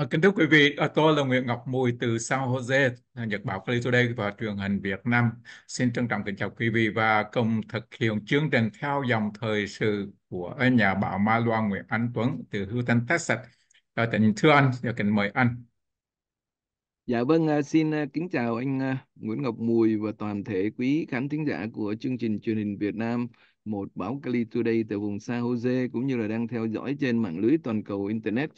À, kính thưa quý vị, à, tôi là Nguyễn Ngọc Mùi từ San Jose, ờ, Nhật báo Cali Today và truyền hình Việt Nam. Xin trân trọng kính chào quý vị và cùng thực hiện chương trình theo dòng thời sự của nhà báo Ma Loan Nguyễn Anh Tuấn từ Houston, Texas. À, tỉnh thưa anh, và dạ, kính mời anh. Dạ vâng, xin kính chào anh Nguyễn Ngọc Mùi và toàn thể quý khán thính giả của chương trình truyền hình Việt Nam một báo Cali Today từ vùng San Jose cũng như là đang theo dõi trên mạng lưới toàn cầu Internet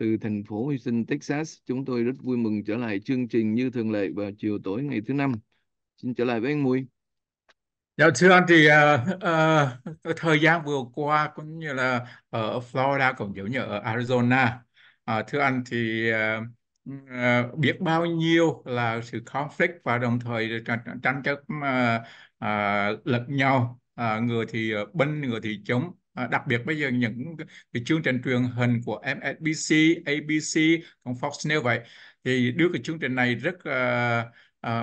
từ thành phố Houston, Texas. Chúng tôi rất vui mừng trở lại chương trình như thường lệ vào chiều tối ngày thứ năm. Xin trở lại với anh Mùi. Dạ thưa anh thì uh, uh, thời gian vừa qua cũng như là ở Florida cũng giống như ở Arizona. Uh, thưa anh thì uh, uh, biết bao nhiêu là sự conflict và đồng thời tranh chấp uh, uh, lẫn nhau, uh, người thì bên người thì chống À, đặc biệt bây giờ những cái chương trình truyền hình của MSBC, ABC, còn Fox News vậy thì đưa cái chương trình này rất uh,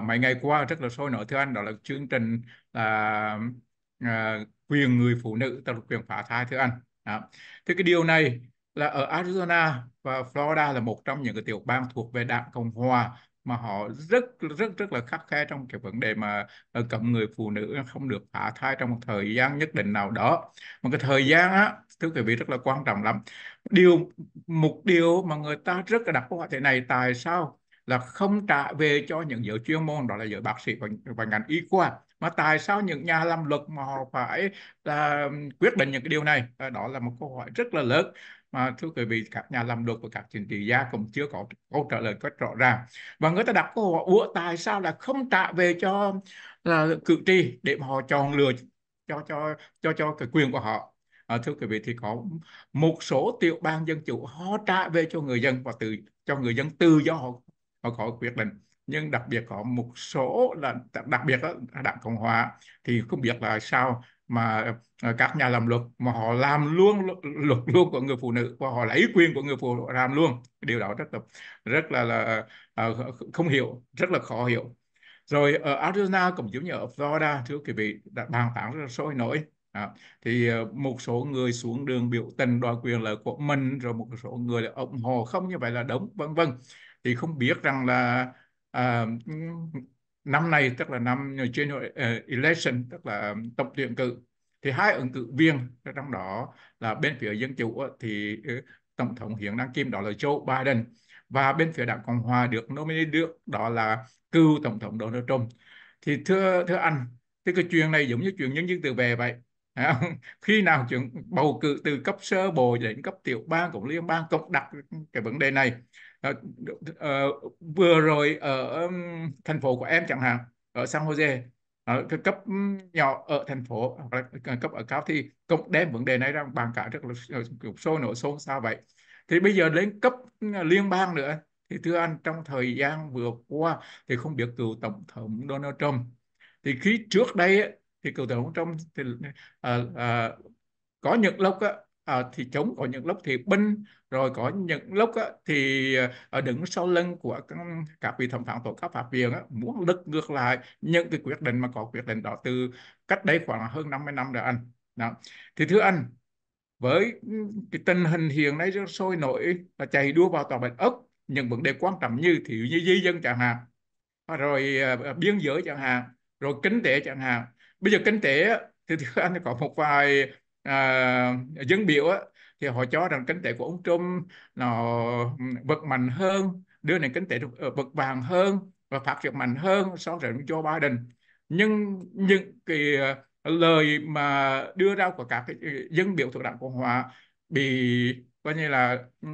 uh, mấy ngày qua rất là sôi nổi thưa anh đó là chương trình là uh, à, uh, quyền người phụ nữ tức là quyền phá thai thưa anh. Đó. Thì cái điều này là ở Arizona và Florida là một trong những cái tiểu bang thuộc về đảng Cộng hòa mà họ rất rất rất là khắc khe trong cái vấn đề mà ờ, cấm người phụ nữ không được phá thai trong một thời gian nhất định nào đó một cái thời gian á thưa quý vị rất là quan trọng lắm điều một điều mà người ta rất là đặt câu hỏi thế này tại sao là không trả về cho những giới chuyên môn đó là giới bác sĩ và, và ngành y khoa mà tại sao những nhà làm luật mà họ phải là ờ, quyết định những cái điều này ờ, đó là một câu hỏi rất là lớn mà thưa quý vị các nhà làm luật và các chính trị gia cũng chưa có câu trả lời rất rõ ràng và người ta đặt câu hỏi ủa tại sao là không trả về cho là cử tri để họ chọn lựa cho cho cho cho cái quyền của họ à, thưa quý vị thì có một số tiểu bang dân chủ họ trả về cho người dân và từ cho người dân tự do họ họ có quyết định nhưng đặc biệt có một số là đặc biệt đó, đảng cộng hòa thì không biết là sao mà ờ, các nhà làm luật mà họ làm luôn luật luôn của người phụ nữ và họ lấy quyền của người phụ làm luôn điều đó rất là rất là, là ờ, không hiểu rất là khó hiểu rồi ở ờ, Arizona cũng giống như ở Florida thưa quý vị đã bàn tán rất là sôi nổi À, thì một số người xuống đường biểu tình đòi quyền lợi của mình rồi một số người là ủng hộ không như vậy là đúng vân vân thì không biết rằng là à, năm nay tức là năm general ờ, election tức là tổng tuyển cử thì hai ứng cử viên trong đó là bên phía dân chủ ờ, thì ờ, tổng thống hiện đang kim đó là Joe Biden và bên phía đảng Cộng hòa được nominee được đó là cựu tổng thống Donald Trump thì thưa thưa anh thì cái chuyện này giống như chuyện nhân dân tự về vậy khi nào chuyện bầu cử từ cấp sơ bộ đến cấp tiểu bang cũng liên bang cũng đặt cái vấn đề này à, à, vừa rồi ở thành phố của em chẳng hạn ở San Jose ở ờ, cái cấp nhỏ ở thành phố hoặc là cấp ở cao thì cũng đem vấn đề này ra bàn cả rất là sôi nổi sôi xao vậy thì bây giờ đến cấp liên bang nữa thì thưa anh trong thời gian vừa qua thì không biết cựu tổng thống Donald Trump thì khi trước đây thì cầu thủ trong thì, à, à, có những lúc á, à, thì chống có những lúc thì binh rồi có những lúc á, thì à, đứng sau lưng của các vị thẩm phán tổ cấp pháp viện á, muốn lật ngược lại những cái quyết định mà có quyết định đó từ cách đây khoảng hơn 50 năm rồi anh đó. thì thưa anh với cái tình hình hiện nay rất sôi nổi và chạy đua vào tòa bạch ốc những vấn đề quan trọng như thiếu như di dân chẳng hạn à, rồi à, biên giới chẳng hạn rồi kinh tế chẳng hạn bây giờ kinh tế thì, thì anh có một vài à, dân biểu thì họ cho rằng kinh tế của ông Trump nó vực mạnh hơn đưa nền kinh tế vực ờ, vàng hơn và phát triển mạnh hơn so với ông Joe Biden nhưng những cái ờ, lời mà đưa ra của các cái ờ, dân biểu thuộc đảng cộng hòa bị coi như là ừ,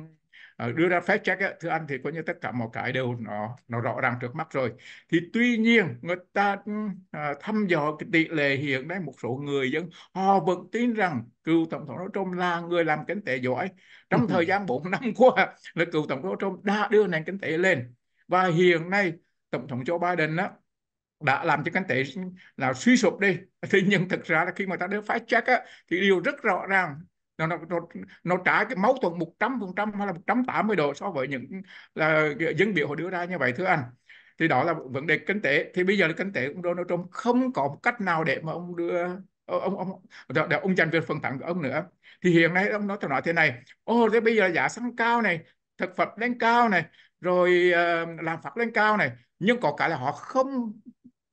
Ờ, đưa ra fact check á, thưa anh thì có như tất cả mọi cái đều nó nó rõ ràng trước mắt rồi thì tuy nhiên người ta ừ, à, thăm dò cái tỷ lệ hiện nay một số người dân họ vẫn tin rằng cựu tổng thống Donald Trump là người làm kinh tế giỏi trong thời gian 4 năm qua là cựu tổng thống Donald Trump đã đưa nền kinh tế lên và hiện nay tổng thống Joe Biden đó đã làm cho kinh tế là suy sụp đi thế nhưng thực ra là khi mà ta đưa phát check á, thì điều rất rõ ràng nó nó nó, nó trả cái máu thuận 100 phần trăm hay là 180 độ so với những là dân biểu họ đưa ra như vậy thưa anh thì đó là vấn đề kinh tế thì bây giờ là kinh tế ông Donald Trump không có một cách nào để mà ông đưa ông ông để ông giành việc phần thắng của ông nữa thì hiện nay ông nói tôi nói thế này ô thế bây giờ giá xăng cao này thực phẩm lên cao này rồi uh, ờ, làm phạt lên cao này nhưng có cả là họ không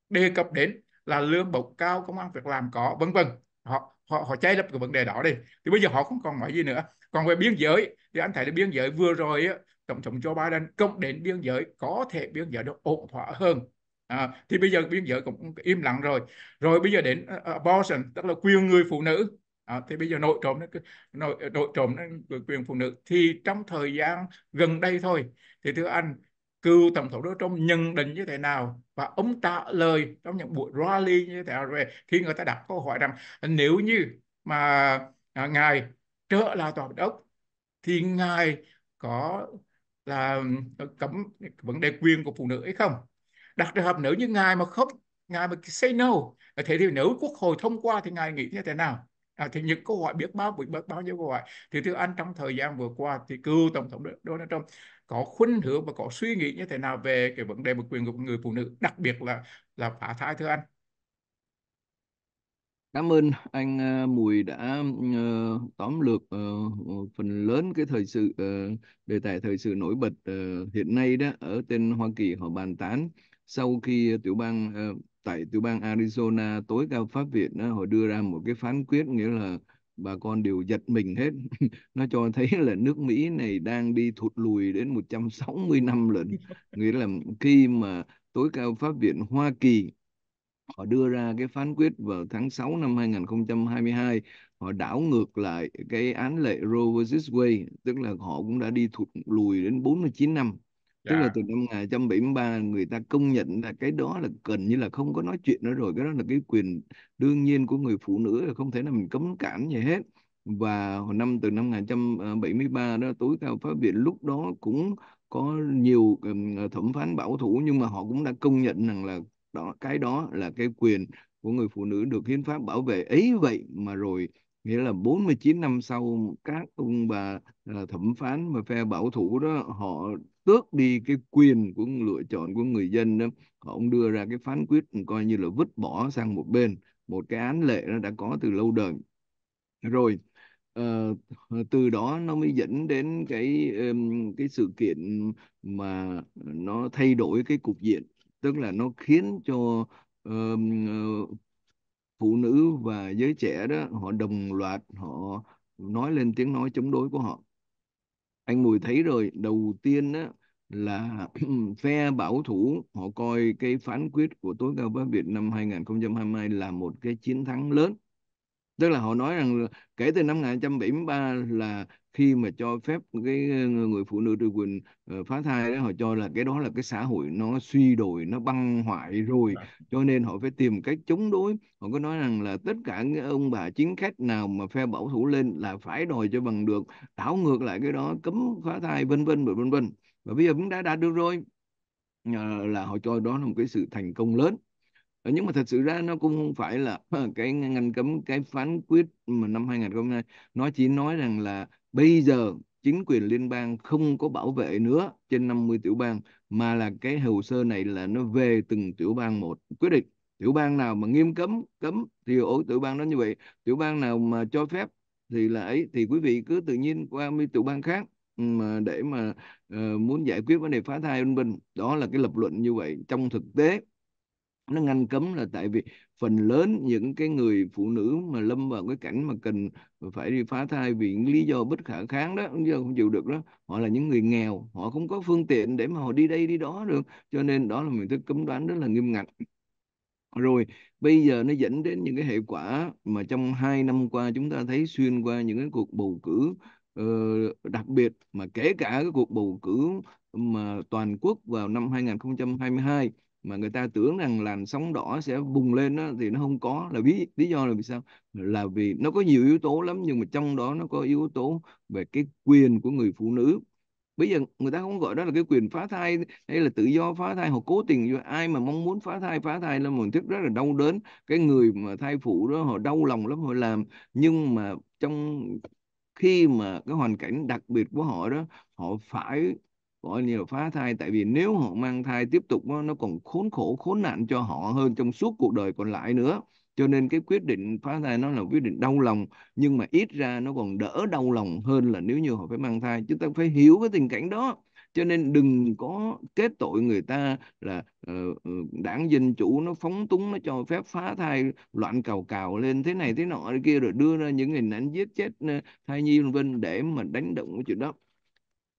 đề cập đến là lương bổng cao công an việc làm có vân vân họ họ họ cháy lấp cái vấn đề đó đi thì bây giờ họ không còn nói gì nữa còn về biên giới thì anh thấy là biên giới vừa rồi á, tổng thống Joe Biden công đến biên giới có thể biên giới được ổn thỏa hơn à, thì bây giờ biên giới cũng im lặng rồi rồi bây giờ đến ờ, ờ, abortion tức là quyền người phụ nữ à, thì bây giờ nội trộm nội nội trộm quyền phụ nữ thì trong thời gian gần đây thôi thì thưa anh cựu tổng thống Donald Trump nhận định như thế nào và ông trả lời trong những buổi rally như thế nào về khi người ta đặt câu hỏi rằng nếu như mà à, ngài trở lại tòa bạch thì ngài có là ờ, cấm vấn đề quyền của phụ nữ hay không đặt trường hợp nếu như ngài mà không ngài mà say no ờ, thế thì nếu quốc hội thông qua thì ngài nghĩ như thế nào à, thì những câu hỏi biết bao biết bao nhiêu câu hỏi thì thưa anh trong thời gian vừa qua thì cựu tổng thống Donald Trump có khuynh hướng và có suy nghĩ như thế nào về cái vấn đề về quyền của người phụ nữ đặc biệt là là phá thai thưa anh Cảm ơn anh Mùi ờ, đã ờ, tóm lược ờ, phần lớn cái thời sự đề tài thời sự nổi bật hiện nay đó ở trên Hoa Kỳ họ bàn tán sau khi tiểu bang tại tiểu bang Arizona tối cao pháp viện họ đưa ra một cái phán quyết nghĩa là bà con đều giật mình hết nó cho thấy là nước Mỹ này đang đi thụt lùi đến 160 năm lận nghĩa là khi mà tối cao pháp viện Hoa Kỳ họ đưa ra cái phán quyết vào tháng 6 năm 2022 họ đảo ngược lại cái án lệ Roe vs Wade tức là họ cũng đã đi thụt lùi đến 49 năm tức là dạ. từ năm 1973 người ta công nhận là cái đó là gần như là không có nói chuyện nữa rồi cái đó là cái quyền đương nhiên của người phụ nữ là không thể là mình cấm cản gì hết và hồi năm từ năm 1973 ờ, đó tối cao pháp viện lúc đó cũng có nhiều ờ, thẩm phán bảo thủ nhưng mà họ cũng đã công nhận rằng là đó cái đó là cái quyền của người phụ nữ được hiến pháp bảo vệ ấy vậy mà rồi nghĩa là 49 năm sau các ông bà ờ, thẩm phán và phe bảo thủ đó họ tước đi cái quyền của lựa chọn của người dân đó họ ông đưa ra cái phán quyết coi như là vứt bỏ sang một bên một cái án lệ nó đã có từ lâu đời rồi Uh, từ đó nó mới dẫn đến cái um, cái sự kiện mà nó thay đổi cái cục diện tức là nó khiến cho um, phụ nữ và giới trẻ đó họ đồng loạt họ nói lên tiếng nói chống đối của họ anh Mùi thấy rồi đầu tiên á, là phe bảo thủ họ coi cái phán quyết của tối cao pháp viện năm 2022 là một cái chiến thắng lớn tức là họ nói rằng kể từ năm 1973 là khi mà cho phép cái ờ, người phụ nữ tự quyền ờ, phá thai đó họ cho là cái đó là cái xã hội nó suy đồi nó băng hoại rồi dạ. cho nên họ phải tìm cách chống đối họ có nói rằng là tất cả những ông bà chính khách nào mà phe bảo thủ lên là phải đòi cho bằng được đảo ngược lại cái đó cấm phá thai vân vân và vân vân và bây giờ cũng đã đạt được rồi là họ cho đó là một cái sự thành công lớn ờ, nhưng mà thật sự ra nó cũng không phải là cái ngăn cấm cái phán quyết mà năm 2002 nó chỉ nói rằng là bây giờ chính quyền liên bang không có bảo vệ nữa trên 50 tiểu bang mà là cái hồ sơ này là nó về từng tiểu bang một quyết định tiểu bang nào mà nghiêm cấm cấm thì ổ tiểu bang đó như vậy tiểu bang nào mà cho phép thì là ấy thì quý vị cứ tự nhiên qua mấy tiểu bang khác ừ, mà để mà uh, muốn giải quyết vấn đề phá thai vân vân đó là cái lập luận như vậy trong thực tế nó ngăn cấm là tại vì phần lớn những cái người phụ nữ mà lâm vào cái cảnh mà cần phải đi phá thai vì lý do bất khả kháng đó không chịu được đó họ là những người nghèo họ không có phương tiện để mà họ đi đây đi đó được cho nên đó là mình thức cấm đoán rất là nghiêm ngặt rồi bây giờ nó dẫn đến những cái hệ quả mà trong hai năm qua chúng ta thấy xuyên qua những cái cuộc bầu cử uh, đặc biệt mà kể cả cái cuộc bầu cử mà toàn quốc vào năm 2022 mà người ta tưởng rằng làn sóng đỏ sẽ bùng lên đó, thì nó không có là lý lý do là vì sao là vì nó có nhiều yếu tố lắm nhưng mà trong đó nó có yếu tố về cái quyền của người phụ nữ bây giờ người ta không gọi đó là cái quyền phá thai hay là tự do phá thai họ cố tình ai mà mong muốn phá thai phá thai là một thức rất là đau đớn cái người mà thai phụ đó họ đau lòng lắm họ làm nhưng mà trong khi mà cái hoàn cảnh đặc biệt của họ đó họ phải gọi như là phá thai tại vì nếu họ mang thai tiếp tục nó, nó còn khốn khổ khốn nạn cho họ hơn trong suốt cuộc đời còn lại nữa cho nên cái quyết định phá thai nó là quyết định đau lòng nhưng mà ít ra nó còn đỡ đau lòng hơn là nếu như họ phải mang thai chúng ta phải hiểu cái tình cảnh đó cho nên đừng có kết tội người ta là uh, đảng dân chủ nó phóng túng nó cho phép phá thai loạn cào cào lên thế này thế nọ kia rồi đưa ra những hình ảnh giết chết ờ, thai nhi vân để mà đánh động cái chuyện đó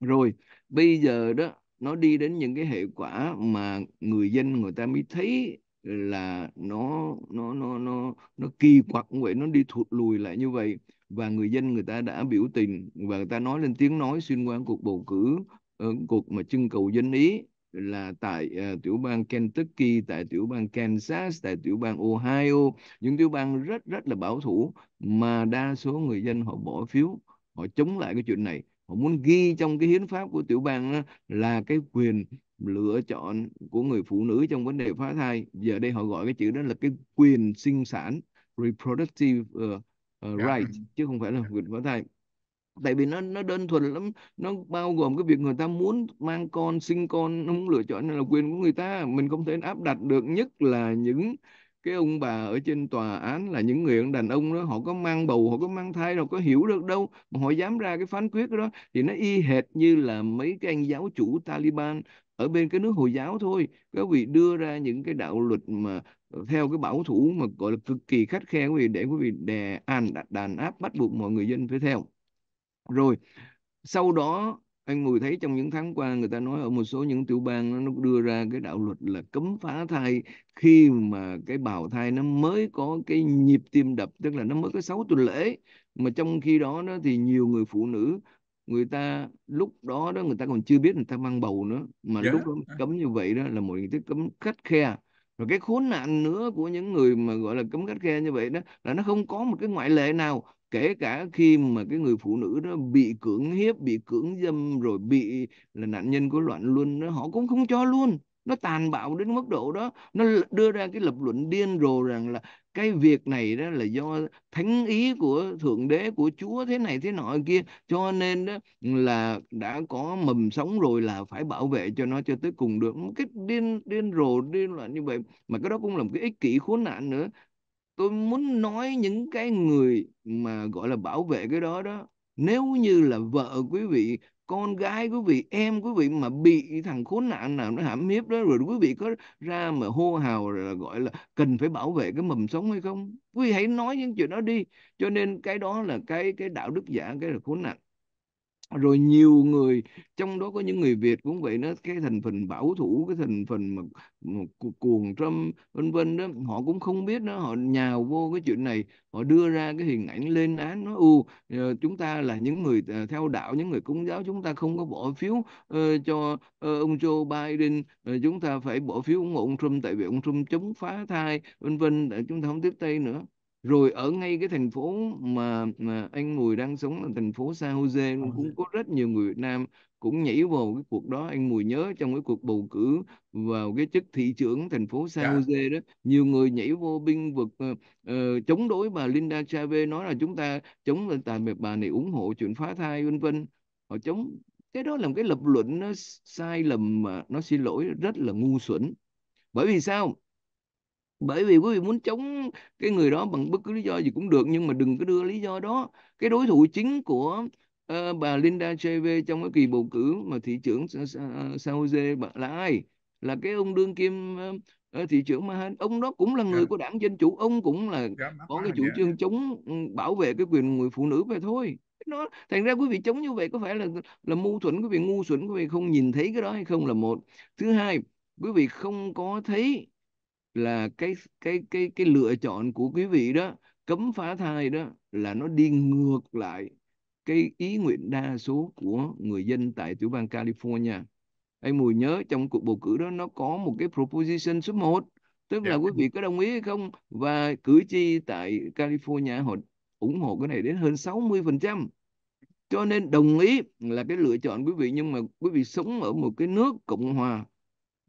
rồi bây giờ đó nó đi đến những cái hệ quả mà người dân người ta mới thấy là nó nó nó nó nó kỳ quặc vậy nó đi thụt lùi lại như vậy và người dân người ta đã biểu tình và người ta nói lên tiếng nói xuyên qua cuộc bầu cử ờ, cuộc mà trưng cầu dân ý là tại uh, tiểu bang Kentucky, tại tiểu bang Kansas, tại tiểu bang Ohio, những tiểu bang rất rất là bảo thủ mà đa số người dân họ bỏ phiếu, họ chống lại cái chuyện này họ muốn ghi trong cái hiến pháp của tiểu bang là cái quyền lựa chọn của người phụ nữ trong vấn đề phá thai giờ đây họ gọi cái chữ đó là cái quyền sinh sản reproductive uh, uh, right chứ không phải là dạ. quyền phá thai tại vì nó nó đơn thuần lắm nó bao gồm cái việc người ta muốn mang con sinh con nó muốn lựa chọn là quyền của người ta mình không thể áp đặt được nhất là những cái ông bà ở trên tòa án là những người đàn ông đó họ có mang bầu họ có mang thai đâu có hiểu được đâu mà họ dám ra cái phán quyết đó thì nó y hệt như là mấy cái anh giáo chủ Taliban ở bên cái nước hồi giáo thôi các vị đưa ra những cái đạo luật mà theo cái bảo thủ mà gọi là cực kỳ khắt khe quý vị để quý vị đè an đàn áp bắt buộc mọi người dân phải theo rồi sau đó anh ngồi thấy trong những tháng qua người ta nói ở một số những tiểu bang nó đưa ra cái đạo luật là cấm phá thai khi mà cái bào thai nó mới có cái nhịp tim đập tức là nó mới có 6 tuần lễ mà trong khi đó đó thì nhiều người phụ nữ người ta lúc đó đó người ta còn chưa biết người ta mang bầu nữa mà yeah. Dạ. lúc đó cấm như vậy đó là một hình thức cấm khắt khe rồi cái khốn nạn nữa của những người mà gọi là cấm khắt khe như vậy đó là nó không có một cái ngoại lệ nào kể cả khi mà cái người phụ nữ đó bị cưỡng hiếp bị cưỡng dâm rồi bị là nạn nhân của loạn luân đó họ cũng không cho luôn nó tàn bạo đến mức độ đó nó đưa ra cái lập luận điên rồ rằng là cái việc này đó là do thánh ý của thượng đế của chúa thế này thế nọ kia cho nên đó là đã có mầm sống rồi là phải bảo vệ cho nó cho tới cùng được cái điên điên rồ điên loạn như vậy mà cái đó cũng là một cái ích kỷ khốn nạn nữa tôi muốn nói những cái người mà gọi là bảo vệ cái đó đó nếu như là vợ quý vị con gái quý vị em quý vị mà bị thằng khốn nạn nào nó hãm hiếp đó rồi quý vị có ra mà hô hào là gọi là cần phải bảo vệ cái mầm sống hay không quý vị hãy nói những chuyện đó đi cho nên cái đó là cái cái đạo đức giả cái là khốn nạn rồi nhiều người trong đó có những người Việt cũng vậy nó cái thành phần bảo thủ cái thành phần mà, mà cuồng trâm vân vân đó họ cũng không biết đó họ nhào vô cái chuyện này họ đưa ra cái hình ảnh lên án nó u ờ, chúng ta là những người ờ, theo đạo những người Công giáo chúng ta không có bỏ phiếu uh, cho uh, ông Joe Biden uh, chúng ta phải bỏ phiếu ủng hộ ông Trump tại vì ông Trump chống phá thai vân vân để chúng ta không tiếp tay nữa rồi ở ngay cái thành phố mà mà anh Mùi đang sống là thành phố San Jose ờ. cũng có rất nhiều người Việt Nam cũng nhảy vào cái cuộc đó anh Mùi nhớ trong cái cuộc bầu cử vào cái chức thị trưởng thành phố San yeah. Dạ. Jose đó nhiều người nhảy vô binh vực uh, uh, chống đối bà Linda Chavez nói là chúng ta chống lên là mẹ bà này ủng hộ chuyện phá thai vân vân họ chống cái đó là một cái lập luận nó sai lầm mà nó xin lỗi rất là ngu xuẩn bởi vì sao bởi vì quý vị muốn chống cái người đó bằng bất cứ lý do gì cũng được nhưng mà đừng có đưa lý do đó cái đối thủ chính của uh, bà Linda Chavez trong cái kỳ bầu cử mà thị trưởng San Jose là ai là cái ông đương kim uh, thị trưởng mà ông đó cũng là người yeah. Dạ. của đảng dân chủ ông cũng là yeah, dạ, có cái chủ dạ, trương chống ừ, bảo vệ cái quyền người phụ nữ vậy thôi nó thành ra quý vị chống như vậy có phải là là mâu thuẫn quý vị ngu xuẩn quý vị không nhìn thấy cái đó hay không là một thứ hai quý vị không có thấy là cái cái cái cái lựa chọn của quý vị đó cấm phá thai đó là nó đi ngược lại cái ý nguyện đa số của người dân tại tiểu bang California. Anh Mùi nhớ trong cuộc bầu cử đó nó có một cái proposition số 1 tức là dạ. quý vị có đồng ý hay không và cử tri tại California họ ủng hộ cái này đến hơn 60%. Cho nên đồng ý là cái lựa chọn quý vị nhưng mà quý vị sống ở một cái nước Cộng hòa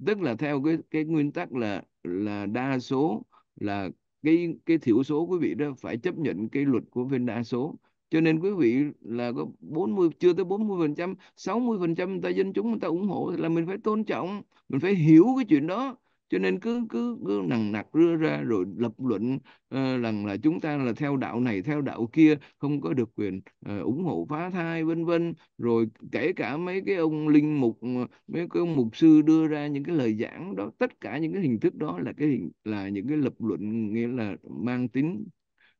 tức là theo cái cái nguyên tắc là là đa số là cái cái thiểu số quý vị đó phải chấp nhận cái luật của bên đa số cho nên quý vị là có 40 chưa tới 40 phần trăm 60 phần trăm ta dân chúng người ta ủng hộ là mình phải tôn trọng mình phải hiểu cái chuyện đó cho nên cứ cứ, cứ nằng nặc rưa ra rồi lập luận uh, rằng là chúng ta là theo đạo này theo đạo kia không có được quyền uh, ủng hộ phá thai vân vân rồi kể cả mấy cái ông linh mục ờ, mấy cái ông mục sư đưa ra những cái lời giảng đó tất cả những cái hình thức đó là cái hình là những cái lập luận nghĩa là mang tính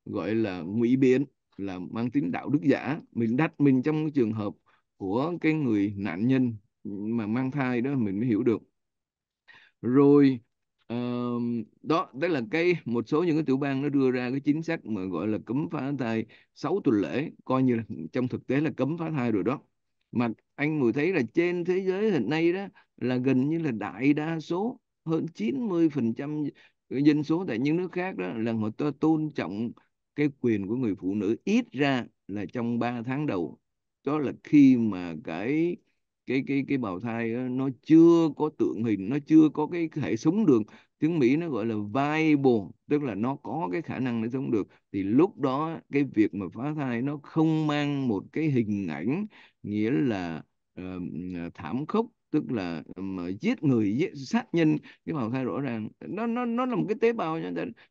gọi là ngụy biện là mang tính đạo đức giả mình đặt mình trong cái trường hợp của cái người nạn nhân mà mang thai đó mình mới hiểu được rồi uh, đó đó là cái một số những cái tiểu bang nó đưa ra cái chính sách mà gọi là cấm phá thai 6 tuần lễ coi như là trong thực tế là cấm phá thai rồi đó mà anh mùi thấy là trên thế giới hiện nay đó là gần như là đại đa số hơn 90% dân số tại những nước khác đó là họ tôn trọng cái quyền của người phụ nữ ít ra là trong 3 tháng đầu đó là khi mà cái cái cái cái bào thai đó, nó chưa có tượng hình nó chưa có cái hệ sống được tiếng Mỹ nó gọi là viable tức là nó có cái khả năng để sống được thì lúc đó cái việc mà phá thai nó không mang một cái hình ảnh nghĩa là uh, thảm khốc tức là mà giết người giết sát nhân cái bào thai rõ ràng nó nó nó là một cái tế bào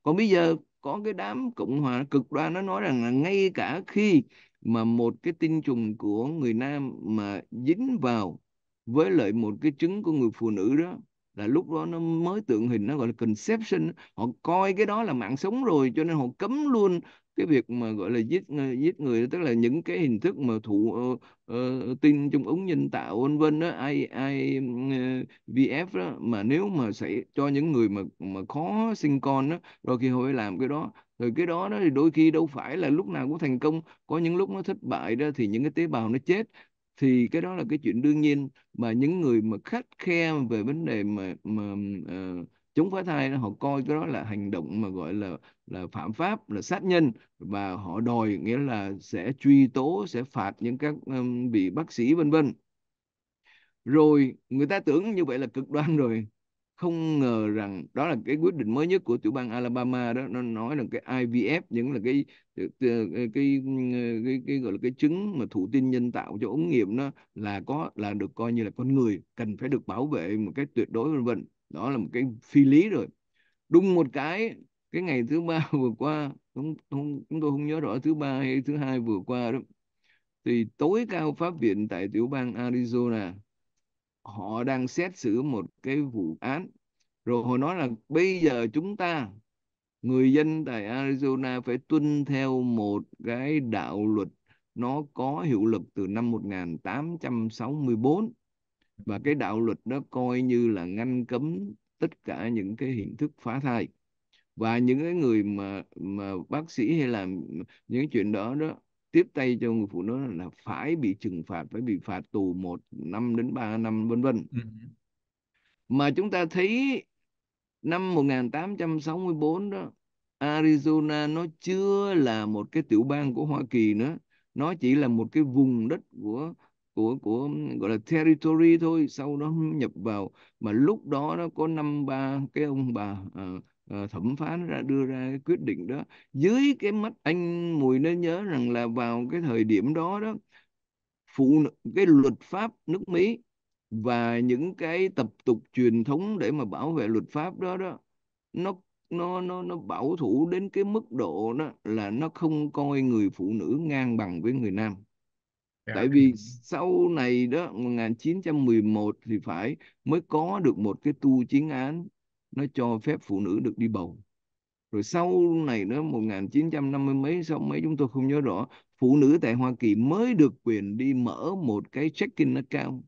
còn bây giờ có cái đám cộng hòa cực đoan nó nói rằng là ngay cả khi mà một cái tinh trùng của người nam mà dính vào với lại một cái trứng của người phụ nữ đó là lúc đó nó mới tượng hình nó gọi là conception họ coi cái đó là mạng sống rồi cho nên họ cấm luôn cái việc mà gọi là giết giết người tức là những cái hình thức mà thụ uh, ờ, uh, ờ, tin trong ống nhân tạo vân vân đó ai ai ờ, vf đó mà nếu mà xảy cho những người mà mà khó sinh con đó rồi khi hồi làm cái đó rồi cái đó đó thì đôi khi đâu phải là lúc nào cũng thành công có những lúc nó thất bại đó thì những cái tế bào nó chết thì cái đó là cái chuyện đương nhiên mà những người mà khắt khe về vấn đề mà mà uh, chống phá thai họ coi cái đó là hành động mà gọi là là phạm pháp là sát nhân và họ đòi nghĩa là sẽ truy tố sẽ phạt những các um, bác sĩ vân vân rồi người ta tưởng như vậy là cực đoan rồi không ngờ rằng đó là cái quyết định mới nhất của tiểu bang Alabama đó nó nói là cái IVF những là cái ờ, ờ, cái cái, ờ, cái, cái gọi là cái trứng mà thụ tinh nhân tạo cho ống nghiệm nó là có là được coi như là con người cần phải được bảo vệ một cách tuyệt đối vân vân đó là một cái phi lý rồi đúng một cái cái ngày thứ ba vừa qua không, không, chúng tôi không nhớ rõ thứ ba hay thứ hai vừa qua đó thì tối cao pháp viện tại tiểu bang Arizona họ đang xét xử một cái vụ án rồi họ nói là bây giờ chúng ta người dân tại Arizona phải tuân theo một cái đạo luật nó có hiệu lực từ năm 1864 và cái đạo luật đó coi như là ngăn cấm tất cả những cái hình thức phá thai và những cái người mà mà bác sĩ hay làm những chuyện đó đó tiếp tay cho người phụ nữ là phải bị trừng phạt phải bị phạt tù một năm đến ba năm vân vân ừ. mà chúng ta thấy năm 1864 đó Arizona nó chưa là một cái tiểu bang của Hoa Kỳ nữa nó chỉ là một cái vùng đất của của của gọi là territory thôi sau đó nhập vào mà lúc đó nó có năm ba cái ông bà à, à, thẩm phán ra đưa ra cái quyết định đó dưới cái mắt anh mùi nên nhớ rằng là vào cái thời điểm đó đó phụ cái luật pháp nước Mỹ và những cái tập tục truyền thống để mà bảo vệ luật pháp đó đó nó nó nó nó bảo thủ đến cái mức độ đó là nó không coi người phụ nữ ngang bằng với người nam Dạ. Tại vì sau này đó 1911 thì phải mới có được một cái tu chính án nó cho phép phụ nữ được đi bầu. Rồi sau này nữa 1950 mấy sau mấy chúng tôi không nhớ rõ, phụ nữ tại Hoa Kỳ mới được quyền đi mở một cái checking account.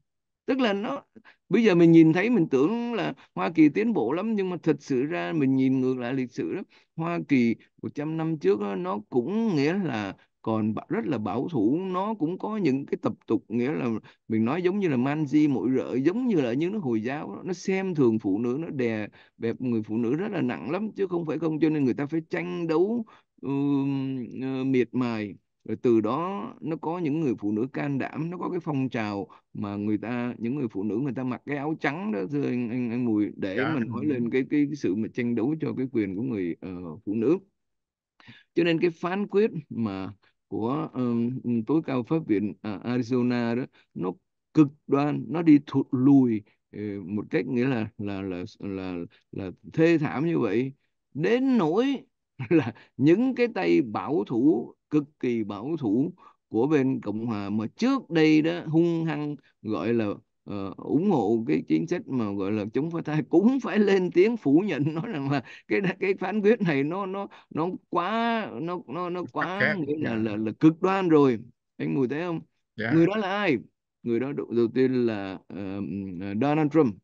Tức là nó bây giờ mình nhìn thấy mình tưởng là Hoa Kỳ tiến bộ lắm nhưng mà thật sự ra mình nhìn ngược lại lịch sử đó, Hoa Kỳ 100 năm trước đó, nó cũng nghĩa là còn rất là bảo thủ nó cũng có những cái tập tục nghĩa là mình nói giống như là manji mỗi rợ giống như là những nước hồi giáo đó. nó xem thường phụ nữ nó đè bẹp người phụ nữ rất là nặng lắm chứ không phải không cho nên người ta phải tranh đấu uh, uh, miệt mài rồi từ đó nó có những người phụ nữ can đảm nó có cái phong trào mà người ta những người phụ nữ người ta mặc cái áo trắng đó thưa anh anh, anh mùi để yeah. Dạ. mình nói lên cái, cái sự mà tranh đấu cho cái quyền của người uh, phụ nữ cho nên cái phán quyết mà của um, tối cao pháp viện à, Arizona đó nó cực đoan nó đi thụt lùi ờ, một cách nghĩa là là là là là thê thảm như vậy đến nỗi là những cái tay bảo thủ cực kỳ bảo thủ của bên cộng hòa mà trước đây đó hung hăng gọi là uh, ủng hộ cái chính sách mà gọi là chống phá thai cũng phải lên tiếng phủ nhận nói rằng là cái cái phán quyết này nó nó nó quá nó nó nó quá nghĩa là, dạ. là là cực đoan rồi anh ngồi thấy không yeah. Dạ. người đó là ai người đó đầu, đầu tiên là uh, Donald Trump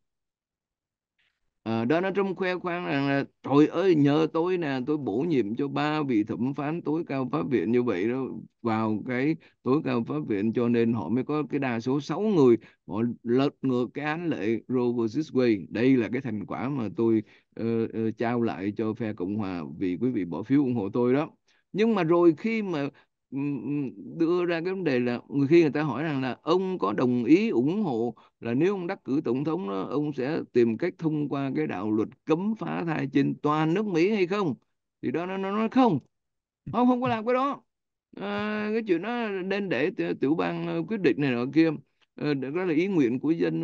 à, Donald Trump khoe khoang rằng là trời ơi nhờ tôi nè tôi bổ nhiệm cho ba vị thẩm phán tối cao pháp viện như vậy đó vào cái tối cao pháp viện cho nên họ mới có cái đa số 6 người họ lật ngược cái án lệ Roe vs Wade đây là cái thành quả mà tôi uh, uh, trao lại cho phe Cộng hòa vì quý vị bỏ phiếu ủng hộ tôi đó nhưng mà rồi khi mà đưa ra cái vấn đề là người khi người ta hỏi rằng là ông có đồng ý ủng hộ là nếu ông đắc cử tổng thống đó ông sẽ tìm cách thông qua cái đạo luật cấm phá thai trên toàn nước Mỹ hay không thì đó nó nó nói không ông không có làm cái đó à, cái chuyện đó nên để tiểu bang ờ, quyết định này nọ kia à, đó là ý nguyện của dân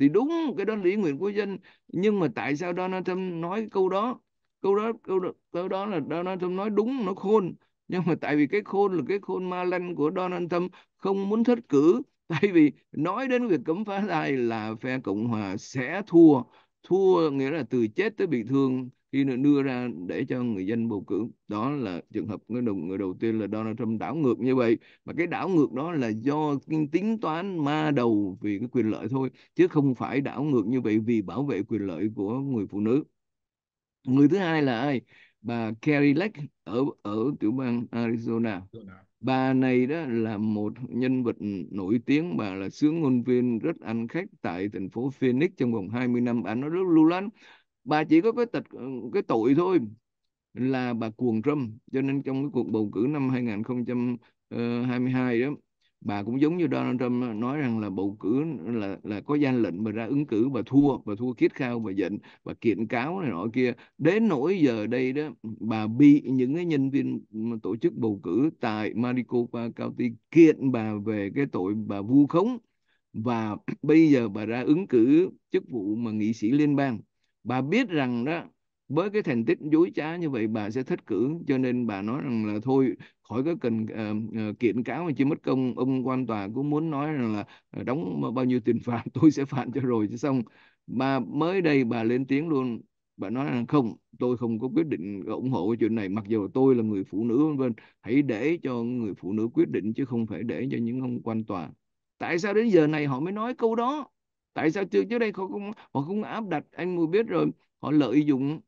thì đúng cái đó là ý nguyện của dân nhưng mà tại sao Donald Trump nói câu đó câu đó câu đó, câu đó là Donald Trump nói đúng nó khôn nhưng mà tại vì cái khôn là cái khôn ma lanh của Donald Trump không muốn thất cử tại vì nói đến việc cấm phá thai là phe Cộng hòa sẽ thua thua nghĩa là từ chết tới bị thương khi đưa ra để cho người dân bầu cử đó là trường hợp người đầu người đầu tiên là Donald Trump đảo ngược như vậy và cái đảo ngược đó là do tính toán ma đầu vì cái quyền lợi thôi chứ không phải đảo ngược như vậy vì bảo vệ quyền lợi của người phụ nữ người thứ hai là ai bà Carrie Lake ở ở tiểu bang Arizona. Bà này đó là một nhân vật nổi tiếng, bà là sướng ngôn viên rất ăn khách tại thành phố Phoenix trong vòng 20 năm, bà nó rất lưu lanh. Bà chỉ có cái tật cái tội thôi là bà cuồng Trump, cho nên trong cái cuộc bầu cử năm 2022 ờ, đó bà cũng giống như Donald Trump nói rằng là bầu cử là là có gian lệnh mà ra ứng cử và thua và thua kiết khao và giận và kiện cáo này nọ kia đến nỗi giờ đây đó bà bị những cái nhân viên ừ, tổ chức bầu cử tại Maricopa County kiện bà về cái tội bà vu khống và bây giờ bà ra ứng cử chức vụ mà nghị sĩ liên bang bà biết rằng đó với cái thành tích dối trá như vậy bà sẽ thất cử cho nên bà nói rằng là thôi khỏi có cần uh, kiện cáo mà chưa mất công ông quan tòa cũng muốn nói rằng là ờ, đóng bao nhiêu tiền phạt tôi sẽ phạt cho rồi chứ xong bà mới đây bà lên tiếng luôn bà nói rằng không tôi không có quyết định ủng hộ chuyện này mặc dù tôi là người phụ nữ vân vân hãy để cho người phụ nữ quyết định chứ không phải để cho những ông quan tòa tại sao đến giờ này họ mới nói câu đó tại sao trước trước đây họ không họ không áp đặt anh mua biết rồi họ lợi dụng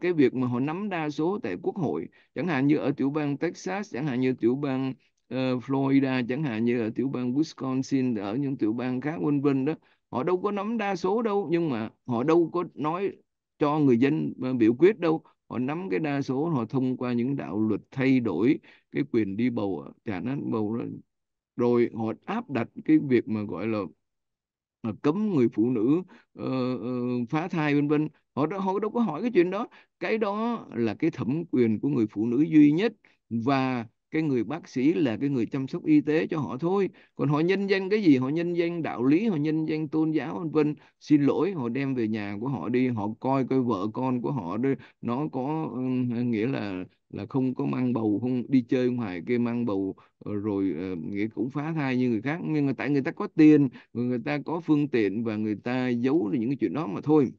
cái việc mà họ nắm đa số tại quốc hội chẳng hạn như ở tiểu bang Texas chẳng hạn như tiểu bang uh, Florida chẳng hạn như ở tiểu bang Wisconsin ở những tiểu bang khác vân vân đó họ đâu có nắm đa số đâu nhưng mà họ đâu có nói cho người dân ờ, biểu quyết đâu họ nắm cái đa số họ thông qua những đạo luật thay đổi cái quyền đi bầu trả nát bầu đó. rồi họ áp đặt cái việc mà gọi là ờ, cấm người phụ nữ uh, uh, phá thai vân vân họ đâu, họ đâu có hỏi cái chuyện đó cái đó là cái thẩm quyền của người phụ nữ duy nhất và cái người bác sĩ là cái người chăm sóc y tế cho họ thôi còn họ nhân danh cái gì họ nhân danh đạo lý họ nhân danh tôn giáo vân vân xin lỗi họ đem về nhà của họ đi họ coi coi vợ con của họ đi nó có nghĩa là là không có mang bầu không đi chơi ngoài kia mang bầu ờ, rồi ờ, nghĩa cũng phá thai như người khác nhưng mà tại người ta có tiền người ta có phương tiện và người ta giấu những cái chuyện đó mà thôi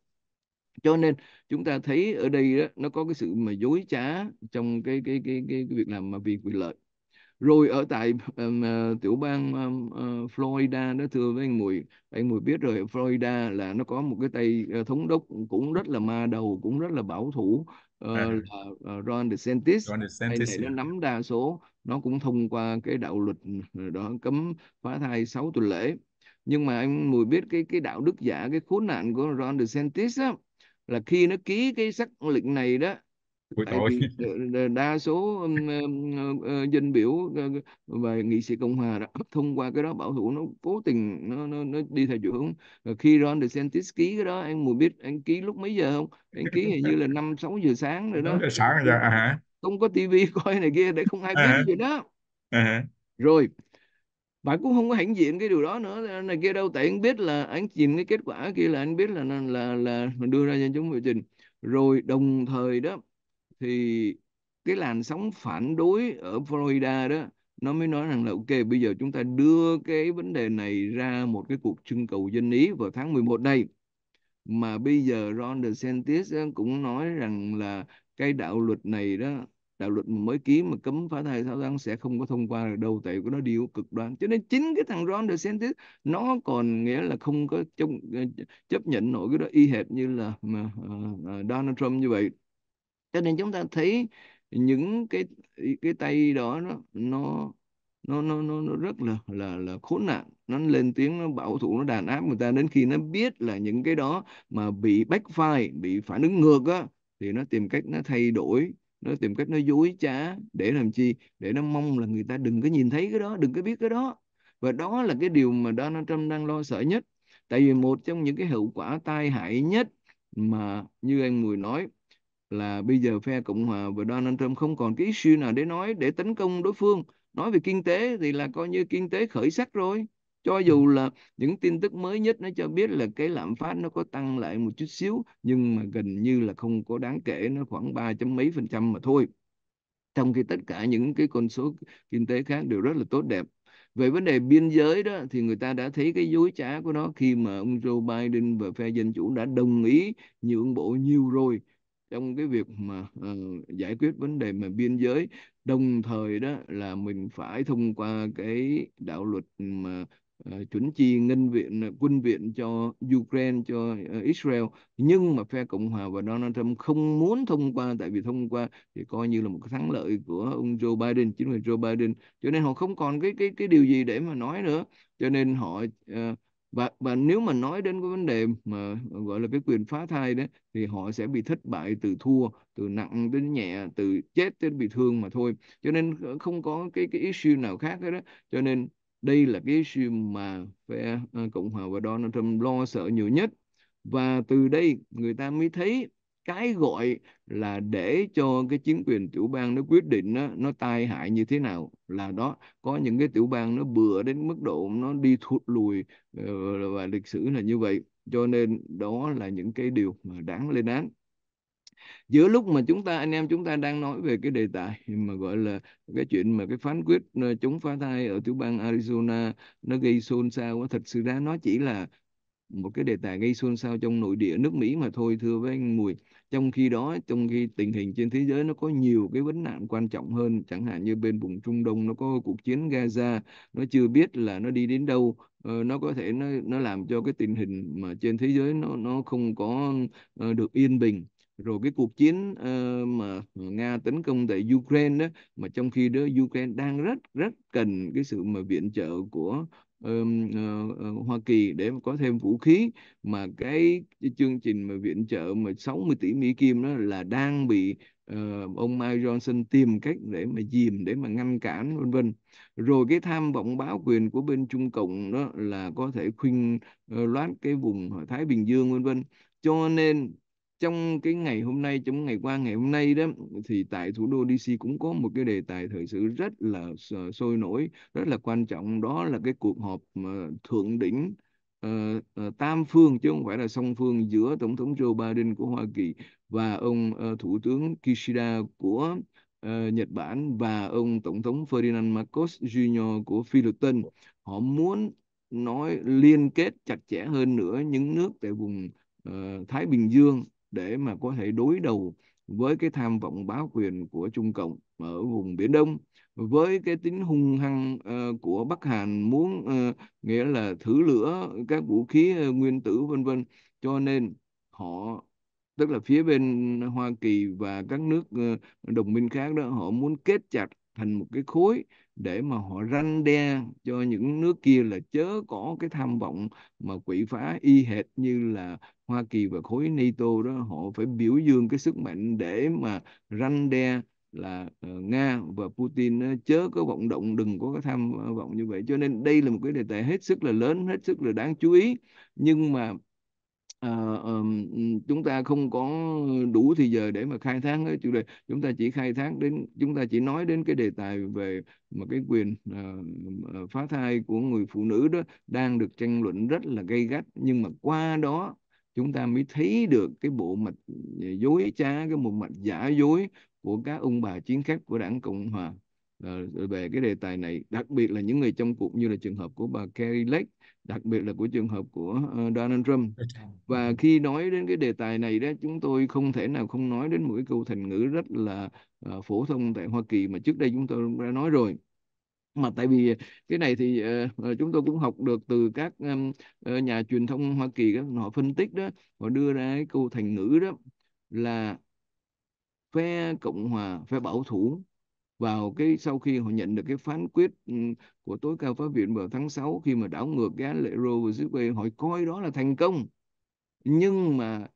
cho nên chúng ta thấy ở đây đó, nó có cái sự mà dối trá trong cái cái cái cái, cái việc làm mà vì quyền lợi rồi ở tại um, tiểu bang um, uh, Florida đó thưa với anh Mùi anh Mùi biết rồi Florida là nó có một cái tay uh, thống đốc cũng rất là ma đầu cũng rất là bảo thủ uh, à. là uh, Ron DeSantis, Ron DeSantis này, nó nắm đa số nó cũng thông qua cái đạo luật đó cấm phá thai 6 tuần lễ nhưng mà anh Mùi biết cái cái đạo đức giả cái khốn nạn của Ron DeSantis á là khi nó ký cái sắc lệnh này đó Ôi đa số ờ, ờ, dân biểu ờ, và nghị sĩ cộng hòa đã thông qua cái đó bảo thủ nó cố tình nó nó, nó đi theo chiều hướng khi Ron DeSantis ký cái đó anh muốn biết anh ký lúc mấy giờ không anh ký hình như là năm sáu giờ sáng rồi đó sáng rồi à, không có tivi coi này kia để không ai à biết gì đó à rồi và cũng không có hãnh diện cái điều đó nữa là kia đâu tại anh biết là anh nhìn cái kết quả kia là anh biết là là là, là đưa ra dân chúng biểu tình rồi đồng thời đó thì cái làn sóng phản đối ở Florida đó nó mới nói rằng là ok bây giờ chúng ta đưa cái vấn đề này ra một cái cuộc trưng cầu dân ý vào tháng 11 này mà bây giờ Ron DeSantis cũng nói rằng là cái đạo luật này đó đạo luật mới ký mà cấm phá thai sáu tháng sẽ không có thông qua được đâu tại của nó điều cực đoan cho nên chính cái thằng Ron DeSantis nó còn nghĩa là không có chống, ờ, chấp nhận nổi cái đó y hệt như là mà, uh, Donald Trump như vậy cho nên chúng ta thấy những cái cái tay đó nó nó nó nó nó, nó rất là là là khốn nạn nó lên tiếng nó bảo thủ nó đàn áp người ta đến khi nó biết là những cái đó mà bị backfire bị phản ứng ngược á thì nó tìm cách nó thay đổi nó tìm cách nó dối trá để làm chi để nó mong là người ta đừng có nhìn thấy cái đó đừng có biết cái đó và đó là cái điều mà Donald Trump đang lo sợ nhất tại vì một trong những cái hậu quả tai hại nhất mà như anh Mùi nói là bây giờ phe Cộng Hòa và Donald Trump không còn cái issue nào để nói để tấn công đối phương nói về kinh tế thì là coi như kinh tế khởi sắc rồi cho dù là những tin tức mới nhất nó cho biết là cái lạm phát nó có tăng lại một chút xíu nhưng mà gần như là không có đáng kể nó khoảng ba chấm mấy phần trăm mà thôi trong khi tất cả những cái con số kinh tế khác đều rất là tốt đẹp về vấn đề biên giới đó thì người ta đã thấy cái dối trá của nó khi mà ông Joe Biden và phe dân chủ đã đồng ý nhượng bộ nhiều rồi trong cái việc mà uh, giải quyết vấn đề mà biên giới đồng thời đó là mình phải thông qua cái đạo luật mà Ờ, chuẩn chi ngân viện ờ, quân viện cho Ukraine cho ờ, Israel nhưng mà phe Cộng hòa và Donald Trump không muốn thông qua tại vì thông qua thì coi như là một cái thắng lợi của ông Joe Biden chính quyền Joe Biden cho nên họ không còn cái cái cái điều gì để mà nói nữa cho nên họ và và nếu mà nói đến cái vấn đề mà gọi là cái quyền phá thai đấy thì họ sẽ bị thất bại từ thua từ nặng đến nhẹ từ chết đến bị thương mà thôi cho nên không có cái cái issue nào khác hết đó cho nên đây là cái issue mà phe à, cộng hòa và donald trump lo sợ nhiều nhất và từ đây người ta mới thấy cái gọi là để cho cái chính quyền tiểu bang nó quyết định nó, nó tai hại như thế nào là đó có những cái tiểu bang nó bừa đến mức độ nó đi thụt lùi ờ, và lịch sử là như vậy cho nên đó là những cái điều mà đáng lên án giữa lúc mà chúng ta anh em chúng ta đang nói về cái đề tài mà gọi là cái chuyện mà cái phán quyết ờ, chống phá thai ở tiểu bang Arizona nó gây xôn xao quá thật sự ra nó chỉ là một cái đề tài gây xôn xao trong nội địa nước Mỹ mà thôi thưa với anh Mùi trong khi đó trong khi tình hình trên thế giới nó có nhiều cái vấn nạn quan trọng hơn chẳng hạn như bên vùng Trung Đông nó có cuộc chiến Gaza nó chưa biết là nó đi đến đâu ờ, nó có thể nó nó làm cho cái tình hình mà trên thế giới nó nó không có uh, được yên bình rồi cái cuộc chiến uh, mà nga tấn công tại ukraine đó mà trong khi đó ukraine đang rất rất cần cái sự mà viện trợ của um, uh, uh, Hoa Kỳ để có thêm vũ khí mà cái, cái chương trình mà viện trợ mà 60 tỷ Mỹ Kim đó là đang bị uh, ông Mike Johnson tìm cách để mà dìm để mà ngăn cản vân vân rồi cái tham vọng báo quyền của bên Trung Cộng đó là có thể khuynh uh, ờ, loát cái vùng Thái Bình Dương vân vân cho nên trong cái ngày hôm nay trong ngày qua ngày hôm nay đó thì tại thủ đô DC cũng có một cái đề tài thời sự rất là sôi nổi rất là quan trọng đó là cái cuộc họp ờ, thượng đỉnh Uh, tam phương chứ không phải là song phương giữa tổng thống Joe Biden của Hoa Kỳ và ông uh, thủ tướng Kishida của Nhật Bản và ông tổng thống Ferdinand Marcos Jr của Philippines họ muốn nói liên kết chặt chẽ hơn nữa những nước tại vùng Thái Bình Dương để mà có thể đối đầu với cái tham vọng bá quyền của Trung Cộng ở vùng Biển Đông với cái tính hung hăng uh, của Bắc Hàn muốn uh, nghĩa là thử lửa các vũ khí uh, nguyên tử vân vân cho nên họ tức là phía bên Hoa Kỳ và các nước uh, đồng minh khác đó họ muốn kết chặt thành một cái khối để mà họ răn đe cho những nước kia là chớ có cái tham vọng mà quỷ phá y hệt như là Hoa Kỳ và khối NATO đó họ phải biểu dương cái sức mạnh để mà răn đe là ờ, Nga và Putin chớ có vọng động đừng có cái tham vọng như vậy cho nên đây là một cái đề tài hết sức là lớn hết sức là đáng chú ý nhưng mà uh, um, chúng ta không có đủ thì giờ để mà khai thác cái chủ đề chúng ta chỉ khai thác đến chúng ta chỉ nói đến cái đề tài về mà cái quyền uh, phá thai của người phụ nữ đó đang được tranh luận rất là gay gắt nhưng mà qua đó chúng ta mới thấy được cái bộ mặt dối trá cái bộ mặt giả dối của các ông bà chiến khách của đảng cộng hòa Ờ, ờ, về cái đề tài này đặc biệt là những người trong cuộc như là trường hợp của bà Kerry Lake đặc biệt là của trường hợp của ờ, Donald Trump và ừ. khi nói đến cái đề tài này đó chúng tôi không thể nào không nói đến một cái câu thành ngữ rất là phổ thông tại Hoa Kỳ mà trước đây chúng tôi đã nói rồi mà tại vì cái này thì uh, chúng tôi cũng học được từ các um, nhà truyền thông Hoa Kỳ đó, họ phân tích đó họ đưa ra cái câu thành ngữ đó là phe cộng hòa phe bảo thủ vào cái sau khi họ nhận được cái phán quyết ừ, của tối cao pháp viện vào tháng 6 khi mà đảo ngược cái án lệ Roe vs Wade họ coi đó là thành công nhưng mà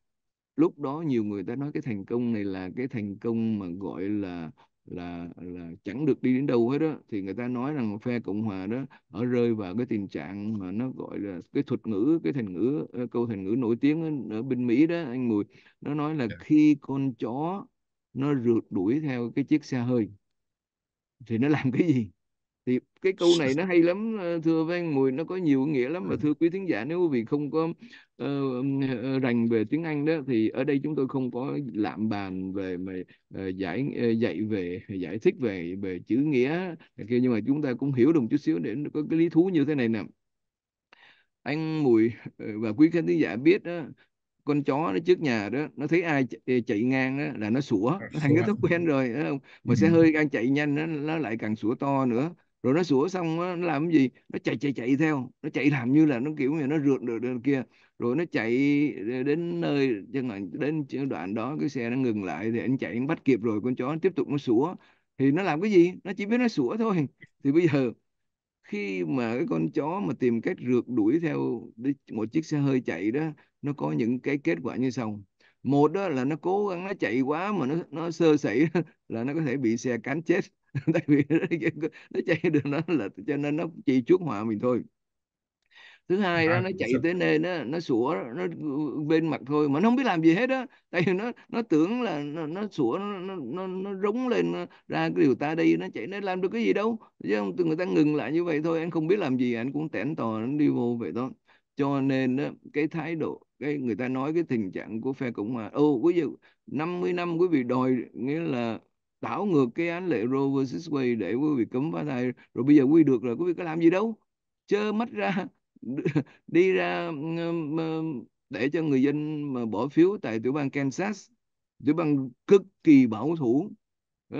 lúc đó nhiều người ta nói cái thành công này là cái thành công mà gọi là là là chẳng được đi đến đâu hết đó thì người ta nói rằng phe cộng hòa đó ở rơi vào cái tình trạng mà nó gọi là cái thuật ngữ cái thành ngữ ờ, câu thành ngữ nổi tiếng ở bên mỹ đó anh mùi nó nói là dạ. khi con chó nó rượt đuổi theo cái chiếc xe hơi thì nó làm cái gì thì cái câu này nó hay lắm ờ, thưa với anh mùi nó có nhiều nghĩa lắm mà ừ. thưa quý thính giả nếu quý vị không có uh, rành về tiếng anh đó thì ở đây chúng tôi không có lạm bàn về mà uh, giải uh, dạy về giải thích về về chữ nghĩa kia nhưng mà chúng ta cũng hiểu được một chút xíu để có cái lý thú như thế này nè anh mùi và quý khán thính giả biết đó, con chó nó trước nhà đó nó thấy ai ch- ờ, chạy ngang đó, là nó sủa nó thành cái thói quen rồi đó. mà ừ. xe hơi đang chạy nhanh nó, nó lại càng sủa to nữa rồi nó sủa xong đó, nó làm cái gì nó chạy chạy chạy theo nó chạy làm như là nó kiểu như nó rượt được bên kia rồi nó chạy đến nơi chẳng hạn đến đoạn đó cái xe nó ngừng lại thì anh chạy anh bắt kịp rồi con chó nó tiếp tục nó sủa thì nó làm cái gì nó chỉ biết nó sủa thôi thì bây giờ khi mà cái con chó mà tìm cách rượt đuổi theo một chiếc xe hơi chạy đó nó có những cái kết quả như sau một đó là nó cố gắng nó chạy quá mà nó nó sơ sẩy là nó có thể bị xe cán chết tại vì nó, nó chạy được nó là cho nên nó chỉ chuốc họa mình thôi thứ hai đó nó chạy tới nơi nó nó sủa nó bên mặt thôi mà nó không biết làm gì hết đó tại vì nó nó tưởng là nó, nó sủa nó nó nó rống lên nó ra cái điều ta đi nó chạy nó làm được cái gì đâu chứ không người ta ngừng lại như vậy thôi anh không biết làm gì anh cũng tẻn tò anh đi vô vậy thôi cho nên đó, cái thái độ cái người ta nói cái tình trạng của phe cộng hòa ô quý vị 50 năm quý vị đòi nghĩa là đảo ngược cái án lệ Roe vs Wade để quý vị cấm phá thai rồi bây giờ quy được rồi quý vị có làm gì đâu chơ mắt ra đi ra ờ, ờ, để cho người dân mà bỏ phiếu tại tiểu bang Kansas tiểu bang cực kỳ bảo thủ ờ,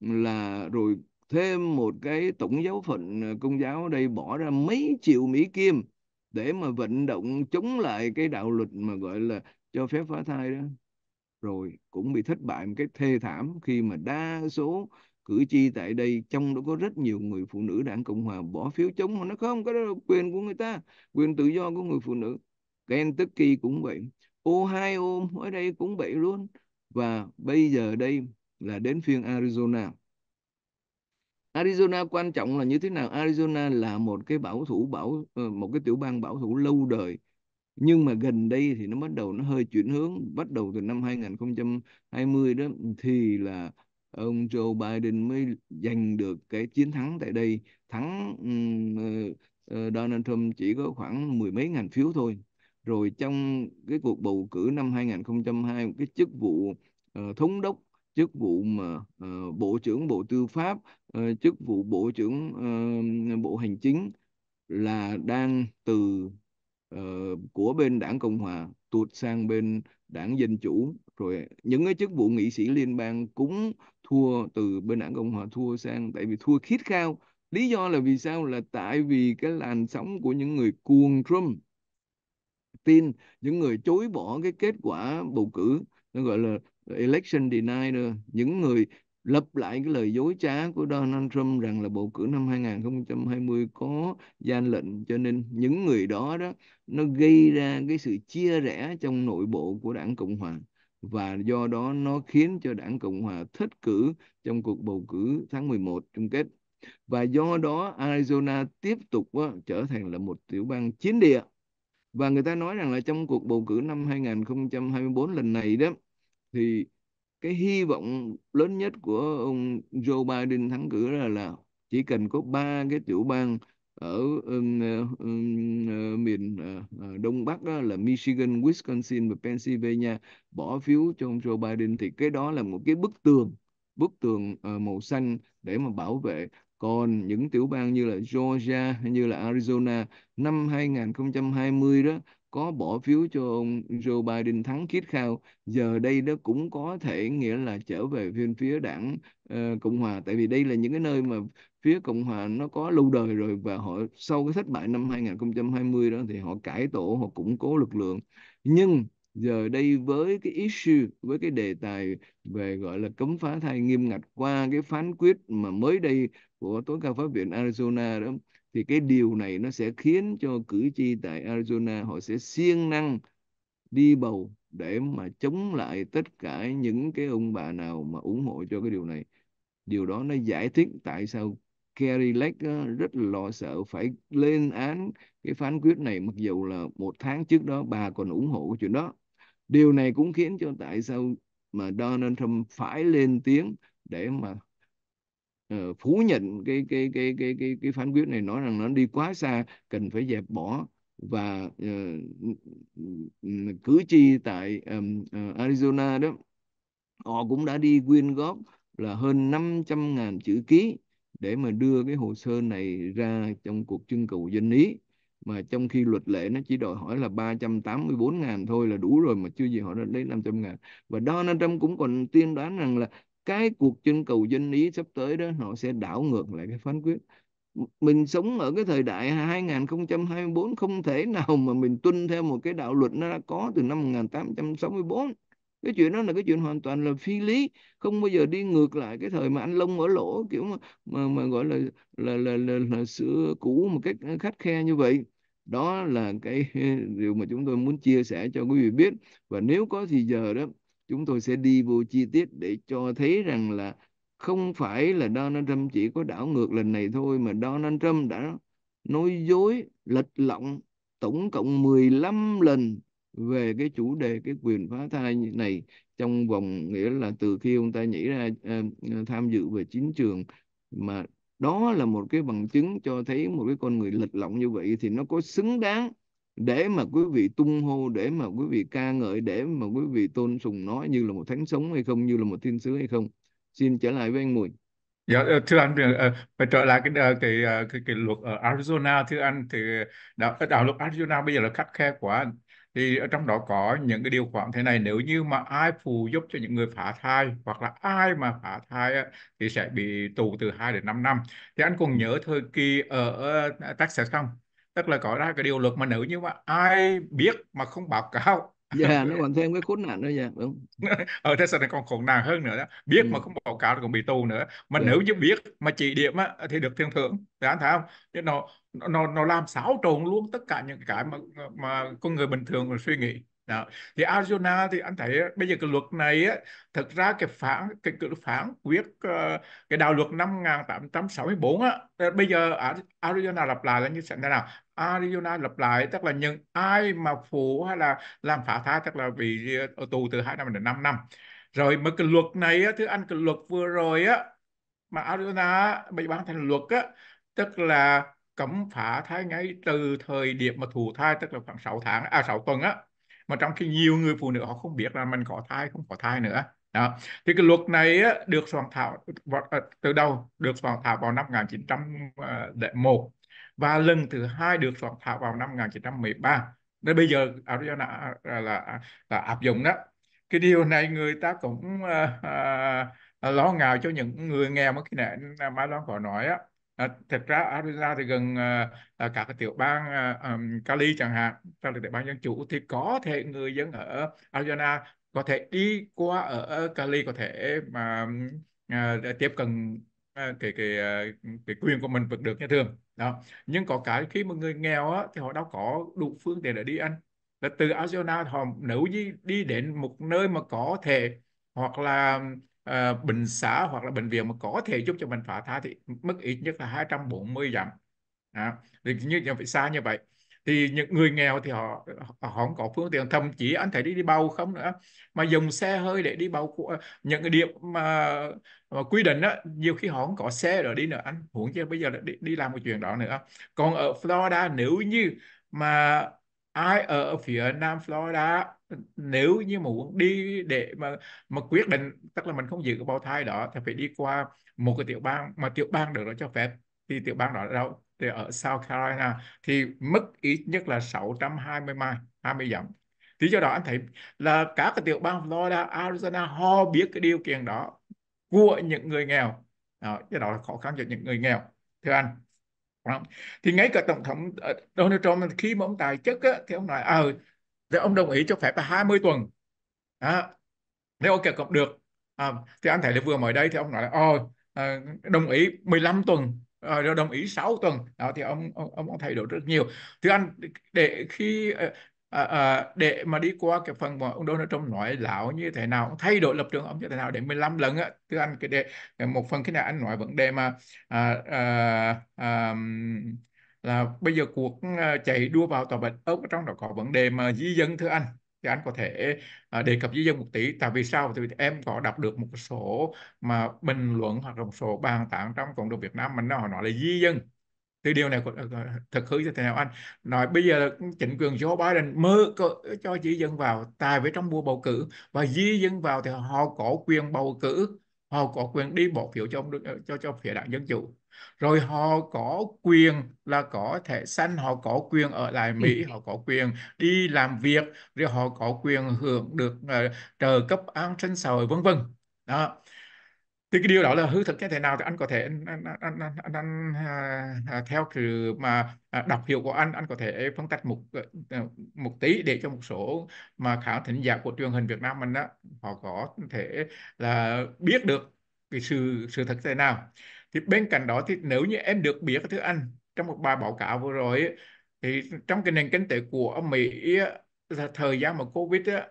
là rồi thêm một cái tổng giáo phận công giáo ở đây bỏ ra mấy triệu Mỹ Kim để mà vận động chống lại cái đạo luật mà gọi là cho phép phá thai đó rồi cũng bị thất bại một cái thê thảm khi mà đa số cử tri tại đây trong đó có rất nhiều người phụ nữ đảng cộng hòa bỏ phiếu chống mà nó không cái đó quyền của người ta quyền tự do của người phụ nữ kentucky cũng vậy ohio ở đây cũng vậy luôn và bây giờ đây là đến phiên arizona Arizona quan trọng là như thế nào? Arizona là một cái bảo thủ bảo ờ, một cái tiểu bang bảo thủ lâu đời nhưng mà gần đây thì nó bắt đầu nó hơi chuyển hướng bắt đầu từ năm 2020 đó thì là ông Joe Biden mới giành được cái chiến thắng tại đây thắng ờ, ờ, Donald Trump chỉ có khoảng mười mấy ngàn phiếu thôi rồi trong cái cuộc bầu cử năm 2002 cái chức vụ ờ, thống đốc chức vụ mà bộ trưởng bộ tư pháp chức vụ bộ trưởng bộ hành chính là đang từ của bên đảng cộng hòa tuột sang bên đảng dân chủ rồi những cái chức vụ nghị sĩ liên bang cũng thua từ bên đảng cộng hòa thua sang tại vì thua khít khao lý do là vì sao là tại vì cái làn sóng của những người cuồng Trump tin những người chối bỏ cái kết quả bầu cử nó gọi là election denier những người lập lại cái lời dối trá của Donald Trump rằng là bầu cử năm 2020 có gian lận cho nên những người đó đó nó gây ra cái sự chia rẽ trong nội bộ của đảng Cộng hòa và do đó nó khiến cho đảng Cộng hòa thất cử trong cuộc bầu cử tháng 11 chung kết. Và do đó Arizona tiếp tục uh, trở thành là một tiểu bang chiến địa. Và người ta nói rằng là trong cuộc bầu cử năm 2024 lần này đó thì cái hy vọng lớn nhất của ông Joe Biden thắng cử là, là chỉ cần có ba cái tiểu bang ở ờ, ờ, miền ờ, đông bắc là Michigan, Wisconsin và Pennsylvania bỏ phiếu cho ông Joe Biden thì cái đó là một cái bức tường bức tường màu xanh để mà bảo vệ còn những tiểu bang như là Georgia như là Arizona năm 2020 đó có bỏ phiếu cho ông Joe Biden thắng kiết khao giờ đây nó cũng có thể nghĩa là trở về bên phía đảng uh, Cộng hòa tại vì đây là những cái nơi mà phía Cộng hòa nó có lâu đời rồi và họ sau cái thất bại năm 2020 đó thì họ cải tổ họ củng cố lực lượng nhưng giờ đây với cái issue với cái đề tài về gọi là cấm phá thai nghiêm ngặt qua cái phán quyết mà mới đây của tối cao pháp viện Arizona đó thì cái điều này nó sẽ khiến cho cử tri tại Arizona họ sẽ siêng năng đi bầu để mà chống lại tất cả những cái ông bà nào mà ủng hộ cho cái điều này. Điều đó nó giải thích tại sao Kerry Lake rất lo sợ phải lên án cái phán quyết này mặc dù là một tháng trước đó bà còn ủng hộ cái chuyện đó. Điều này cũng khiến cho tại sao mà Donald Trump phải lên tiếng để mà uh, phủ nhận cái cái cái cái cái cái phán quyết này nói rằng nó đi quá xa cần phải dẹp bỏ và uh, cử tri tại um, uh, Arizona đó họ cũng đã đi quyên góp là hơn 500.000 chữ ký để mà đưa cái hồ sơ này ra trong cuộc trưng cầu dân ý mà trong khi luật lệ nó chỉ đòi hỏi là 384 ngàn thôi là đủ rồi mà chưa gì họ đã lấy 500 ngàn và Donald Trump cũng còn tiên đoán rằng là cái cuộc trưng cầu dân ý sắp tới đó họ sẽ đảo ngược lại cái phán quyết mình sống ở cái thời đại 2024 không thể nào mà mình tuân theo một cái đạo luật nó đã có từ năm 1864 cái chuyện đó là cái chuyện hoàn toàn là phi lý không bao giờ đi ngược lại cái thời mà anh Long ở lỗ kiểu mà mà, mà gọi là là, là là là xưa cũ một cách khắt khe như vậy đó là cái điều mà chúng tôi muốn chia sẻ cho quý vị biết và nếu có thì giờ đó chúng tôi sẽ đi vô chi tiết để cho thấy rằng là không phải là Donald Trump chỉ có đảo ngược lần này thôi mà Donald Trump đã nói dối lệch lọng tổng cộng 15 lần về cái chủ đề cái quyền phá thai này trong vòng nghĩa là từ khi ông ta nhảy ra uh, tham dự về chiến trường mà đó là một cái bằng chứng cho thấy một cái con người lật lọng như vậy thì nó có xứng đáng để mà quý vị tung hô để mà quý vị ca ngợi để mà quý vị tôn sùng nó như là một thánh sống hay không như là một thiên sứ hay không xin trở lại với anh Mùi Dạ, ờ, thưa anh ờ, ờ, phải trở lại cái cái cái, cái luật ở Arizona thưa anh thì đạo, đạo luật Arizona bây giờ là khắt khe quá Thì ở trong đó có những cái điều khoản thế này nếu như mà ai phù giúp cho những người phá thai hoặc là ai mà phá thai thì sẽ bị tù từ 2 đến 5 năm. Thì anh còn nhớ thời kỳ ở Texas không? tức là có ra cái điều luật mà nữ như mà ai biết mà không báo cáo dạ yeah, nó còn thêm cái khốn nạn nữa dạ đúng ở ừ, thế sao này còn khốn nạn hơn nữa đó biết ừ. mà không báo cáo còn bị tù nữa mà yeah. Dạ. nếu như biết mà chỉ điểm á, thì được thiên thưởng thì anh thấy không chứ nó nó nó làm xáo trộn luôn tất cả những cái mà mà con người bình thường suy nghĩ đó. thì Arizona thì anh thấy ờ, bây giờ cái luật này á, thực ra cái phán cái, cái phán quyết ờ, cái đạo luật năm 1864 á ờ, bây giờ Arizona lặp lại là như thế nào Arizona lặp lại tức là những ai mà phụ hay là làm phá thai tức là bị ở tù từ 2 năm đến 5 năm rồi mà cái luật này á, thứ anh cái luật vừa rồi á mà Arizona bị ban thành luật á tức là cấm phá thai ngay từ thời điểm mà thụ thai tức là khoảng 6 tháng à 6 tuần á mà trong khi nhiều người phụ nữ họ không biết là mình có thai không có thai nữa đó thì cái luật này được soạn thảo ờ, từ đầu được soạn thảo vào năm 1901 ờ, và lần thứ hai được soạn thảo vào năm 1913 nên bây giờ Arizona à, à, là, là, là áp dụng đó cái điều này người ta cũng uh, uh, lo ngại cho những người nghèo mà cái nãy Mai Loan có nói á À, thật ra Arizona thì gần à, cả các tiểu bang à, um, Cali chẳng hạn, trong tiểu bang dân chủ thì có thể người dân ở Arizona có thể đi qua ở Cali có thể mà à, tiếp cận à, cái cái cái quyền của mình vẫn được như thường đó nhưng có cái khi mà người nghèo á, thì họ đâu có đủ phương tiện để đi ăn là từ Arizona họ nếu như đi đến một nơi mà có thể hoặc là Ờ, bệnh xã hoặc là bệnh viện mà có thể giúp cho mình phá thai thì mức ít nhất là 240 dặm à, thì như vậy xa như vậy thì những người nghèo thì họ họ không có phương tiện thậm chí anh thấy đi đi bầu không nữa mà dùng xe hơi để đi bầu những cái điểm mà, mà quy định đó nhiều khi họ không có xe rồi đi nữa anh huống chứ bây giờ đi, đi làm một chuyện đó nữa còn ở Florida nếu như mà ai ở phía Nam Florida nếu như mà muốn đi để mà mà quyết định tức là mình không giữ cái bào thai đó thì phải đi qua một cái tiểu bang mà tiểu bang được nó cho phép thì tiểu bang đó đâu thì ở South Carolina thì mức ít nhất là 620 mile 20 dặm thì do đó anh thấy là các cái tiểu bang Florida Arizona họ biết cái điều kiện đó của những người nghèo đó, do đó là khó khăn cho những người nghèo thưa anh thì ngay cả tổng thống ờ, Donald Trump khi mà ông tài chức á, thì ông nói ờ à, thì ông đồng ý cho phép là 20 tuần à, nếu ông kẹt cộng được à, thì anh thấy là vừa mới đây thì ông nói là ồ ờ, ờ, đồng ý 15 tuần ờ, rồi đồng ý 6 tuần đó thì ông ông, ông thay đổi rất nhiều thì anh để khi à, à, để mà đi qua cái phần mà ông Donald Trump nói lão như thế nào ông thay đổi lập trường ông như thế nào để 15 lần á thưa anh cái để một phần cái này anh nói vấn đề mà à, à, là bây giờ cuộc ờ, chạy đua vào tòa bạch ốc trong đó có vấn đề mà di dân thưa anh thì anh có thể ờ, đề cập di dân một tí tại vì sao thì em có đọc được một số mà bình luận hoặc là một số bàn tán trong cộng đồng Việt Nam mình nó họ nói là di dân thì điều này ờ, thật hư như thế nào anh nói bây giờ chính quyền Joe Biden mơ cho di dân vào tài với trong mùa bầu cử và di dân vào thì họ có quyền bầu cử họ có quyền đi bỏ phiếu cho cho cho phía đảng dân chủ rồi họ có quyền là có thể xanh họ có quyền ở lại Mỹ ừ. họ có quyền đi làm việc rồi họ có quyền hưởng được uh, trợ cấp an sinh xã hội vân vân đó thì cái điều đó là hư thực như thế nào thì anh có thể anh anh anh, anh, anh, anh à, à, theo từ mà à, đọc hiểu của anh anh có thể phân tách một ờ, ờ, một tí để cho một số mà khảo thính giả của truyền hình Việt Nam mình đó họ có thể là biết được cái sự sự thật thế nào thì bên cạnh đó thì nếu như em được biết cái thứ Anh trong một bài báo cáo vừa rồi thì trong cái nền kinh tế của Mỹ là thời gian mà Covid ấy,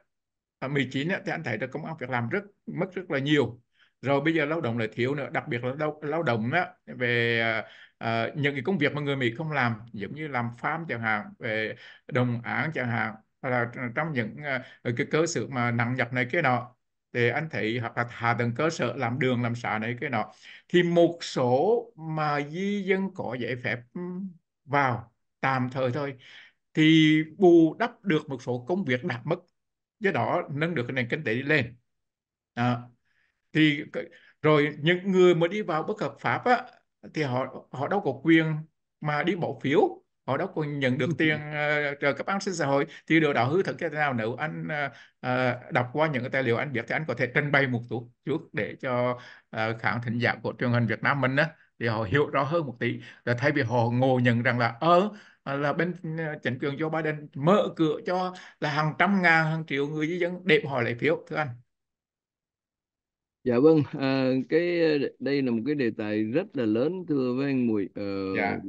19 ấy, thì anh thấy là công an việc làm rất mất rất là nhiều rồi bây giờ lao động lại thiếu nữa đặc biệt là lao, lao động á về à, à, những cái công việc mà người Mỹ không làm giống như làm farm chẳng hạn về đồng áng chẳng hạn là trong những à, cái cơ sở mà nặng nhập này kia nọ để anh thị hoặc là hạ tầng cơ sở làm đường làm xã này cái nọ thì một số mà di dân có giấy phép vào tạm thời thôi thì bù đắp được một số công việc đạt mất do đó nâng được cái nền kinh tế đi lên à, thì rồi những người mà đi vào bất hợp pháp á, thì họ họ đâu có quyền mà đi bỏ phiếu hồi đó cô nhận được tiền uh, trợ cấp an sinh xã hội thì điều đó hư thực thế nào nếu anh ờ, ờ, đọc qua những cái tài liệu anh biết thì anh có thể trình bày một chút trước để cho ờ, khán thính giả của truyền hình Việt Nam mình đó thì họ hiểu rõ hơn một tí là thay vì họ ngộ nhận rằng là ơ là bên chính quyền Joe Biden mở cửa cho là hàng trăm ngàn hàng triệu người dân để họ lấy phiếu thưa anh dạ vâng à, cái ờ, đây là một cái đề tài rất là lớn thưa với anh Mùi ờ, dạ.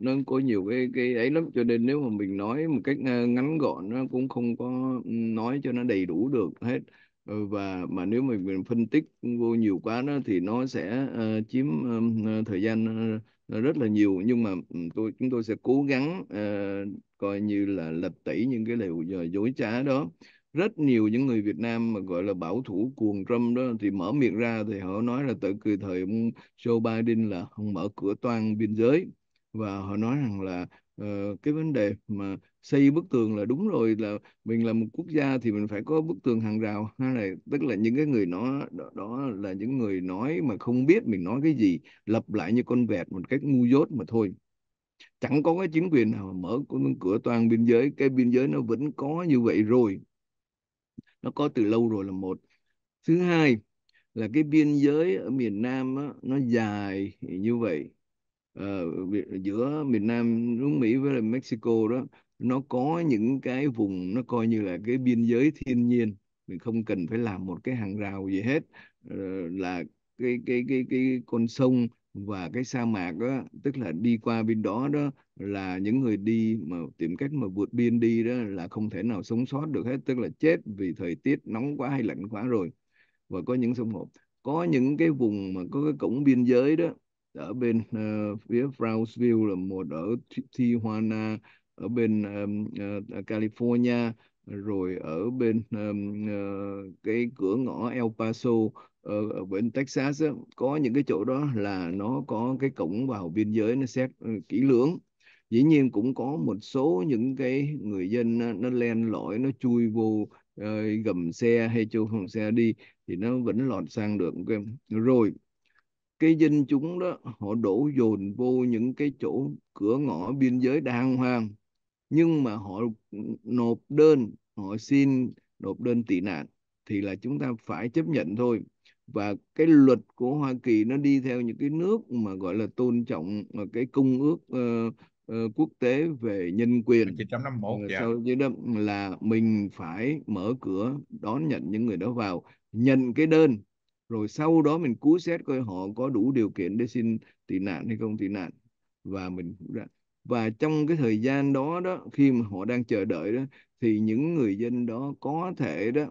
nó có nhiều cái cái ấy lắm cho nên nếu mà mình nói một cách ờ, ngắn gọn nó cũng không có nói cho nó đầy đủ được hết ờ, và mà nếu mà mình phân tích vô nhiều quá nó thì nó sẽ uh, chiếm uh, thời gian uh, rất là nhiều nhưng mà ừ, tôi chúng tôi sẽ cố gắng uh, coi như là lật tẩy những cái lời dối trá đó rất nhiều những người Việt Nam mà gọi là bảo thủ cuồng Trump đó thì mở miệng ra thì họ nói là tự cười thời ông Joe Biden là không mở cửa toàn biên giới và họ nói rằng là uh, cái vấn đề mà xây bức tường là đúng rồi là mình là một quốc gia thì mình phải có bức tường hàng rào hay là tức là những cái người nó đó, đó là những người nói mà không biết mình nói cái gì lặp lại như con vẹt một cách ngu dốt mà thôi chẳng có cái chính quyền nào mở cửa toàn biên giới cái biên giới nó vẫn có như vậy rồi nó có từ lâu rồi là một thứ hai là cái biên giới ở miền Nam á, nó dài như vậy ờ, giữa miền Nam nước Mỹ với là Mexico đó nó có những cái vùng nó coi như là cái biên giới thiên nhiên mình không cần phải làm một cái hàng rào gì hết ờ, là cái cái cái cái con sông và cái sa mạc đó, tức là đi qua bên đó đó là những người đi mà tìm cách mà vượt biên đi đó là không thể nào sống sót được hết tức là chết vì thời tiết nóng quá hay lạnh quá rồi và có những sông hộp có những cái vùng mà có cái cổng biên giới đó ở bên uh, phía Brownsville là một ở Tijuana ở bên um, uh, California rồi ở bên um, uh, cái cửa ngõ El Paso ở, ờ, ở bên Texas á, có những cái chỗ đó là nó có cái cổng vào biên giới nó xét ừ, kỹ lưỡng dĩ nhiên cũng có một số những cái người dân nó, nó len lỏi nó chui vô ờ, gầm xe hay chỗ phòng xe đi thì nó vẫn lọt sang được rồi cái dân chúng đó họ đổ dồn vô những cái chỗ cửa ngõ biên giới đàng hoàng nhưng mà họ nộp đơn họ xin nộp đơn tị nạn thì là chúng ta phải chấp nhận thôi và cái luật của Hoa Kỳ nó đi theo những cái nước mà gọi là tôn trọng ờ, cái công ước uh, uh, quốc tế về nhân quyền 1951 dạ. sau đó là mình phải mở cửa đón nhận những người đó vào nhận cái đơn rồi sau đó mình cứu xét coi họ có đủ điều kiện để xin tị nạn hay không tị nạn và mình và trong cái thời gian đó đó khi mà họ đang chờ đợi đó thì những người dân đó có thể đó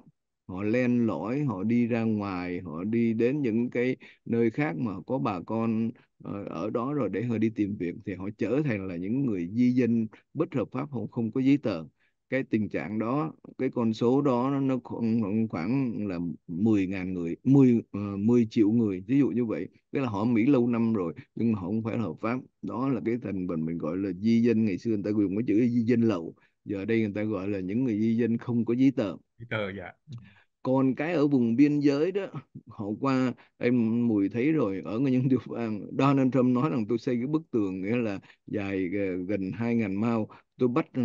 họ len lỏi họ đi ra ngoài họ đi đến những cái nơi khác mà có bà con ờ, ở đó rồi để họ đi tìm việc thì họ trở thành là những người di dân bất hợp pháp họ không có giấy tờ cái tình trạng đó cái con số đó nó khoảng, khoảng là 10.000 người 10 10 ờ, triệu người ví dụ như vậy tức là họ Mỹ lâu năm rồi nhưng họ không phải là hợp pháp đó là cái thành phần mình gọi là di dân ngày xưa người ta dùng cái chữ di dân lậu giờ đây người ta gọi là những người di dân không có giấy tờ giấy tờ dạ còn cái ở vùng biên giới đó họ qua em mùi thấy rồi ở những địa phương Donald Trump nói rằng tôi xây cái bức tường nghĩa là dài ờ, gần hai ngàn mao tôi bắt ờ,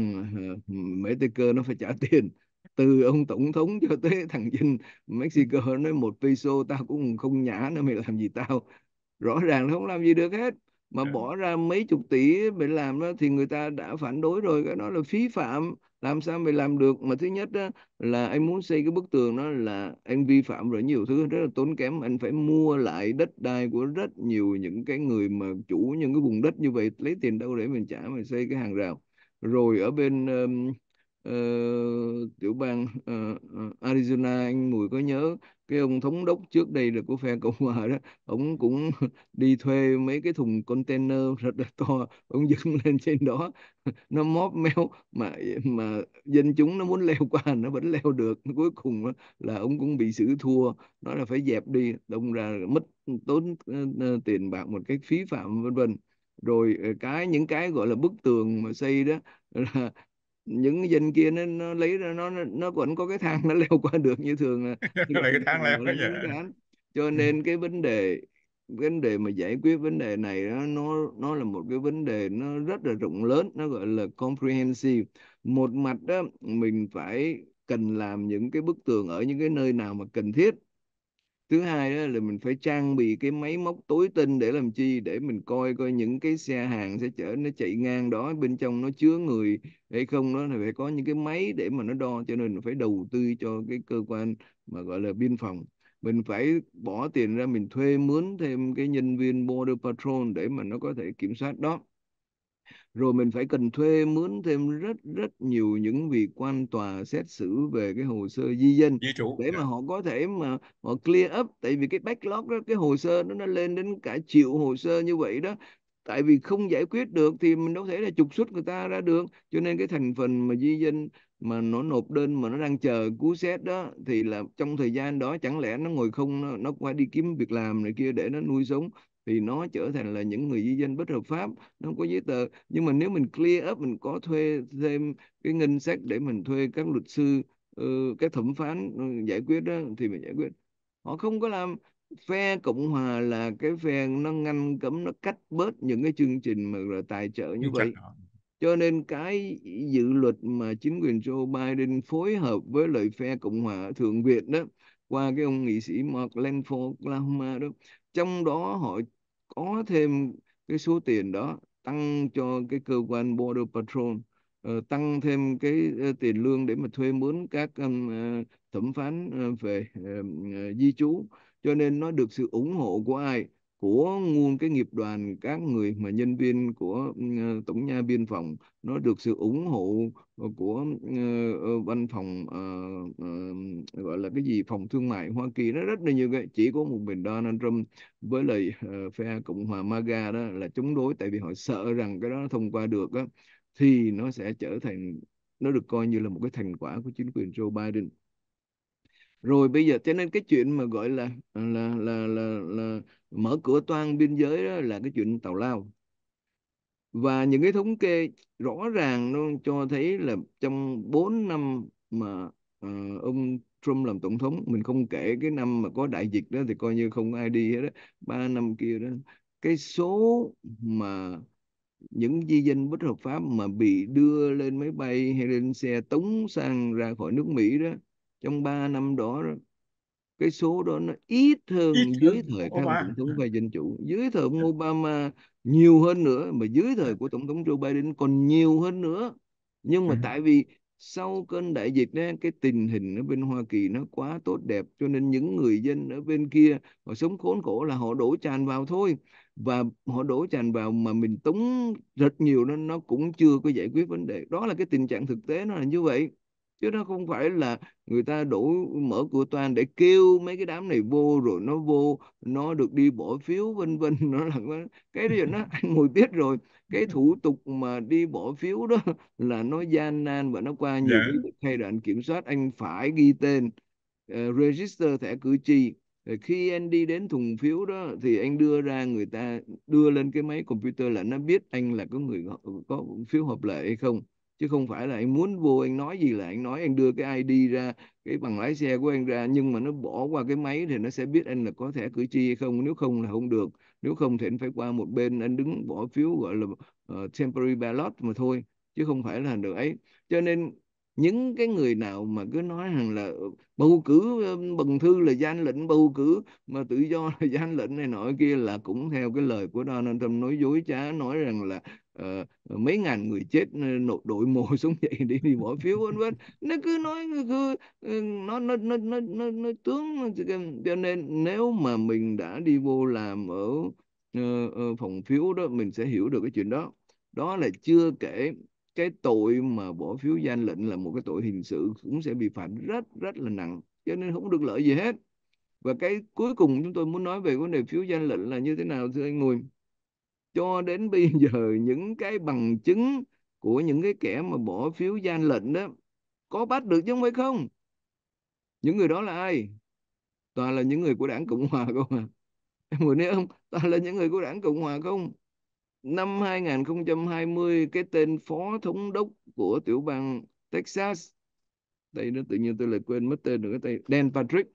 mấy tê cơ nó phải trả tiền từ ông tổng thống cho tới thằng Vinh Mexico ừ. nói một peso tao cũng không nhả nữa mày làm gì tao rõ ràng nó không làm gì được hết mà ừ. bỏ ra mấy chục tỷ để làm đó thì người ta đã phản đối rồi cái đó là phí phạm làm sao mày làm được mà thứ nhất đó, là anh muốn xây cái bức tường đó là anh vi phạm rồi nhiều thứ rất là tốn kém anh phải mua lại đất đai của rất nhiều những cái người mà chủ những cái vùng đất như vậy lấy tiền đâu để mình trả mình xây cái hàng rào rồi ở bên uh, uh, tiểu bang uh, Arizona anh mùi có nhớ cái ông thống đốc trước đây là của phe cộng hòa đó ông cũng đi thuê mấy cái thùng container rất là to ông dựng lên trên đó nó móp méo mà mà dân chúng nó muốn leo qua nó vẫn leo được cuối cùng đó, là ông cũng bị xử thua nó là phải dẹp đi đồng ra mất tốn ờ, ờ, tiền bạc một cái phí phạm vân vân rồi ờ, cái những cái gọi là bức tường mà xây đó là những cái dân kia nó, nó lấy ra nó nó vẫn có cái thang nó leo qua được như thường à. là dạ. cái thang leo dạ. cho ừ. nên cái vấn đề vấn đề mà giải quyết vấn đề này nó nó nó là một cái vấn đề nó rất là rộng lớn nó gọi là comprehensive một mặt đó mình phải cần làm những cái bức tường ở những cái nơi nào mà cần thiết thứ hai đó là mình phải trang bị cái máy móc tối tinh để làm chi để mình coi coi những cái xe hàng sẽ chở nó chạy ngang đó bên trong nó chứa người hay không đó là phải có những cái máy để mà nó đo cho nên phải đầu tư cho cái cơ quan mà gọi là biên phòng mình phải bỏ tiền ra mình thuê mướn thêm cái nhân viên border patrol để mà nó có thể kiểm soát đó rồi mình phải cần thuê mướn thêm rất rất nhiều những vị quan tòa xét xử về cái hồ sơ di dân di chủ. để mà dạ. họ có thể mà họ clear up tại vì cái backlog đó cái hồ sơ nó nó lên đến cả triệu hồ sơ như vậy đó tại vì không giải quyết được thì mình đâu thể là trục xuất người ta ra được cho nên cái thành phần mà di dân mà nó nộp đơn mà nó đang chờ cú xét đó thì là trong thời gian đó chẳng lẽ nó ngồi không nó, nó qua đi kiếm việc làm này kia để nó nuôi sống thì nó trở thành là những người di dân bất hợp pháp nó không có giấy tờ nhưng mà nếu mình clear up mình có thuê thêm cái ngân sách để mình thuê các luật sư ờ, các thẩm phán ờ, giải quyết đó thì mình giải quyết họ không có làm phe cộng hòa là cái phe nó ngăn cấm nó cắt bớt những cái chương trình mà là tài trợ như vậy cho nên cái dự luật mà chính quyền Joe Biden phối hợp với lợi phe cộng hòa thượng viện đó qua cái ông nghị sĩ Mark Lenford Oklahoma đó trong đó họ có thêm cái số tiền đó tăng cho cái cơ quan Border Patrol uh, tăng thêm cái uh, tiền lương để mà thuê mướn các um, uh, thẩm phán uh, về uh, di trú cho nên nó được sự ủng hộ của ai của nguồn cái nghiệp đoàn các người mà nhân viên của uh, tổng nha biên phòng nó được sự ủng hộ của uh, văn phòng uh, uh, gọi là cái gì phòng thương mại Hoa Kỳ nó rất là nhiều cái chỉ có một mình Donald Trump với lời uh, phe Cộng hòa MAGA đó là chống đối tại vì họ sợ rằng cái đó thông qua được đó, thì nó sẽ trở thành nó được coi như là một cái thành quả của chính quyền Joe Biden rồi bây giờ cho nên cái chuyện mà gọi là là là là, là mở cửa toan biên giới đó là cái chuyện tào lao và những cái thống kê rõ ràng nó cho thấy là trong 4 năm mà uh, ông Trump làm tổng thống mình không kể cái năm mà có đại dịch đó thì coi như không ai đi hết đó ba năm kia đó cái số mà những di dân bất hợp pháp mà bị đưa lên máy bay hay lên xe tống sang ra khỏi nước Mỹ đó trong 3 năm đó, đó cái số đó nó ít hơn ít dưới hơn. thời các tổng thống và dân chủ dưới thời ông dạ. Obama nhiều hơn nữa mà dưới thời của tổng thống Joe Biden còn nhiều hơn nữa nhưng mà ừ. tại vì sau cơn đại dịch đó, cái tình hình ở bên Hoa Kỳ nó quá tốt đẹp cho nên những người dân ở bên kia họ sống khốn khổ là họ đổ tràn vào thôi và họ đổ tràn vào mà mình tống rất nhiều nên nó cũng chưa có giải quyết vấn đề đó là cái tình trạng thực tế nó là như vậy chứ nó không phải là người ta đủ mở cửa toàn để kêu mấy cái đám này vô rồi nó vô nó được đi bỏ phiếu vân vân nó là cái đó nó anh ngồi biết rồi cái thủ tục mà đi bỏ phiếu đó là nó gian nan và nó qua nhiều yeah. Dạ. hay là anh kiểm soát anh phải ghi tên uh, register thẻ cử tri rồi ờ, khi anh đi đến thùng phiếu đó thì anh đưa ra người ta đưa lên cái máy computer là nó biết anh là có người có phiếu hợp lệ hay không chứ không phải là anh muốn vô anh nói gì là anh nói anh đưa cái ID ra cái bằng lái xe của anh ra nhưng mà nó bỏ qua cái máy thì nó sẽ biết anh là có thể cử tri hay không nếu không là không được nếu không thì anh phải qua một bên anh đứng bỏ phiếu gọi là uh, temporary ballot mà thôi chứ không phải là được ấy cho nên những cái người nào mà cứ nói rằng là bầu cử bằng thư là gian lệnh bầu cử mà tự do là gian lệnh này nọ kia là cũng theo cái lời của Donald Trump nói dối trá nói rằng là uh, mấy ngàn người chết nộp đội mồ xuống dậy đi đi bỏ phiếu vân vân nó cứ nói cứ nó nó nó nó nó, nó tướng cho nên nếu mà mình đã đi vô làm ở uh, phòng phiếu đó mình sẽ hiểu được cái chuyện đó đó là chưa kể cái tội mà bỏ phiếu gian lệnh là một cái tội hình sự cũng sẽ bị phạt rất rất là nặng cho nên không được lợi gì hết và cái cuối cùng chúng tôi muốn nói về vấn đề phiếu gian lệnh là như thế nào thưa anh Ngồi cho đến bây giờ những cái bằng chứng của những cái kẻ mà bỏ phiếu gian lệnh đó có bắt được chứ không phải không những người đó là ai toàn là những người của đảng cộng hòa không à em muốn nói không toàn là những người của đảng cộng hòa không năm 2020 cái tên phó thống đốc của tiểu bang Texas đây nó tự nhiên tôi lại quên mất tên được cái tên Dan Patrick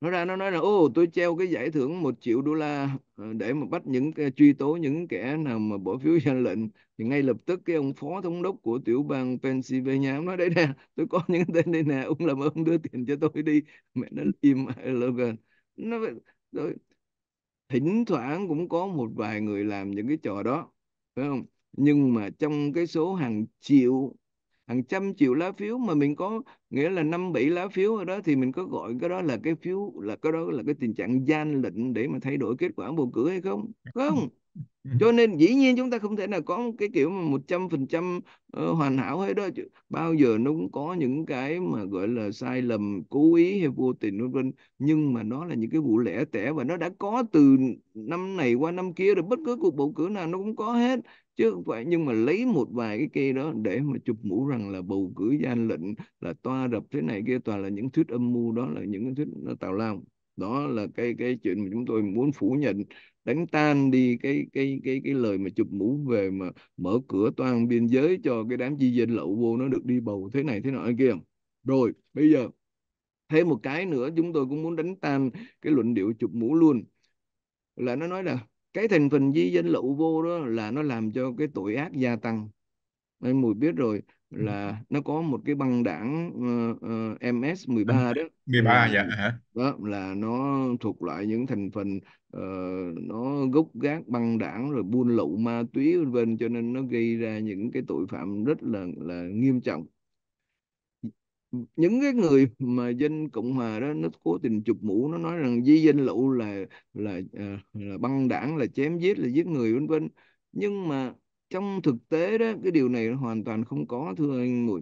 nó ra nó nói là ô tôi treo cái giải thưởng một triệu đô la ờ, để mà bắt những truy tố những kẻ nào mà bỏ phiếu gian lệnh thì ngay lập tức cái ông phó thống đốc của tiểu bang Pennsylvania ông nói đây nè tôi có những tên đây nè ông làm ơn đưa tiền cho tôi đi mẹ nó im Logan nó rồi thỉnh thoảng cũng có một vài người làm những cái trò đó phải không nhưng mà trong cái số hàng triệu hàng trăm triệu lá phiếu mà mình có nghĩa là năm bảy lá phiếu ở đó thì mình có gọi cái đó là cái phiếu là cái đó là cái tình trạng gian lệnh để mà thay đổi kết quả bầu cử hay không không cho ừ. nên dĩ nhiên chúng ta không thể nào có một cái kiểu mà một trăm phần trăm ờ, hoàn hảo hết đó bao giờ nó cũng có những cái mà gọi là sai lầm cố ý hay vô tình vân vân nhưng mà nó là những cái vụ lẻ tẻ và nó đã có từ năm này qua năm kia rồi bất cứ cuộc bầu cử nào nó cũng có hết chứ không phải nhưng mà lấy một vài cái kia đó để mà chụp mũ rằng là bầu cử gian lệnh là toa rập thế này kia toàn là những thuyết âm mưu đó là những thuyết nó tào lao đó là cái cái chuyện mà chúng tôi muốn phủ nhận đánh tan đi cái cái cái cái lời mà chụp mũ về mà mở cửa toàn biên giới cho cái đám di dân lậu vô nó được đi bầu thế này thế nọ kia rồi bây giờ thêm một cái nữa chúng tôi cũng muốn đánh tan cái luận điệu chụp mũ luôn là nó nói là cái thành phần di dân lậu vô đó là nó làm cho cái tội ác gia tăng anh mùi biết rồi ừ. là nó có một cái băng đảng uh, uh, MS 13 đó 13 dạ hả đó là nó thuộc loại những thành phần Ờ, nó gốc gác băng đảng rồi buôn lậu ma túy vân vân cho nên nó gây ra những cái tội phạm rất là là nghiêm trọng những cái người mà dân cộng hòa đó nó cố tình chụp mũ nó nói rằng di dân lậu là là ờ, là băng đảng là chém giết là giết người vân vân nhưng mà trong thực tế đó cái điều này hoàn toàn không có thưa anh mùi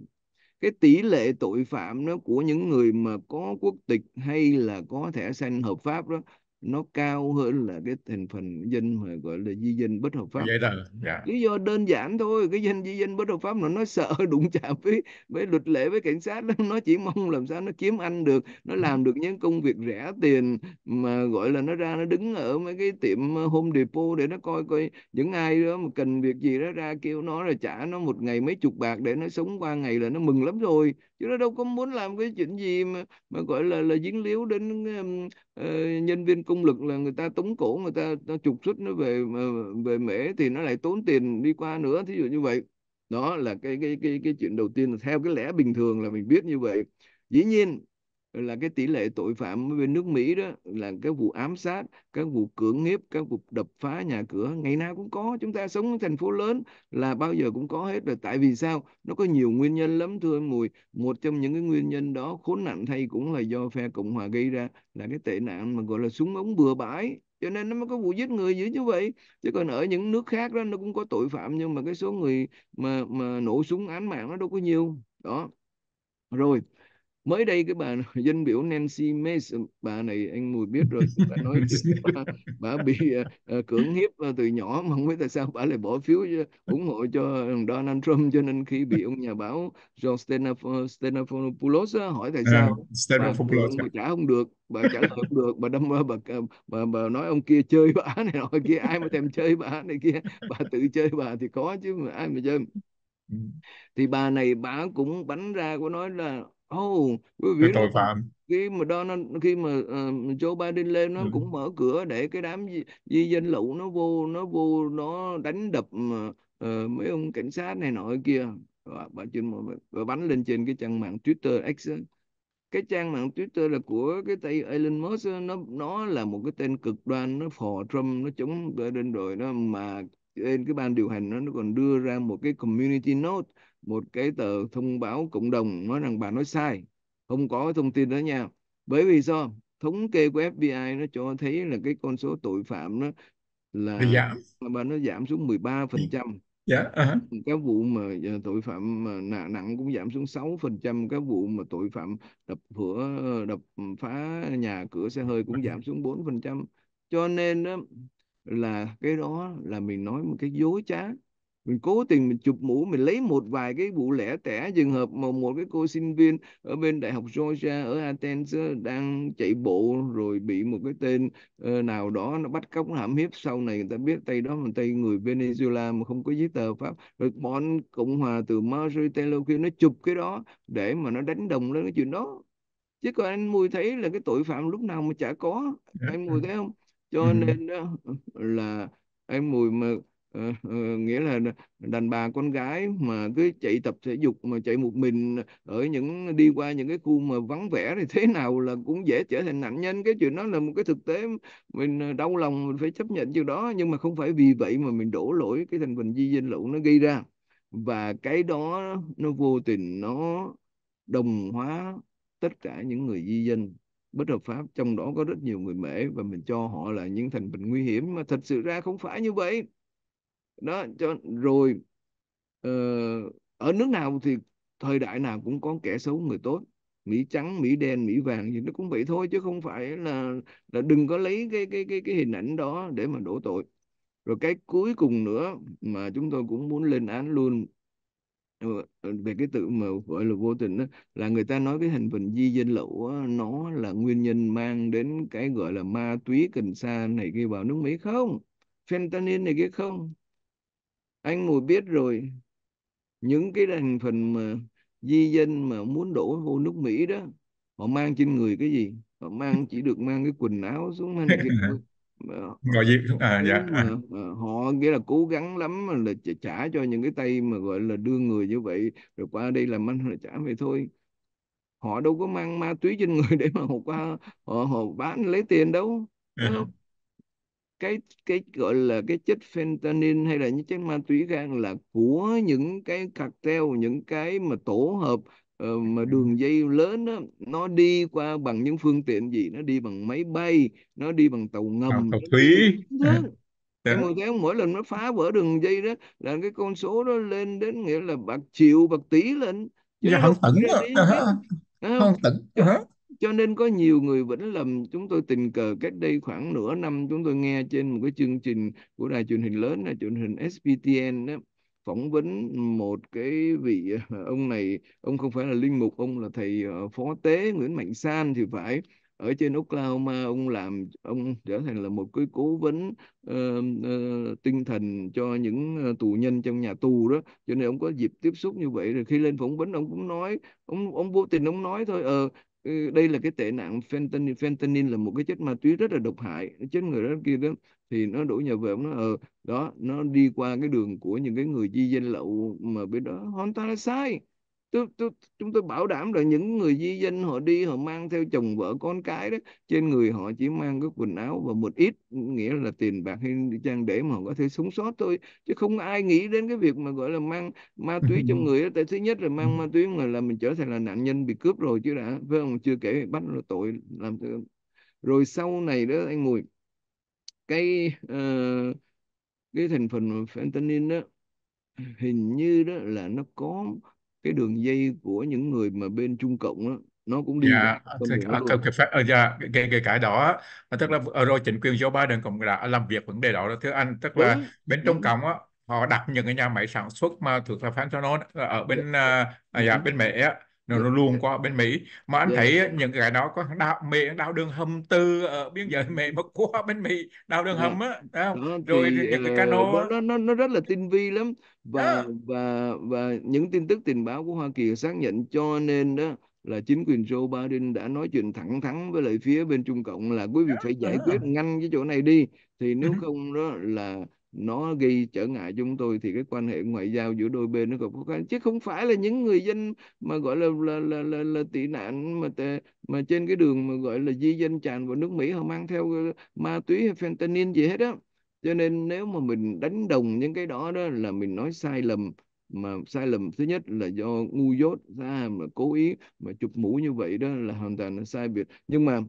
cái tỷ lệ tội phạm nó của những người mà có quốc tịch hay là có thẻ xanh hợp pháp đó nó cao hơn là cái thành phần dinh mà gọi là di dân bất hợp pháp. Vậy đó. Yeah. Lý do đơn giản thôi, cái dinh di dân bất hợp pháp là nó sợ đụng chạm với với luật lệ với cảnh sát đó. nó chỉ mong làm sao nó kiếm ăn được, nó làm được những công việc rẻ tiền mà gọi là nó ra nó đứng ở mấy cái tiệm Home Depot để nó coi coi những ai đó mà cần việc gì đó ra kêu nó rồi trả nó một ngày mấy chục bạc để nó sống qua ngày là nó mừng lắm rồi chứ nó đâu có muốn làm cái chuyện gì mà mà gọi là là dính líu đến uh, nhân viên công lực là người ta tống cổ người ta, ta trục xuất nó về về mễ thì nó lại tốn tiền đi qua nữa thí dụ như vậy đó là cái cái cái cái chuyện đầu tiên là theo cái lẽ bình thường là mình biết như vậy dĩ nhiên là cái tỷ lệ tội phạm bên nước Mỹ đó là cái vụ ám sát, các vụ cưỡng hiếp, các vụ đập phá nhà cửa ngày nào cũng có. Chúng ta sống ở thành phố lớn là bao giờ cũng có hết rồi. Tại vì sao? Nó có nhiều nguyên nhân lắm thưa anh Mùi. Một trong những cái nguyên nhân đó khốn nạn thay cũng là do phe Cộng hòa gây ra là cái tệ nạn mà gọi là súng ống bừa bãi cho nên nó mới có vụ giết người dữ như vậy chứ còn ở những nước khác đó nó cũng có tội phạm nhưng mà cái số người mà mà nổ súng án mạng nó đâu có nhiều đó rồi mới đây cái bà dân biểu Nancy Mace bà này anh mùi biết rồi bà nói bà, bà bị uh, cưỡng hiếp ờ, từ nhỏ mà không biết tại sao bà lại bỏ phiếu ủng hộ cho Donald Trump cho nên khi bị ông nhà báo John Stenaf Stephanopoulos hỏi tại à, sao uh, Stephanopoulos bà, bà trả không được bà trả lời không được bà đâm bà, bà bà nói ông kia chơi bà này nọ kia ai mà thèm chơi bà này kia bà tự chơi bà thì có chứ mà ai mà chơi ừ. thì bà này bà cũng bắn ra của nói là Oh, quý vị với biết tội không? phạm Khi mà Donald, khi mà ờ, Joe Biden lên nó ừ. cũng mở cửa để cái đám di, di dân lậu nó vô, nó vô, nó đánh đập mà, ờ, mấy ông cảnh sát này nọ kia. và bà, trên, bắn lên trên cái trang mạng Twitter X. Á. Cái trang mạng Twitter là của cái tay Elon Musk nó nó là một cái tên cực đoan nó phò Trump nó chống Biden rồi nó mà trên cái ban điều hành nó, nó còn đưa ra một cái community note một cái tờ thông báo cộng đồng nói rằng bà nói sai không có thông tin đó nha bởi vì sao thống kê của FBI nó cho thấy là cái con số tội phạm nó là giảm là bà nó giảm xuống 13 phần trăm dạ, uh-huh. các vụ mà ờ, tội phạm mà nặng, nặng cũng giảm xuống 6 phần trăm các vụ mà tội phạm đập cửa đập phá nhà cửa xe hơi cũng giảm xuống 4 phần trăm cho nên đó, là cái đó là mình nói một cái dối trá mình cố tình mình chụp mũ mình lấy một vài cái vụ lẻ tẻ trường hợp mà một cái cô sinh viên ở bên đại học Georgia ở Athens đang chạy bộ rồi bị một cái tên ờ, nào đó nó bắt cóc hãm hiếp sau này người ta biết tay đó là tay người Venezuela mà không có giấy tờ pháp rồi bọn cộng hòa từ Marjorie Taylor Greene nó chụp cái đó để mà nó đánh đồng lên cái chuyện đó chứ còn anh mùi thấy là cái tội phạm lúc nào mà chả có dạ. anh mùi thấy không cho ừ. nên đó là anh mùi mà Ờ, ờ, nghĩa là đàn bà con gái mà cứ chạy tập thể dục mà chạy một mình ở những đi qua những cái khu mà vắng vẻ thì thế nào là cũng dễ trở thành nạn nhân cái chuyện đó là một cái thực tế mình ờ, đau lòng mình phải chấp nhận chuyện đó nhưng mà không phải vì vậy mà mình đổ lỗi cái thành phần di dân lậu nó gây ra và cái đó nó vô tình nó đồng hóa tất cả những người di dân bất hợp pháp trong đó có rất nhiều người mễ và mình cho họ là những thành phần nguy hiểm mà thật sự ra không phải như vậy đó cho rồi ờ, ở nước nào thì thời đại nào cũng có kẻ xấu người tốt mỹ trắng mỹ đen mỹ vàng gì nó cũng vậy thôi chứ không phải là là đừng có lấy cái cái cái cái hình ảnh đó để mà đổ tội rồi cái cuối cùng nữa mà chúng tôi cũng muốn lên án luôn ờ, về cái tự mà gọi là vô tình đó, là người ta nói cái hành vi di dân lậu đó, nó là nguyên nhân mang đến cái gọi là ma túy cần sa này kia vào nước Mỹ không fentanyl này kia không anh mùi biết rồi những cái thành phần mà di dân mà muốn đổ vô nước Mỹ đó họ mang trên người cái gì họ mang chỉ được mang cái quần áo xuống mang cái gọi gì à dạ à. họ nghĩa là cố gắng lắm mà là trả cho những cái tay mà gọi là đưa người như vậy rồi qua đây làm ăn là trả về thôi họ đâu có mang ma túy trên người để mà họ qua họ, họ bán lấy tiền đâu đúng ừ. không cái cái gọi là cái chất fentanyl hay là những chất ma túy gan là của những cái cartel những cái mà tổ hợp uh, mà ừ. đường dây lớn đó, nó đi qua bằng những phương tiện gì nó đi bằng máy bay nó đi bằng tàu ngầm tàu thủy Đúng. Dạ. mỗi lần nó phá vỡ đường dây đó là cái con số nó lên đến nghĩa là bạc triệu bạc tỷ lên dạ, không tỉnh Không tẩn cho nên có nhiều người vẫn lầm chúng tôi tình cờ cách đây khoảng nửa năm chúng tôi nghe trên một cái chương trình của đài truyền hình lớn là truyền hình SPTN đó phỏng vấn một cái vị ông này ông không phải là linh mục ông là thầy ờ, phó tế Nguyễn Mạnh San thì phải ở trên Oklahoma ông làm ông trở thành là một cái cố vấn uh, uh, tinh thần cho những tù nhân trong nhà tù đó cho nên ông có dịp tiếp xúc như vậy rồi khi lên phỏng vấn ông cũng nói ông ông vô tình ông nói thôi ờ Ừ, đây là cái tệ nạn fentanyl fentanyl là một cái chất ma túy rất là độc hại chết người đó kia đó thì nó đổ nhà về nó ở ờ, đó nó đi qua cái đường của những cái người di dân lậu mà bên đó hoàn toàn là sai tôi, tôi, chúng tôi bảo đảm là những người di dân họ đi họ mang theo chồng vợ con cái đó trên người họ chỉ mang cái quần áo và một ít nghĩa là tiền bạc hay trang để mà họ có thể sống sót thôi chứ không ai nghĩ đến cái việc mà gọi là mang ma túy trong người đó. tại thứ nhất là mang ma túy mà là mình trở thành là nạn nhân bị cướp rồi chứ đã phải không chưa kể bắt là tội làm rồi sau này đó anh mùi cái uh, cái thành phần fentanyl đó hình như đó là nó có cái đường dây của những người mà bên Trung Cộng đó, nó cũng đi dạ, à, à, ờ, dạ cái, cái, cái, cái, cái, cái, cái đó à, tức là ờ, rồi chính quyền Joe Biden cũng đã làm việc vấn đề đó thưa anh tức là Đúng. bên Trung Cộng á họ đặt những cái nhà máy sản xuất mà thuộc là Phan Fantanol ờ, ở bên uh, dạ, bên Mỹ nó luôn qua bên Mỹ mà anh thấy những cái đó có đào mì đào đường hầm từ ở ờ, biên giới Mỹ mà qua bên Mỹ đào đường dạ. hầm á rồi thì, những cái cano ờ, nó nó nó rất là tinh vi lắm và à. và và những tin tức tình báo của Hoa Kỳ xác nhận cho nên đó là chính quyền Joe Biden đã nói chuyện thẳng thắn với lại phía bên Trung Cộng là quý vị phải giải quyết nhanh cái chỗ này đi thì ừ nếu không đó là nó gây trở ngại chúng tôi thì cái quan hệ ngoại giao giữa đôi bên nó còn khó khăn chứ không phải là những người dân mà gọi là là là là, là tị nạn mà tệ, mà trên cái đường mà gọi là di dân tràn vào nước Mỹ họ mang theo ờ, ma túy hay fentanyl gì hết á cho nên nếu mà mình đánh đồng những cái đó đó là mình nói sai lầm mà sai lầm thứ nhất là do ngu dốt ra mà cố ý mà chụp mũ như vậy đó là hoàn toàn là sai biệt nhưng mà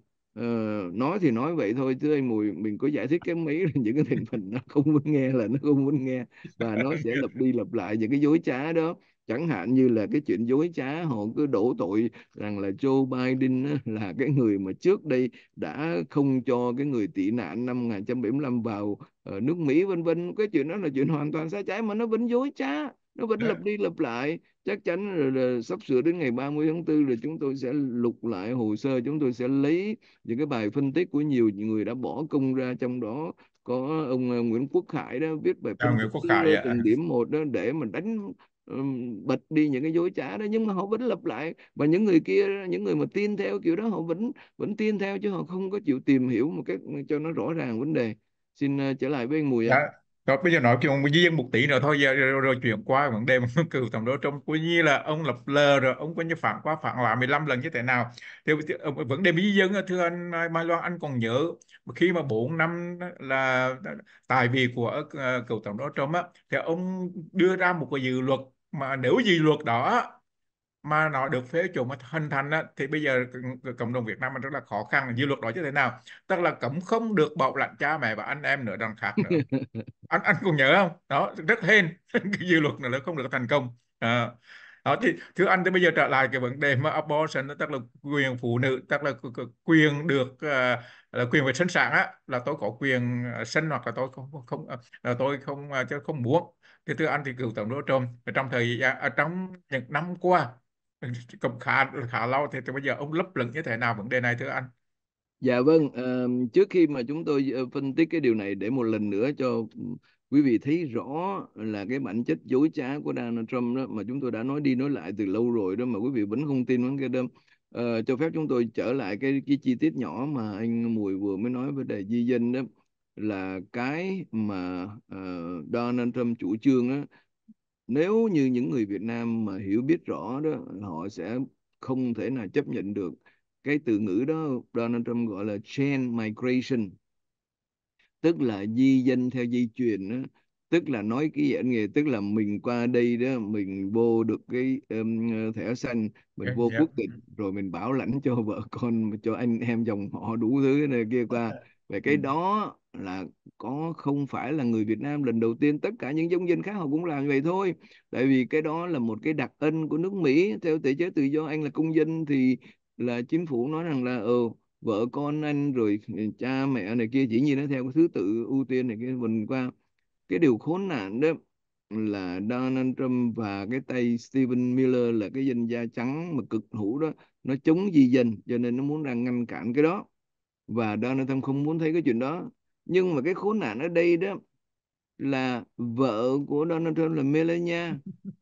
uh, nói thì nói vậy thôi chứ anh mùi mình có giải thích cái mấy những cái thành phần nó không muốn nghe là nó không muốn nghe và nó sẽ lặp đi lặp lại những cái dối trá đó chẳng hạn như là cái chuyện dối trá họ cứ đổ tội rằng là Joe Biden là cái người mà trước đây đã không cho cái người tị nạn năm 1975 vào ờ, nước Mỹ vân vân cái chuyện đó là chuyện hoàn toàn sai trái mà nó vẫn dối trá nó vẫn lặp đi lặp lại chắc chắn rồi, rồi sắp sửa đến ngày 30 tháng 4 rồi chúng tôi sẽ lục lại hồ sơ chúng tôi sẽ lấy những cái bài phân tích của nhiều người đã bỏ công ra trong đó có ông ờ, Nguyễn Quốc Khải đó viết bài à, phân Nguyễn Quốc Khải từng điểm một đó để mà đánh bật đi những cái dối trá đó nhưng mà họ vẫn lặp lại và những người kia những người mà tin theo kiểu đó họ vẫn vẫn tin theo chứ họ không có chịu tìm hiểu một cách cho nó rõ ràng vấn đề xin ờ, trở lại với anh Mùi dạ, rồi bây giờ nói chuyện dân một tỷ nữa thôi giờ rồi, rồi, rồi chuyển qua vấn đề cựu tổng đốc trong coi như là ông lập lờ rồi ông có như phản quá phản lại 15 lần như thế nào thì, thì ờ, vấn đề mỹ dân thưa anh Mai Loan anh còn nhớ khi mà 4 năm là tài vì của ờ, cựu tổng đốc trong á thì ông đưa ra một cái dự luật mà nếu dự luật đó mà nó được phê chuẩn mà hình thành á, thì bây giờ cộng đồng Việt Nam mình rất là khó khăn như luật đó như thế nào tức là cấm không được bạo lạnh cha mẹ và anh em nữa đằng khác nữa anh anh còn nhớ không đó rất hên cái dự luật này nó không được thành công à, đó thì thưa anh thì bây giờ trở lại cái vấn đề mà abortion tức là quyền phụ nữ tức là quyền được ờ, là quyền về sinh sản á là tôi có quyền ờ, sinh hoặc là tôi không không ờ, là tôi không chứ không muốn thì thưa anh thì cựu tổng đô trump trong thời gian à, trong những năm qua Cũng khá khá lâu thì từ bây giờ ông lấp lửng như thế nào vấn đề này thưa anh? Dạ vâng, ờ, trước khi mà chúng tôi ờ, phân tích cái điều này để một lần nữa cho quý vị thấy rõ là cái bản chất dối trá của Donald Trump đó mà chúng tôi đã nói đi nói lại từ lâu rồi đó mà quý vị vẫn không tin vấn cái đó. Ờ, cho phép chúng tôi trở lại cái, cái chi tiết nhỏ mà anh Mùi vừa mới nói về đề di dân đó là cái mà uh, Donald Trump chủ trương đó nếu như những người Việt Nam mà hiểu biết rõ đó họ sẽ không thể nào chấp nhận được cái từ ngữ đó Donald Trump gọi là chain migration tức là di dân theo di truyền đó. tức là nói cái gì anh nghe tức là mình qua đây đó mình vô được cái um, thẻ xanh mình vô yeah. Dạ. quốc tịch rồi mình bảo lãnh cho vợ con cho anh em dòng họ đủ thứ này kia qua dạ về cái ừ. đó là có không phải là người Việt Nam lần đầu tiên tất cả những giống dân khác họ cũng làm như vậy thôi tại vì cái đó là một cái đặc ân của nước Mỹ theo thể chế tự do anh là công dân thì là chính phủ nói rằng là ừ, vợ con anh rồi cha mẹ này kia chỉ như nó theo cái thứ tự ưu tiên này kia mình qua cái điều khốn nạn đó là Donald Trump và cái tay Stephen Miller là cái dân da trắng mà cực hữu đó nó chống di dân cho nên nó muốn đang ngăn cản cái đó và donald trump không muốn thấy cái chuyện đó nhưng mà cái khốn nạn ở đây đó là vợ của Donald Trump là Melania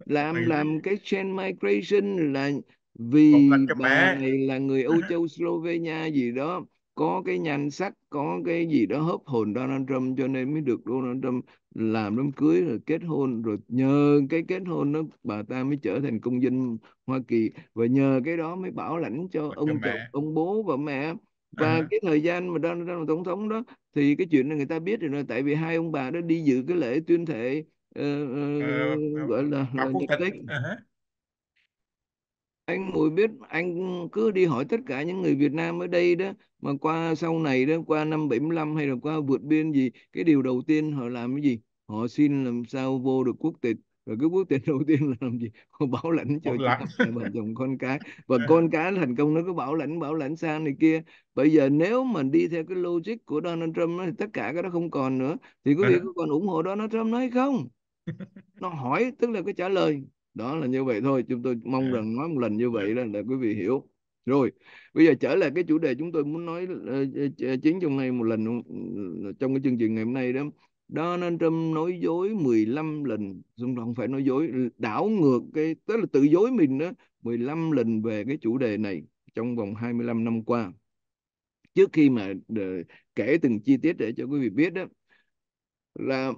làm làm cái chain migration là vì bà này là người Âu Châu Slovenia gì đó có cái nhan sắc có cái gì đó hấp hồn Donald Trump cho nên mới được Donald Trump làm đám cưới rồi kết hôn rồi nhờ cái kết hôn đó bà ta mới trở thành công dân Hoa Kỳ và nhờ cái đó mới bảo lãnh cho ông chồng ông bố và mẹ và à. cái thời gian mà đang Trump tổng thống đó thì cái chuyện này người ta biết rồi là tại vì hai ông bà đó đi dự cái lễ tuyên thệ uh, uh, gọi là, là quốc tịch à anh Mùi biết anh cứ đi hỏi tất cả những người Việt Nam ở đây đó mà qua sau này đó qua năm 75 hay là qua vượt biên gì cái điều đầu tiên họ làm cái gì họ xin làm sao vô được quốc tịch rồi cái bước định đầu tiên là làm gì bảo lãnh cho vợ chồng con cái và con cái thành công nó cứ bảo lãnh bảo lãnh sang này kia bây giờ nếu mà đi theo cái logic của Donald Trump thì tất cả cái đó không còn nữa thì quý vị ờ. có còn ủng hộ Donald Trump nói không nó hỏi tức là cái trả lời đó là như vậy thôi chúng tôi mong à. rằng nói một lần như vậy là, để quý vị ừ. hiểu rồi bây giờ trở lại cái chủ đề chúng tôi muốn nói uh, ờ, ờ, chính trong này một lần ừ, trong cái chương trình ngày hôm nay đó Donald Trump nói dối 15 lần không, không phải nói dối đảo ngược cái tức là tự dối mình đó 15 lần về cái chủ đề này trong vòng 25 năm qua trước khi mà kể từng chi tiết để cho quý vị biết đó là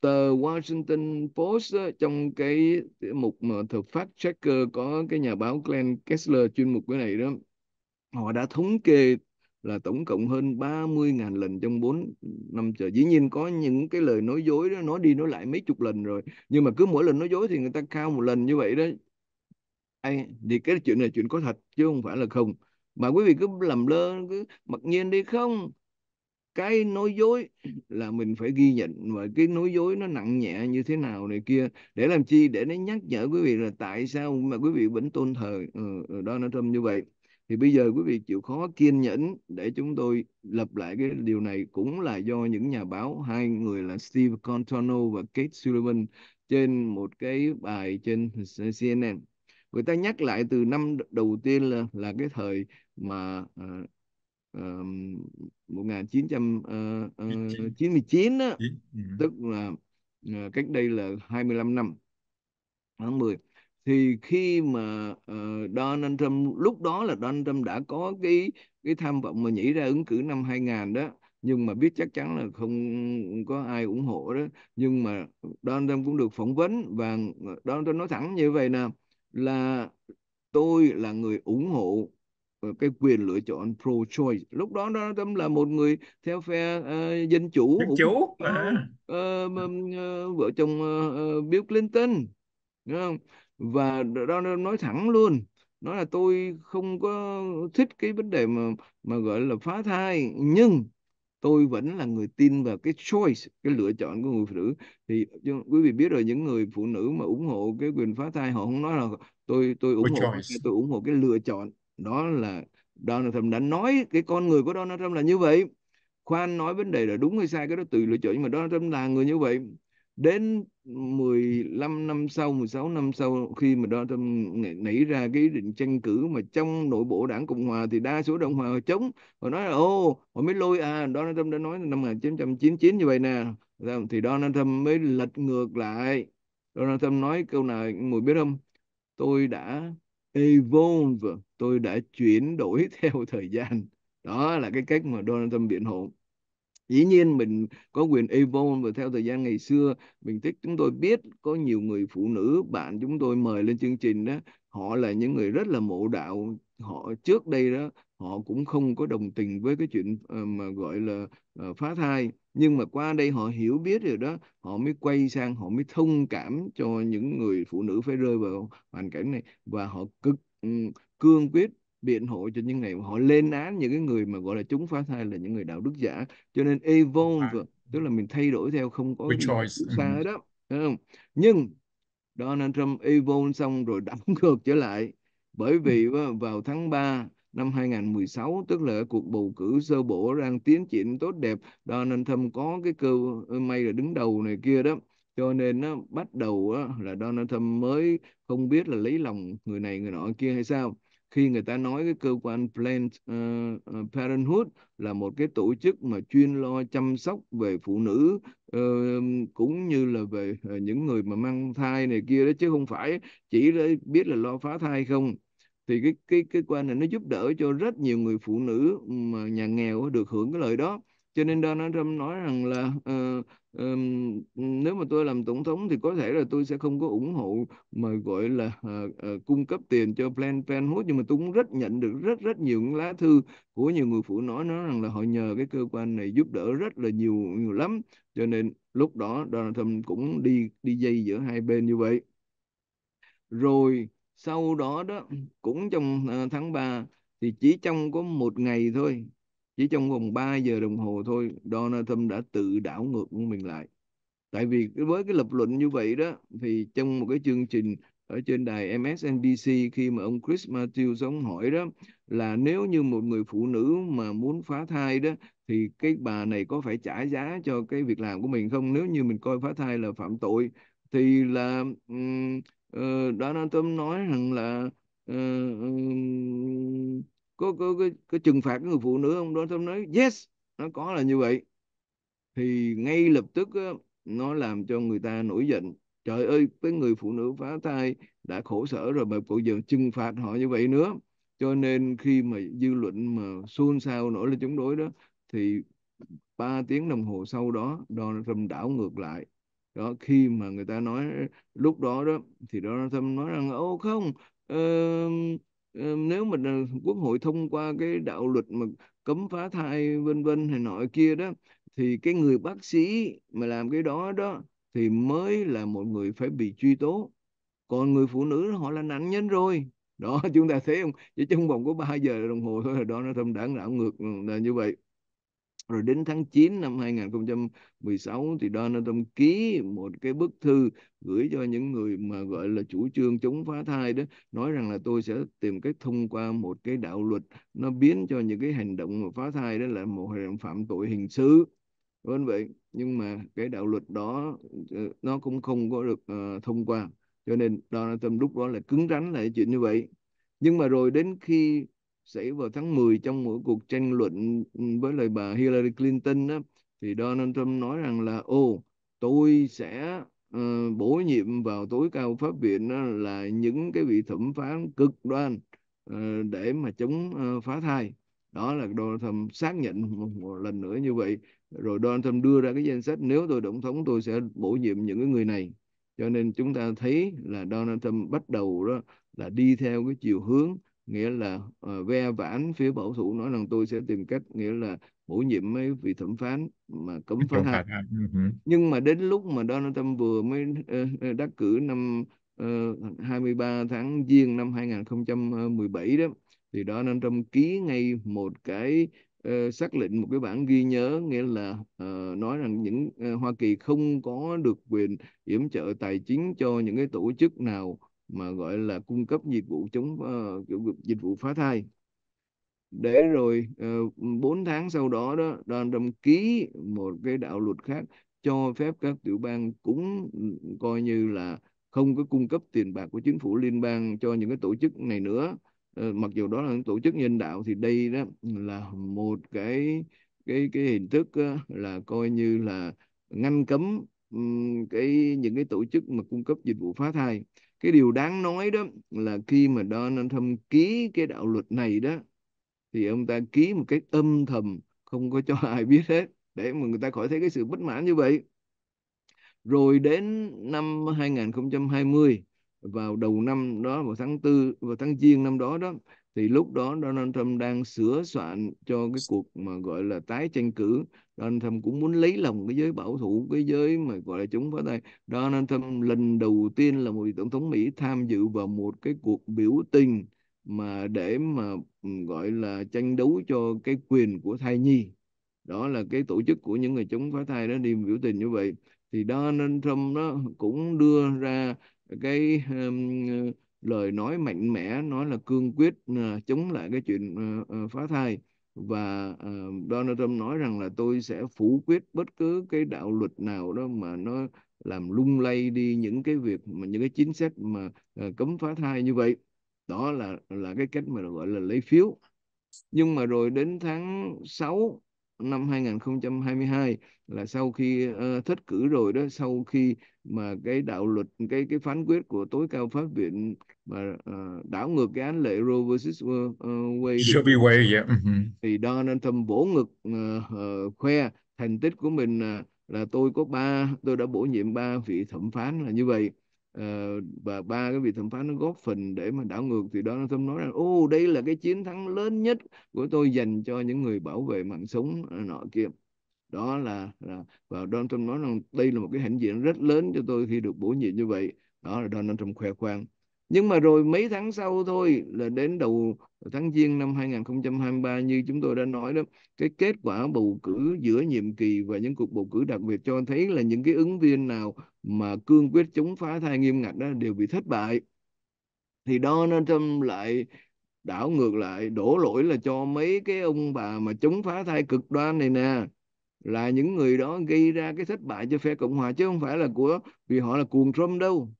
tờ Washington Post đó, trong cái mục mà The Fact Checker có cái nhà báo Glenn Kessler chuyên mục cái này đó họ đã thống kê là tổng cộng hơn 30.000 lần trong 4 năm trời. Dĩ nhiên có những cái lời nói dối đó nói đi nói lại mấy chục lần rồi. Nhưng mà cứ mỗi lần nói dối thì người ta cao một lần như vậy đó. Ai, thì cái chuyện này chuyện có thật chứ không phải là không. Mà quý vị cứ làm lơ, cứ mặc nhiên đi không. Cái nói dối là mình phải ghi nhận và cái nói dối nó nặng nhẹ như thế nào này kia. Để làm chi? Để nó nhắc nhở quý vị là tại sao mà quý vị vẫn tôn thờ ừ, đó nó thâm như vậy thì bây giờ quý vị chịu khó kiên nhẫn để chúng tôi lập lại cái điều này cũng là do những nhà báo hai người là Steve Contorno và Kate Sullivan trên một cái bài trên CNN người ta nhắc lại từ năm đầu tiên là là cái thời mà uh, uh, 1999 đó, tức là uh, cách đây là 25 năm tháng 10 thì khi mà uh, Donald Trump lúc đó là Donald Trump đã có cái cái tham vọng mà nhảy ra ứng cử năm 2000 đó nhưng mà biết chắc chắn là không có ai ủng hộ đó nhưng mà Donald Trump cũng được phỏng vấn và ờ, Donald Trump nói thẳng như vậy nè là tôi là người ủng hộ ờ, cái quyền lựa chọn pro choice lúc đó donald trump là một người theo phe uh, dân chủ dân chủ uh, uh, uh, vợ chồng uh, Bill Clinton đúng không và đó nói thẳng luôn nói là tôi không có thích cái vấn đề mà mà gọi là phá thai nhưng tôi vẫn là người tin vào cái choice cái lựa chọn của người phụ nữ thì quý vị biết rồi những người phụ nữ mà ủng hộ cái quyền phá thai họ không nói là tôi tôi ủng hộ tôi ủng hộ cái lựa chọn đó là Donald Trump đã nói cái con người của Donald Trump là như vậy khoan nói vấn đề là đúng hay sai cái đó tùy lựa chọn nhưng mà Donald Trump là người như vậy đến 15 năm sau 16 năm sau khi mà Dalton nảy ra cái định tranh cử mà trong nội bộ đảng Cộng Hòa thì đa số Cộng Hòa chống và nói là ô họ mới lôi à Donald tâm đã nói năm 1999 như vậy nè dạ, thì Donald tâm mới lật ngược lại Donald tâm nói câu nào mùi biết không tôi đã evolve tôi đã chuyển đổi theo thời gian đó là cái cách mà Donald Trump biện hộ dĩ nhiên mình có quyền evolve và theo thời gian ngày xưa mình thích chúng tôi biết có nhiều người phụ nữ bạn chúng tôi mời lên chương trình đó họ là những người rất là mộ đạo họ trước đây đó họ cũng không có đồng tình với cái chuyện ờ, mà gọi là ờ, phá thai nhưng mà qua đây họ hiểu biết rồi đó họ mới quay sang họ mới thông cảm cho những người phụ nữ phải rơi vào hoàn cảnh này và họ cực cương quyết biện hộ cho những này họ lên án những cái người mà gọi là chúng phá thai là những người đạo đức giả cho nên evolve à. tức là mình thay đổi theo không có xa ừ. đó không? nhưng Donald Trump evolve xong rồi đóng ngược trở lại bởi ừ. vì vào tháng 3 năm 2016 tức là cuộc bầu cử sơ bộ đang tiến triển tốt đẹp Donald Trump có cái cơ may là đứng đầu này kia đó cho nên nó bắt đầu là Donald Trump mới không biết là lấy lòng người này người nọ kia hay sao khi người ta nói cái cơ quan Planned uh, Parenthood là một cái tổ chức mà chuyên lo chăm sóc về phụ nữ uh, cũng như là về uh, những người mà mang thai này kia đó chứ không phải chỉ biết là lo phá thai không thì cái cái cái quan này nó giúp đỡ cho rất nhiều người phụ nữ mà nhà nghèo được hưởng cái lợi đó cho nên Donald Trump nói rằng là uh, um, nếu mà tôi làm tổng thống thì có thể là tôi sẽ không có ủng hộ mà gọi là uh, uh, cung cấp tiền cho Planned Parenthood nhưng mà tôi cũng rất nhận được rất rất nhiều lá thư của nhiều người phụ nữ nói rằng là họ nhờ cái cơ quan này giúp đỡ rất là nhiều nhiều lắm cho nên lúc đó Donald Trump cũng đi đi dây giữa hai bên như vậy rồi sau đó đó cũng trong uh, tháng 3 thì chỉ trong có một ngày thôi chỉ trong vòng 3 giờ đồng hồ thôi Donald Trump đã tự đảo ngược của mình lại tại vì với cái lập luận như vậy đó thì trong một cái chương trình ở trên đài MSNBC khi mà ông Chris Matthews ông hỏi đó là nếu như một người phụ nữ mà muốn phá thai đó thì cái bà này có phải trả giá cho cái việc làm của mình không nếu như mình coi phá thai là phạm tội thì là um, uh, Donald Trump nói rằng là uh, có có có, có trừng phạt người phụ nữ không đó thấm nói yes nó có là như vậy thì ngay lập tức nó làm cho người ta nổi giận trời ơi cái người phụ nữ phá thai đã khổ sở rồi mà cậu giờ trừng phạt họ như vậy nữa cho nên khi mà dư luận mà xôn xao nổi lên chống đối đó thì ba tiếng đồng hồ sau đó Donald Trump đảo ngược lại đó khi mà người ta nói lúc đó đó thì Donald Trump nói rằng ô không uh, Ờ, nếu mà quốc hội thông qua cái đạo luật mà cấm phá thai vân vân hay nọ kia đó thì cái người bác sĩ mà làm cái đó đó thì mới là một người phải bị truy tố còn người phụ nữ họ là nạn nhân rồi đó chúng ta thấy không chỉ trong vòng có 3 giờ đồng hồ thôi là đó nó thâm đảng đảo ngược ừ, là như vậy rồi đến tháng 9 năm 2016 thì Donald Trump ký một cái bức thư gửi cho những người mà gọi là chủ trương chống phá thai đó nói rằng là tôi sẽ tìm cách thông qua một cái đạo luật nó biến cho những cái hành động mà phá thai đó là một hành động phạm tội hình sự vân vậy nhưng mà cái đạo luật đó ờ, nó cũng không có được uh, thông qua cho nên Donald Trump lúc đó là cứng rắn lại chuyện như vậy nhưng mà rồi đến khi xảy vào tháng 10 trong mỗi cuộc tranh luận ừ, với lời bà Hillary Clinton đó, thì Donald Trump nói rằng là ô tôi sẽ uh, bổ nhiệm vào tối cao pháp viện đó là những cái vị thẩm phán cực đoan uh, để mà chống uh, phá thai đó là Donald Trump xác nhận một, một lần nữa như vậy rồi Donald Trump đưa ra cái danh sách nếu tôi tổng thống tôi sẽ bổ nhiệm những cái người này cho nên chúng ta thấy là Donald Trump bắt đầu đó là đi theo cái chiều hướng nghĩa là uh, ve vãn phía bảo thủ nói rằng tôi sẽ tìm cách nghĩa là bổ nhiệm mấy vị thẩm phán mà cấm phá hành uh ừ nhưng mà đến lúc mà Donald Trump vừa mới uh, đắc cử năm uh, 23 tháng giêng năm 2017 đó thì Donald Trump ký ngay một cái uh, xác lệnh một cái bản ghi nhớ nghĩa là uh, nói rằng những uh, Hoa Kỳ không có được quyền yểm trợ tài chính cho những cái tổ chức nào mà gọi là cung cấp dịch vụ chống uh, dịch vụ phá thai để rồi uh, ờ, 4 tháng sau đó đó đoàn đồng ký một cái đạo luật khác cho phép các tiểu bang cũng ừ, coi như là không có cung cấp tiền bạc của chính phủ liên bang cho những cái tổ chức này nữa uh, mặc dù đó là những tổ chức nhân đạo thì đây đó là một cái cái cái hình thức uh, là coi như là ngăn cấm um, cái những cái tổ chức mà cung cấp dịch vụ phá thai cái điều đáng nói đó là khi mà Donald Trump ký cái đạo luật này đó thì ông ta ký một cách âm thầm không có cho ai biết hết để mà người ta khỏi thấy cái sự bất mãn như vậy rồi đến năm 2020 vào đầu năm đó vào tháng tư vào tháng giêng năm đó đó thì lúc đó Donald Trump đang sửa soạn cho cái cuộc mà gọi là tái tranh cử đó nên Trump cũng muốn lấy lòng cái giới bảo thủ cái giới mà gọi là chống phá thai. đó nên Trump lần đầu tiên là một vị tổng thống Mỹ tham dự vào một cái cuộc biểu tình mà để mà ừ, gọi là tranh đấu cho cái quyền của thai nhi đó là cái tổ chức của những người chống phá thai đó đi biểu tình như vậy thì Donald Trump đó cũng đưa ra cái um, lời nói mạnh mẽ nói là cương quyết uh, chống lại cái chuyện uh, uh, phá thai và uh, Donald Trump nói rằng là tôi sẽ phủ quyết bất cứ cái đạo luật nào đó mà nó làm lung lay đi những cái việc mà những cái chính sách mà uh, cấm phá thai như vậy đó là là cái cách mà gọi là lấy phiếu nhưng mà rồi đến tháng 6 năm 2022 là sau khi uh, ờ, thất cử rồi đó sau khi mà cái đạo luật cái cái phán quyết của tối cao pháp viện mà uh, đảo ngược cái án lệ Roe versus ờ, Wade Roe v. Wade yeah. Uh-huh. thì Donald Trump vỗ ngực uh, uh, khoe thành tích của mình uh, là tôi có ba tôi đã bổ nhiệm ba vị thẩm phán là như vậy Ờ, và ba cái vị thẩm phán nó góp phần để mà đảo ngược thì Donald Trump nói rằng ô đây là cái chiến thắng lớn nhất của tôi dành cho những người bảo vệ mạng sống nọ kia đó là, là và Donald Trump nói rằng đây là một cái hãnh diện rất lớn cho tôi khi được bổ nhiệm như vậy đó là Donald Trump khoe khoang nhưng mà rồi mấy tháng sau thôi là đến đầu tháng Giêng năm 2023 như chúng tôi đã nói đó, cái kết quả bầu cử giữa nhiệm kỳ và những cuộc bầu cử đặc biệt cho thấy là những cái ứng viên nào mà cương quyết chống phá thai nghiêm ngặt đó đều bị thất bại thì đó nó trong lại đảo ngược lại đổ lỗi là cho mấy cái ông bà mà chống phá thai cực đoan này nè là những người đó gây ra cái thất bại cho phe cộng hòa chứ không phải là của vì họ là cuồng Trump đâu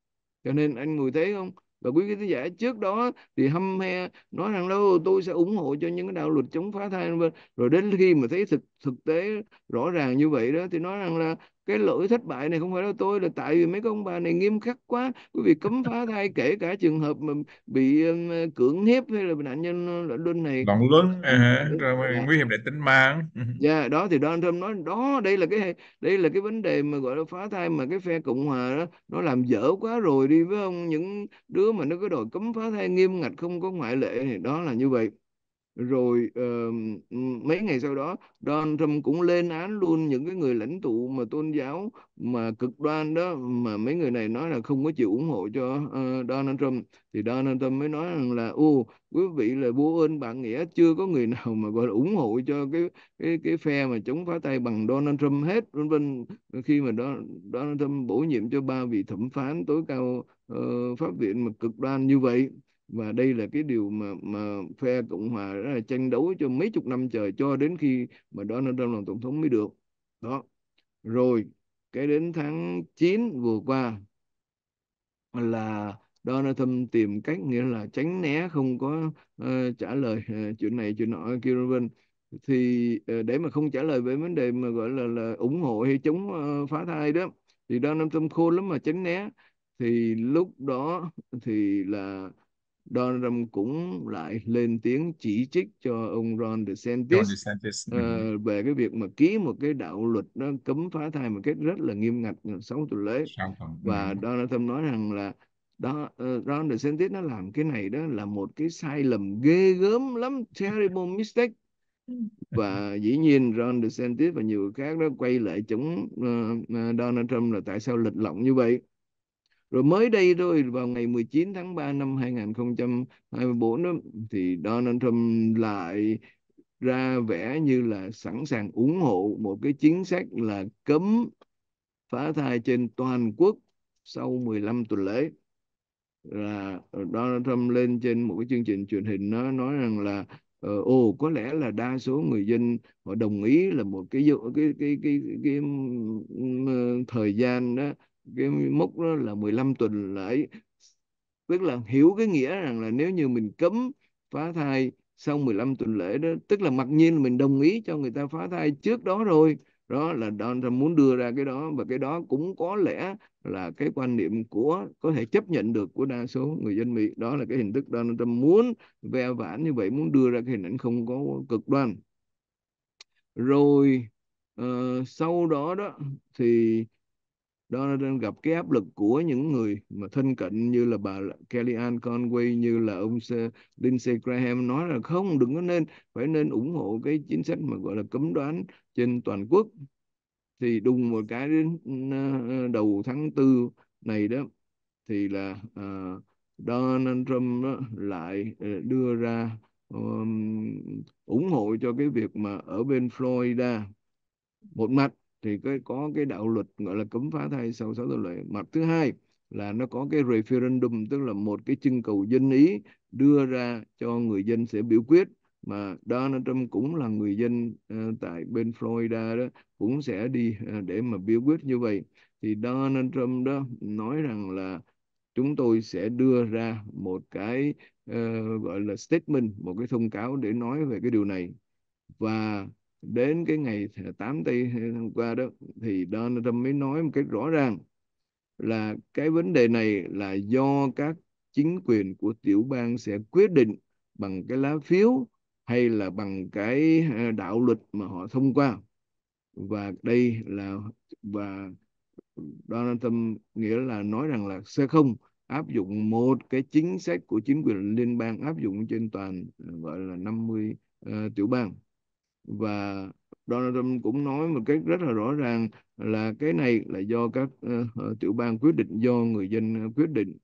cho nên anh ngồi thấy không và quý khán giả trước đó thì hâm he nói rằng đâu tôi sẽ ủng hộ cho những cái đạo luật chống phá thai rồi đến khi mà thấy thực thực tế rõ ràng như vậy đó thì nói rằng là cái lỗi thất bại này không phải là tôi là tại vì mấy cái ông bà này nghiêm khắc quá quý vị cấm phá thai kể cả trường hợp mà bị cưỡng hiếp hay là nạn nhân loạn luân này loạn luân rồi dạ. nguy hiểm đến tính mạng dạ yeah, đó thì Donald Trump nói đó đây là cái đây là cái vấn đề mà gọi là phá thai mà cái phe cộng hòa đó nó làm dở quá rồi đi với ông những đứa mà nó có đòi cấm phá thai nghiêm ngặt không có ngoại lệ thì đó là như vậy rồi uh, mấy ngày sau đó Donald Trump cũng lên án luôn những cái người lãnh tụ mà tôn giáo mà cực đoan đó mà mấy người này nói là không có chịu ủng hộ cho uh, Donald Trump thì Donald Trump mới nói rằng là ô quý vị là vô ơn bạn nghĩa chưa có người nào mà gọi là ủng hộ cho cái cái cái phe mà chống phá tay bằng Donald Trump hết vân vân khi mà Donald Trump bổ nhiệm cho ba vị thẩm phán tối cao uh, pháp viện mà cực đoan như vậy và đây là cái điều mà mà phe cộng hòa rất tranh đấu cho mấy chục năm trời cho đến khi mà Donald Trump làm tổng thống mới được đó rồi cái đến tháng 9 vừa qua là Donald Trump tìm cách nghĩa là tránh né không có uh, trả lời uh, chuyện này chuyện nọ kia vân thì uh, để mà không trả lời về vấn đề mà gọi là là ủng hộ hay chống uh, phá thai đó thì Donald Trump khô lắm mà tránh né thì lúc đó thì là Donald cũng lại lên tiếng chỉ trích cho ông Ron DeSantis, Ron DeSantis. Uh, về cái việc mà ký một cái đạo luật nó cấm phá thai một cách rất là nghiêm ngặt sáu tuần lễ ừ. và Donald Trump nói rằng là đó uh, Ron DeSantis nó làm cái này đó là một cái sai lầm ghê gớm lắm terrible mistake và dĩ nhiên Ron DeSantis và nhiều người khác đó quay lại chống uh, uh, Donald Trump là tại sao lệch lọng như vậy rồi mới đây thôi vào ngày 19 tháng 3 năm 2024 đó, thì Donald Trump lại ra vẻ như là sẵn sàng ủng hộ một cái chính sách là cấm phá thai trên toàn quốc sau 15 tuần lễ là Donald Trump lên trên một cái chương trình truyền hình nó nói rằng là ờ, ồ uh, có lẽ là đa số người dân họ đồng ý là một cái cái cái cái, cái, cái ừ, thời gian đó cái mốc đó là 15 tuần là ấy tức là hiểu cái nghĩa rằng là nếu như mình cấm phá thai sau 15 tuần lễ đó tức là mặc nhiên mình đồng ý cho người ta phá thai trước đó rồi đó là Donald muốn đưa ra cái đó và cái đó cũng có lẽ là cái quan niệm của có thể chấp nhận được của đa số người dân Mỹ đó là cái hình thức Donald Trump muốn ve vãn như vậy muốn đưa ra cái hình ảnh không có cực đoan rồi uh, sau đó đó thì Donald gặp cái áp lực của những người mà thân cận như là bà Kellyanne Conway như là ông Lindsey Graham nói là không đừng có nên phải nên ủng hộ cái chính sách mà gọi là cấm đoán trên toàn quốc thì đùng một cái đến ờ, đầu tháng tư này đó thì là uh, Donald Trump đó lại ờ, đưa ra um, ủng hộ cho cái việc mà ở bên Florida một mặt thì cái, có cái đạo luật gọi là cấm phá thai sau 6 tuần lễ mặt thứ hai là nó có cái referendum tức là một cái trưng cầu dân ý đưa ra cho người dân sẽ biểu quyết mà Donald Trump cũng là người dân uh, tại bên Florida đó cũng sẽ đi uh, để mà biểu quyết như vậy thì Donald Trump đó nói rằng là chúng tôi sẽ đưa ra một cái uh, gọi là statement một cái thông cáo để nói về cái điều này và đến cái ngày 8 tây hôm qua đó thì Donald Trump mới nói một cách rõ ràng là cái vấn đề này là do các chính quyền của tiểu bang sẽ quyết định bằng cái lá phiếu hay là bằng cái à, đạo luật mà họ thông qua và đây là và Donald Trump nghĩa là nói rằng là sẽ không áp dụng một cái chính sách của chính quyền liên bang áp dụng trên toàn gọi là 50 uh, ờ, tiểu bang và Donald Trump cũng nói một cách rất là rõ ràng là cái này là do các uh, tiểu bang quyết định do người dân ờ, quyết định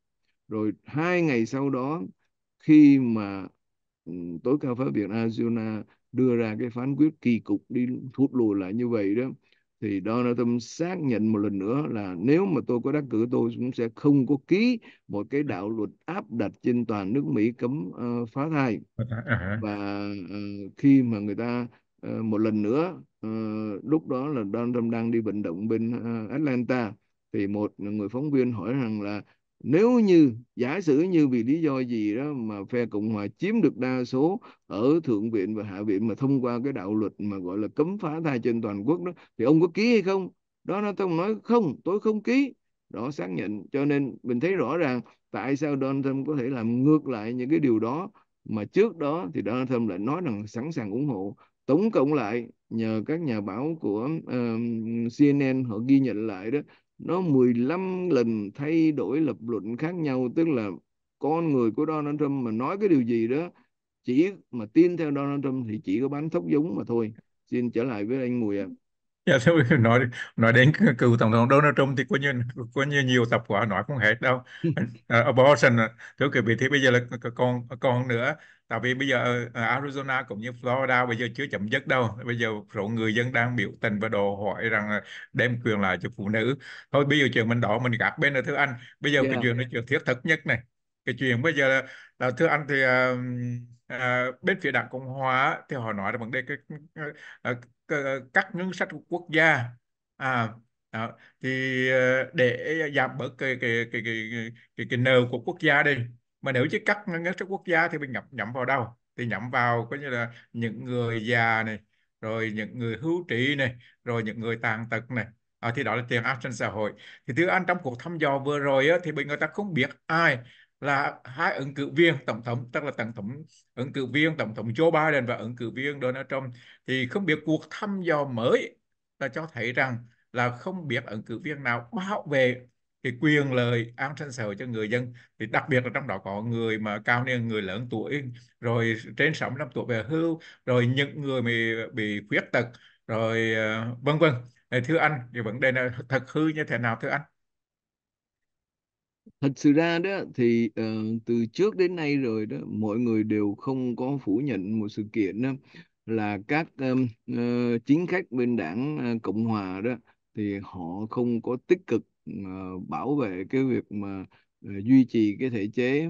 rồi hai ngày sau đó khi mà ừ, tối cao pháp viện Arizona đưa ra cái phán quyết kỳ cục đi thụt lùi lại như vậy đó thì Donald Trump xác nhận một lần nữa là nếu mà tôi có đắc cử tôi cũng sẽ không có ký một cái đạo luật áp đặt trên toàn nước Mỹ cấm uh, phá thai à và uh, khi mà người ta Ờ, một lần nữa ờ, lúc đó là Donald Trump đang đi vận động bên ờ, Atlanta thì một người phóng viên hỏi rằng là nếu như giả sử như vì lý do gì đó mà phe cộng hòa chiếm được đa số ở thượng viện và hạ viện mà thông qua cái đạo luật mà gọi là cấm phá thai trên toàn quốc đó thì ông có ký hay không đó nó tôi nói không tôi không ký đó xác nhận cho nên mình thấy rõ ràng tại sao Donald Trump có thể làm ngược lại những cái điều đó mà trước đó thì Donald Trump lại nói rằng sẵn sàng ủng hộ tổng cộng lại nhờ các nhà báo của uh, ờ, CNN họ ghi nhận lại đó nó 15 lần thay đổi lập luận khác nhau tức là con người của Donald Trump mà nói cái điều gì đó chỉ mà tin theo Donald Trump thì chỉ có bán thóc giống mà thôi xin trở lại với anh Mùi ạ à dạ thưa quý vị, nói nói đến cựu tổng thống Donald Trump thì có nhiều có nhiều nhiều tập quả nói không hết đâu ờ, ờ, à, abortion thưa quý vị thì bây giờ là còn còn nữa tại vì bây giờ ờ, Arizona cũng như Florida bây giờ chưa chậm dứt đâu bây giờ số người dân đang biểu tình và đồ hỏi rằng đem quyền lại cho phụ nữ thôi bây giờ chuyện mình đỏ mình gạt bên là thưa anh bây giờ yeah. cái dạ. chuyện nó chuyện thiết thực nhất này cái chuyện bây giờ là, là thưa anh thì uh, Ờ, bên phía đảng cộng hòa thì họ nói là vấn đề cái, à, ờ, các ngân sách của quốc gia à, đó. thì ờ, để giảm bớt cái cái cái cái cái, cái nợ của quốc gia đi mà nếu chỉ cắt ngân sách quốc gia thì mình nhắm nhắm vào đâu thì nhắm vào coi như là những người già này rồi những người hưu trí này rồi những người tàn tật này à, thì đó là tiền an sinh xã hội thì thứ anh trong cuộc thăm dò vừa rồi á, thì bị người ta không biết ai là hai ứng cử viên tổng thống tức là tổng thống ứng cử viên tổng thống Joe Biden và ứng cử viên Donald Trump thì không biết cuộc thăm dò mới là cho thấy rằng là không biết ứng cử viên nào bảo vệ cái quyền lời an sinh xã hội cho người dân thì đặc biệt là trong đó có người mà cao niên người lớn tuổi rồi trên 65 tuổi về hưu rồi những người bị bị khuyết tật rồi ờ, vân vân thưa anh thì vấn đề này thật hư như thế nào thưa anh thật sự ra đó thì ờ, từ trước đến nay rồi đó mọi người đều không có phủ nhận một sự kiện đó là các ờm, ờ, chính khách bên đảng ờ, Cộng hòa đó thì họ không có tích cực ờ, bảo vệ cái việc mà ờ, duy trì cái thể chế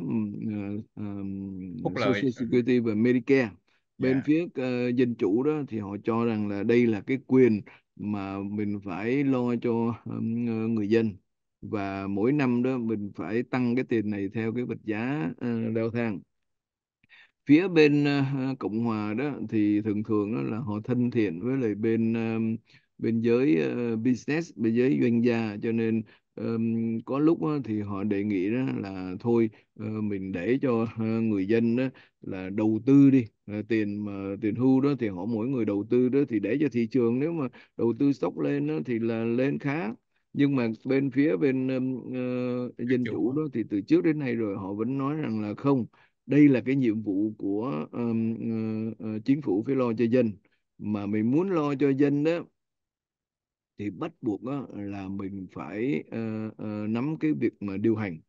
ừm, ờ, Social Security và Medicare bên dạ phía ờ, dân chủ đó thì họ cho rằng là đây là cái quyền mà mình phải lo cho ờm, ờ, người dân và mỗi năm đó mình phải tăng cái tiền này theo cái vật giá uh, leo thang phía bên uh, cộng hòa đó thì thường thường đó là họ thân thiện với lại bên uh, bên giới uh, business bên giới doanh gia cho nên um, có lúc thì họ đề nghị đó là thôi uh, mình để cho uh, người dân đó là đầu tư đi uh, tiền mà tiền hưu đó thì họ mỗi người đầu tư đó thì để cho thị trường nếu mà đầu tư sốc lên đó thì là lên khá nhưng mà bên phía bên uh, dân chủ đó thì từ trước đến nay rồi họ vẫn nói rằng là không đây là cái nhiệm vụ của uh, uh, chính phủ phải lo cho dân mà mình muốn lo cho dân đó thì bắt buộc đó là mình phải uh, uh, nắm cái việc mà điều hành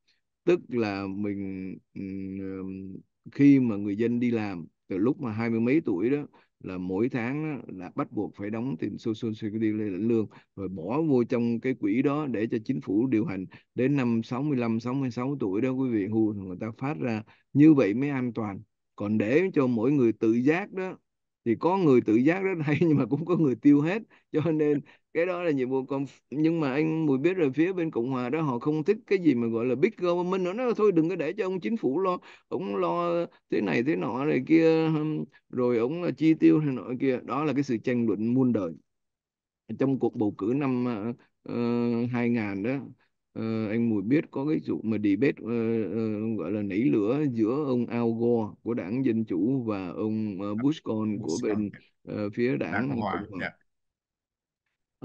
tức là mình um, khi mà người dân đi làm từ lúc mà hai mươi mấy tuổi đó là mỗi tháng đó, là bắt buộc phải đóng tiền social security lãnh lương rồi bỏ vô trong cái quỹ đó để cho chính phủ điều hành đến năm 65 66 tuổi đó quý vị hưu người ta phát ra như vậy mới an toàn còn để cho mỗi người tự giác đó thì có người tự giác đến đây nhưng mà cũng có người tiêu hết cho nên cái đó là nhiệm vụ còn nhưng mà anh mùi biết rồi phía bên cộng hòa đó họ không thích cái gì mà gọi là big government nữa nó thôi đừng có để cho ông chính phủ lo ông lo thế này thế nọ này kia rồi ông ờ, chi tiêu này nọ kia đó là cái sự tranh luận muôn đời trong cuộc bầu cử năm uh, ờ, ờ, 2000 đó uh, anh Mùi biết có cái vụ mà debate uh, uh, gọi là nảy lửa giữa ông Al Gore của đảng Dân Chủ và ông uh, Bush con của bên uh, phía đảng, Cộng Hòa. Yeah.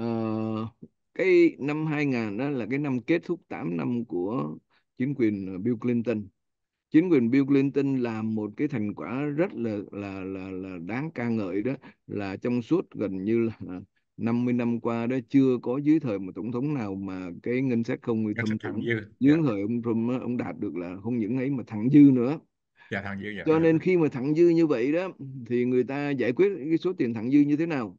Uh, dạ. cái năm 2000 đó là cái năm kết thúc 8 năm của chính quyền Bill Clinton. Chính quyền Bill Clinton làm một cái thành quả rất là là là, là đáng ca ngợi đó là trong suốt gần như là 50 năm qua đó chưa có dưới thời một tổng thống nào mà cái ngân sách không người thâm thẳng dư dưới yeah. Dạ. thời ông Trump đó, ông đạt được là không những ấy mà thẳng dư nữa dạ, thẳng dư, dạ, cho nên khi mà thẳng dư như vậy đó thì người ta giải quyết cái số tiền thẳng dư như thế nào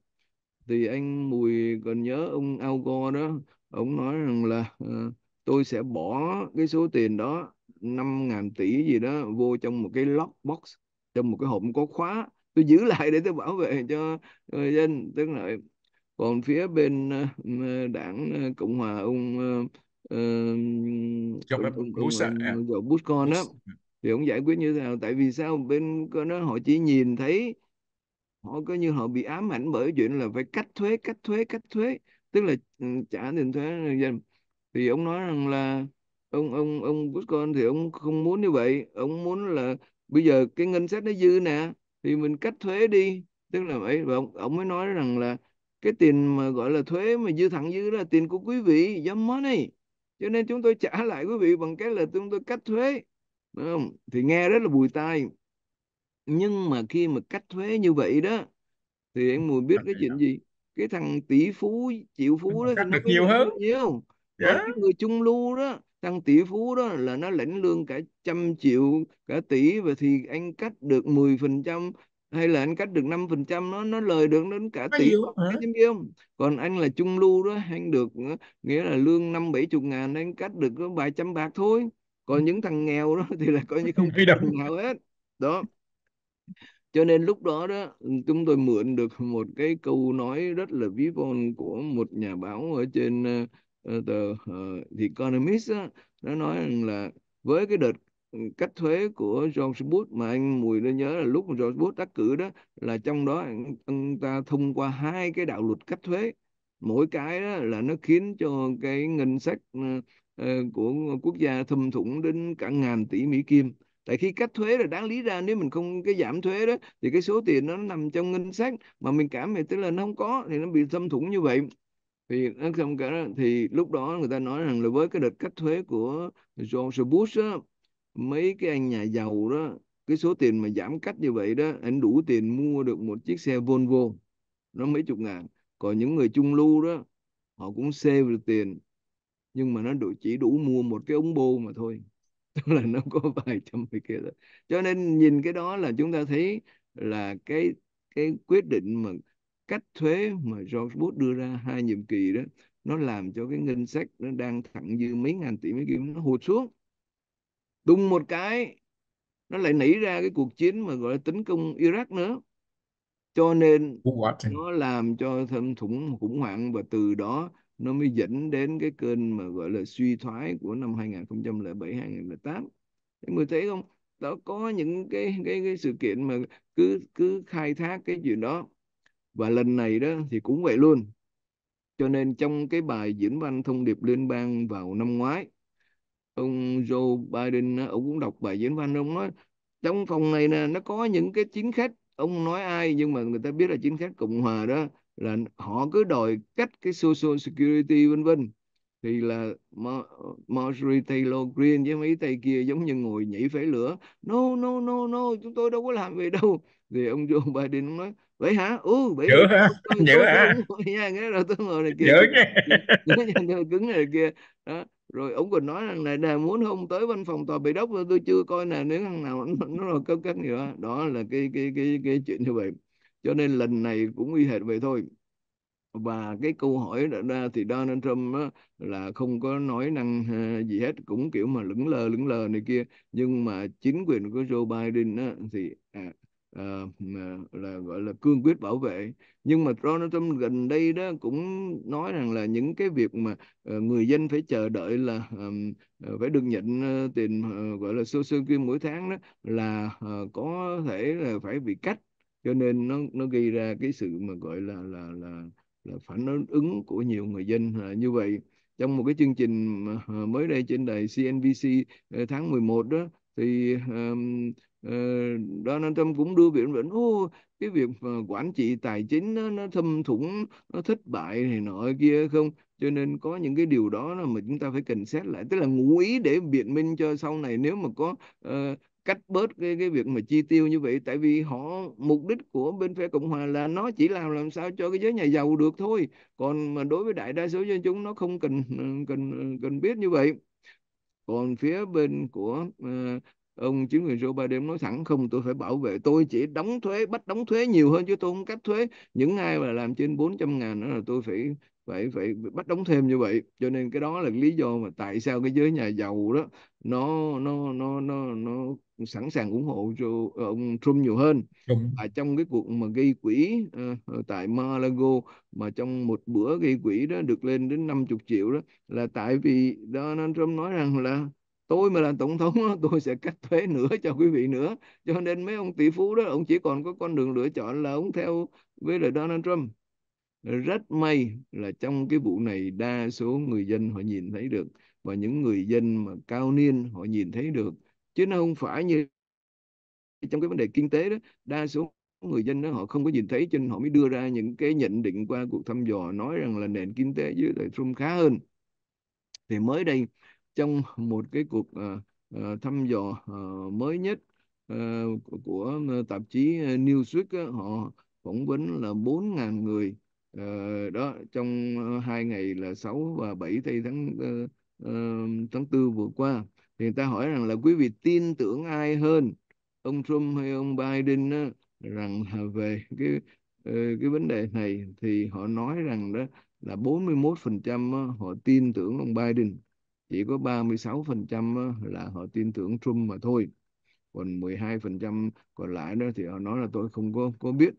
thì anh Mùi còn nhớ ông Al Gore đó ông nói rằng là uh, tôi sẽ bỏ cái số tiền đó 5.000 tỷ gì đó vô trong một cái lock box trong một cái hộp có khóa tôi giữ lại để tôi bảo vệ cho người dân tức là còn phía bên ờ, đảng ờ, cộng hòa ông uh, ông, ông, Bush à. con đó thì ông giải quyết như thế nào tại vì sao bên có nó họ chỉ nhìn thấy họ coi như họ bị ám ảnh bởi chuyện là phải cắt thuế cắt thuế cắt thuế tức là ừ, trả tiền thuế thì ông nói rằng là ông ông ông Bitcoin thì ông không muốn như vậy ông muốn là bây giờ cái ngân sách nó dư nè thì mình cắt thuế đi tức là vậy và ông, ông mới nói rằng là cái tiền mà gọi là thuế mà dư thẳng dư là tiền của quý vị your money cho nên chúng tôi trả lại quý vị bằng cái là chúng tôi cắt thuế đúng không thì nghe rất là bùi tai nhưng mà khi mà cắt thuế như vậy đó thì anh mùi biết cái chuyện gì cái thằng tỷ phú triệu phú đó cắt được nhiều hơn nhiều dạ. yeah. cái người trung lưu đó thằng tỷ phú đó là nó lãnh lương cả trăm triệu cả tỷ và thì anh cắt được 10% hay là anh cắt được 5% nó nó lời được đến cả tỷ anh kia không còn anh là trung lưu đó anh được ờ, nghĩa là lương năm bảy chục ngàn anh cắt được có vài trăm bạc thôi còn những thằng nghèo đó thì là coi như không có đồng nào hết đó cho nên lúc đó đó chúng tôi mượn được một cái câu nói rất là ví von của một nhà báo ở trên uh, tờ uh, The Economist đó, nó nói rằng là với cái đợt cách thuế của John Bush mà anh Mùi nên nhớ là lúc John George Bush đắc cử đó là trong đó anh ta thông qua hai cái đạo luật cách thuế mỗi cái đó là nó khiến cho cái ngân sách ờ, ờ, của quốc gia thâm thủng đến cả ngàn tỷ Mỹ Kim tại khi cách thuế là đáng lý ra nếu mình không cái giảm thuế đó thì cái số tiền nó nằm trong ngân sách mà mình cảm thấy tức là nó không có thì nó bị thâm thủng như vậy thì nó không đó thì lúc đó người ta nói rằng là với cái đợt cách thuế của George Bush đó, mấy cái anh nhà giàu đó cái số tiền mà giảm cách như vậy đó anh đủ tiền mua được một chiếc xe Volvo nó mấy chục ngàn còn những người trung lưu đó họ cũng save được tiền nhưng mà nó đủ, chỉ đủ mua một cái ống bô mà thôi tức là nó có vài trăm cái kia thôi cho nên nhìn cái đó là chúng ta thấy là cái cái quyết định mà cách thuế mà George Bush đưa ra hai nhiệm kỳ đó nó làm cho cái ngân sách nó đang thẳng dư mấy ngàn tỷ mấy kia nó hụt xuống tung một cái nó lại nảy ra cái cuộc chiến mà gọi là tấn công Iraq nữa cho nên nó làm cho thâm thủng khủng hoảng và từ đó nó mới dẫn đến cái cơn mà gọi là suy thoái của năm 2007 2008 Thế người thấy không đó có những cái cái cái sự kiện mà cứ cứ khai thác cái chuyện đó và lần này đó thì cũng vậy luôn cho nên trong cái bài diễn văn thông điệp liên bang vào năm ngoái ông Joe Biden ông cũng đọc bài diễn văn ông nói trong phòng này nè nó có những cái chính khách ông nói ai nhưng mà người ta biết là chính khách cộng hòa đó là họ cứ đòi cách cái social security vân vân thì là Marjorie Taylor Greene với mấy tay kia giống như ngồi nhảy phải lửa no no no no chúng tôi đâu có làm về đâu thì ông Joe Biden nói vậy hả ừ vậy dữ hả dữ hả nha nghe rồi tôi ngồi này kia dữ nha cứng này kia đó rồi ông còn nói rằng là nè muốn không tới văn phòng tòa bị đốc tôi chưa coi nè nếu thằng nào nó, nó là cấp cắt gì đó đó là cái cái cái cái chuyện như vậy cho nên lần này cũng y hệt vậy thôi và cái câu hỏi đã ra thì Donald Trump á, là không có nói năng ờ, gì hết cũng kiểu mà lững lờ lững lờ này kia nhưng mà chính quyền của Joe Biden á, thì à, uh, là gọi là cương quyết bảo vệ nhưng mà Donald Trump gần đây đó cũng nói rằng là những cái việc mà ờ, người dân phải chờ đợi là ờ, phải được nhận tiền gọi là social kim mỗi tháng đó là có thể là phải bị cắt cho nên nó nó gây ra cái sự mà gọi là là là là phản ứng của nhiều người dân uh, như vậy trong một cái chương trình mới đây trên đài CNBC tháng 11 đó thì um, uh, Donald Trump cũng đưa biện luận ô cái việc mà quản trị tài chính nó, nó thâm thủng nó thất bại này nọ kia không cho nên có những cái điều đó là mà chúng ta phải cần xét lại tức là ngụ ý để biện minh cho sau này nếu mà có uh, ờ, cắt bớt cái cái việc mà chi tiêu như vậy tại vì họ mục đích của bên phe cộng hòa là nó chỉ làm làm sao cho cái giới nhà giàu được thôi còn mà đối với đại đa số dân chúng nó không cần ờ, cần cần biết như vậy còn phía bên của uh, ông chính quyền Joe Biden nói thẳng không tôi phải bảo vệ tôi chỉ đóng thuế bắt đóng thuế nhiều hơn chứ tôi không cắt thuế những ai mà làm trên 400 ngàn nữa là tôi phải phải phải bắt đóng thêm như vậy cho nên cái đó là lý do mà tại sao cái giới nhà giàu đó nó nó nó nó nó sẵn sàng ủng hộ cho ông Trump nhiều hơn Đúng. và trong cái cuộc mà gây quỹ uh, tại Malago mà trong một bữa gây quỹ đó được lên đến 50 triệu đó là tại vì Donald Trump nói rằng là tôi mà là tổng thống tôi sẽ cắt thuế nữa cho quý vị nữa cho nên mấy ông tỷ phú đó ông chỉ còn có con đường lựa chọn là ông theo với lời Donald Trump rất may là trong cái vụ này đa số người dân họ nhìn thấy được và những người dân mà cao niên họ nhìn thấy được chứ nó không phải như trong cái vấn đề kinh tế đó đa số người dân đó họ không có nhìn thấy cho nên họ mới đưa ra những cái nhận định qua cuộc thăm dò nói rằng là nền kinh tế dưới thời Trump khá hơn thì mới đây trong một cái cuộc uh, thăm dò uh, mới nhất uh, của tạp chí Newsweek đó, họ phỏng vấn là 4.000 người uh, đó trong ờ, hai ngày là 6 và 7 tây tháng uh, tháng tư vừa qua thì người ta hỏi rằng là quý vị tin tưởng ai hơn ông Trump hay ông Biden đó, rằng là về cái cái vấn đề này thì họ nói rằng đó là 41% họ tin tưởng ông Biden chỉ có 36% là họ tin tưởng Trump mà thôi còn 12% còn lại đó thì họ nói là tôi không có có biết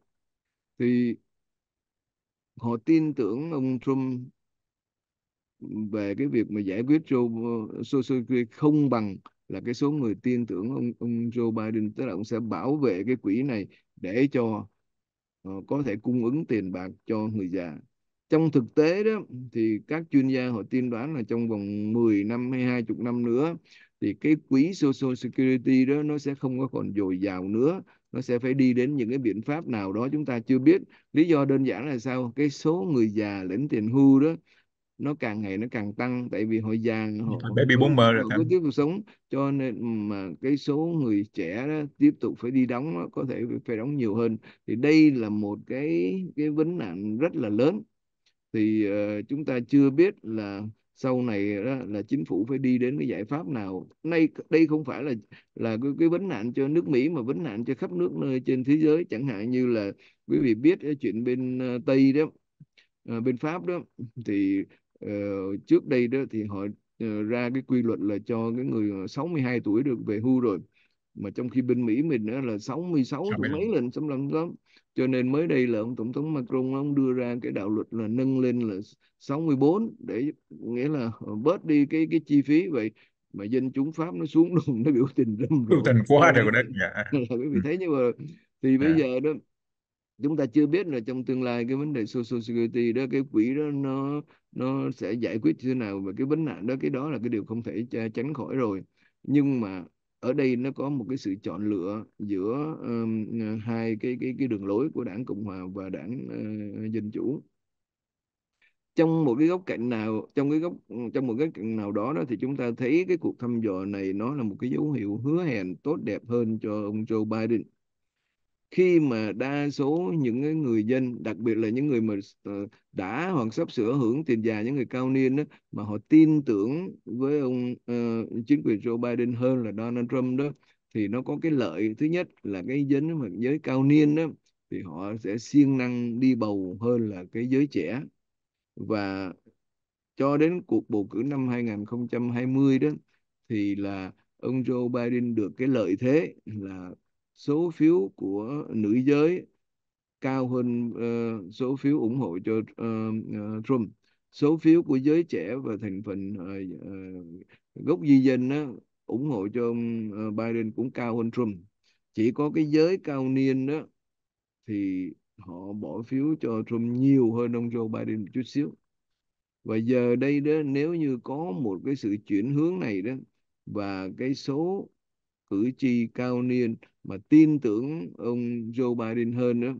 thì họ tin tưởng ông Trump về cái việc mà giải quyết Joe Suzuki không bằng là cái số người tin tưởng ông ông Joe Biden tức là ông sẽ bảo vệ cái quỹ này để cho uh, có thể cung ứng tiền bạc cho người già. Trong thực tế đó thì các chuyên gia họ tiên đoán là trong vòng 10 năm hay 20 năm nữa thì cái quỹ Social Security đó nó sẽ không có còn dồi dào nữa nó sẽ phải đi đến những cái biện pháp nào đó chúng ta chưa biết lý do đơn giản là sao cái số người già lĩnh tiền hưu đó nó càng ngày nó càng tăng tại vì họ già họ baby boomer rồi cứ tiếp tục sống cho nên mà cái số người trẻ đó tiếp tục phải đi đóng đó, có thể phải đóng nhiều hơn thì đây là một cái cái vấn nạn rất là lớn thì uh, chúng ta chưa biết là sau này đó là chính phủ phải đi đến cái giải pháp nào nay đây không phải là là cái, cái vấn nạn cho nước Mỹ mà vấn nạn cho khắp nước nơi trên thế giới chẳng hạn như là quý vị biết chuyện bên ờ, Tây đó ờ, bên Pháp đó thì uh, trước đây đó thì họ uh, ra cái quy luật là cho cái người 62 tuổi được về hưu rồi mà trong khi bên Mỹ mình đó là 66 tuổi mấy lên xong lắm cho nên mới đây là ông tổng thống Macron ông đưa ra cái đạo luật là nâng lên là 64 để nghĩa là ờ, bớt đi cái cái chi phí vậy mà dân chúng Pháp nó xuống đường nó biểu tình rầm rộ tình quá rồi đấy dạ. quý vị thấy nhưng mà thì bây yeah. Dạ. giờ đó chúng ta chưa biết là trong tương lai cái vấn đề social security đó cái quỹ đó nó nó sẽ giải quyết như thế nào và cái vấn nạn đó cái đó là cái điều không thể tránh khỏi rồi nhưng mà ở đây nó có một cái sự chọn lựa giữa uh, hai cái cái cái đường lối của đảng cộng hòa và đảng uh, dân chủ trong một cái góc cạnh nào trong cái góc ừ, trong một cái cạnh nào đó đó thì chúng ta thấy cái cuộc thăm dò này nó là một cái dấu hiệu hứa hẹn tốt đẹp hơn cho ông Joe Biden khi mà đa số những người dân đặc biệt là những người mà ờ, đã hoặc sắp sửa hưởng tiền già những người cao niên đó, mà họ tin tưởng với ông uh, chính quyền Joe Biden hơn là Donald Trump đó thì nó có cái lợi thứ nhất là cái dân mà giới cao niên đó thì họ sẽ siêng năng đi bầu hơn là cái giới trẻ và cho đến cuộc bầu cử năm 2020 đó thì là ông Joe Biden được cái lợi thế là số phiếu của nữ giới cao hơn uh, số phiếu ủng hộ cho uh, Trump. Số phiếu của giới trẻ và thành phần uh, gốc di dân uh, ủng hộ cho uh, Biden cũng cao hơn Trump. Chỉ có cái giới cao niên đó thì họ bỏ phiếu cho Trump nhiều hơn ông Joe Biden một chút xíu. Và giờ đây đó nếu như có một cái sự chuyển hướng này đó và cái số cử tri cao niên mà tin tưởng ông Joe Biden hơn nữa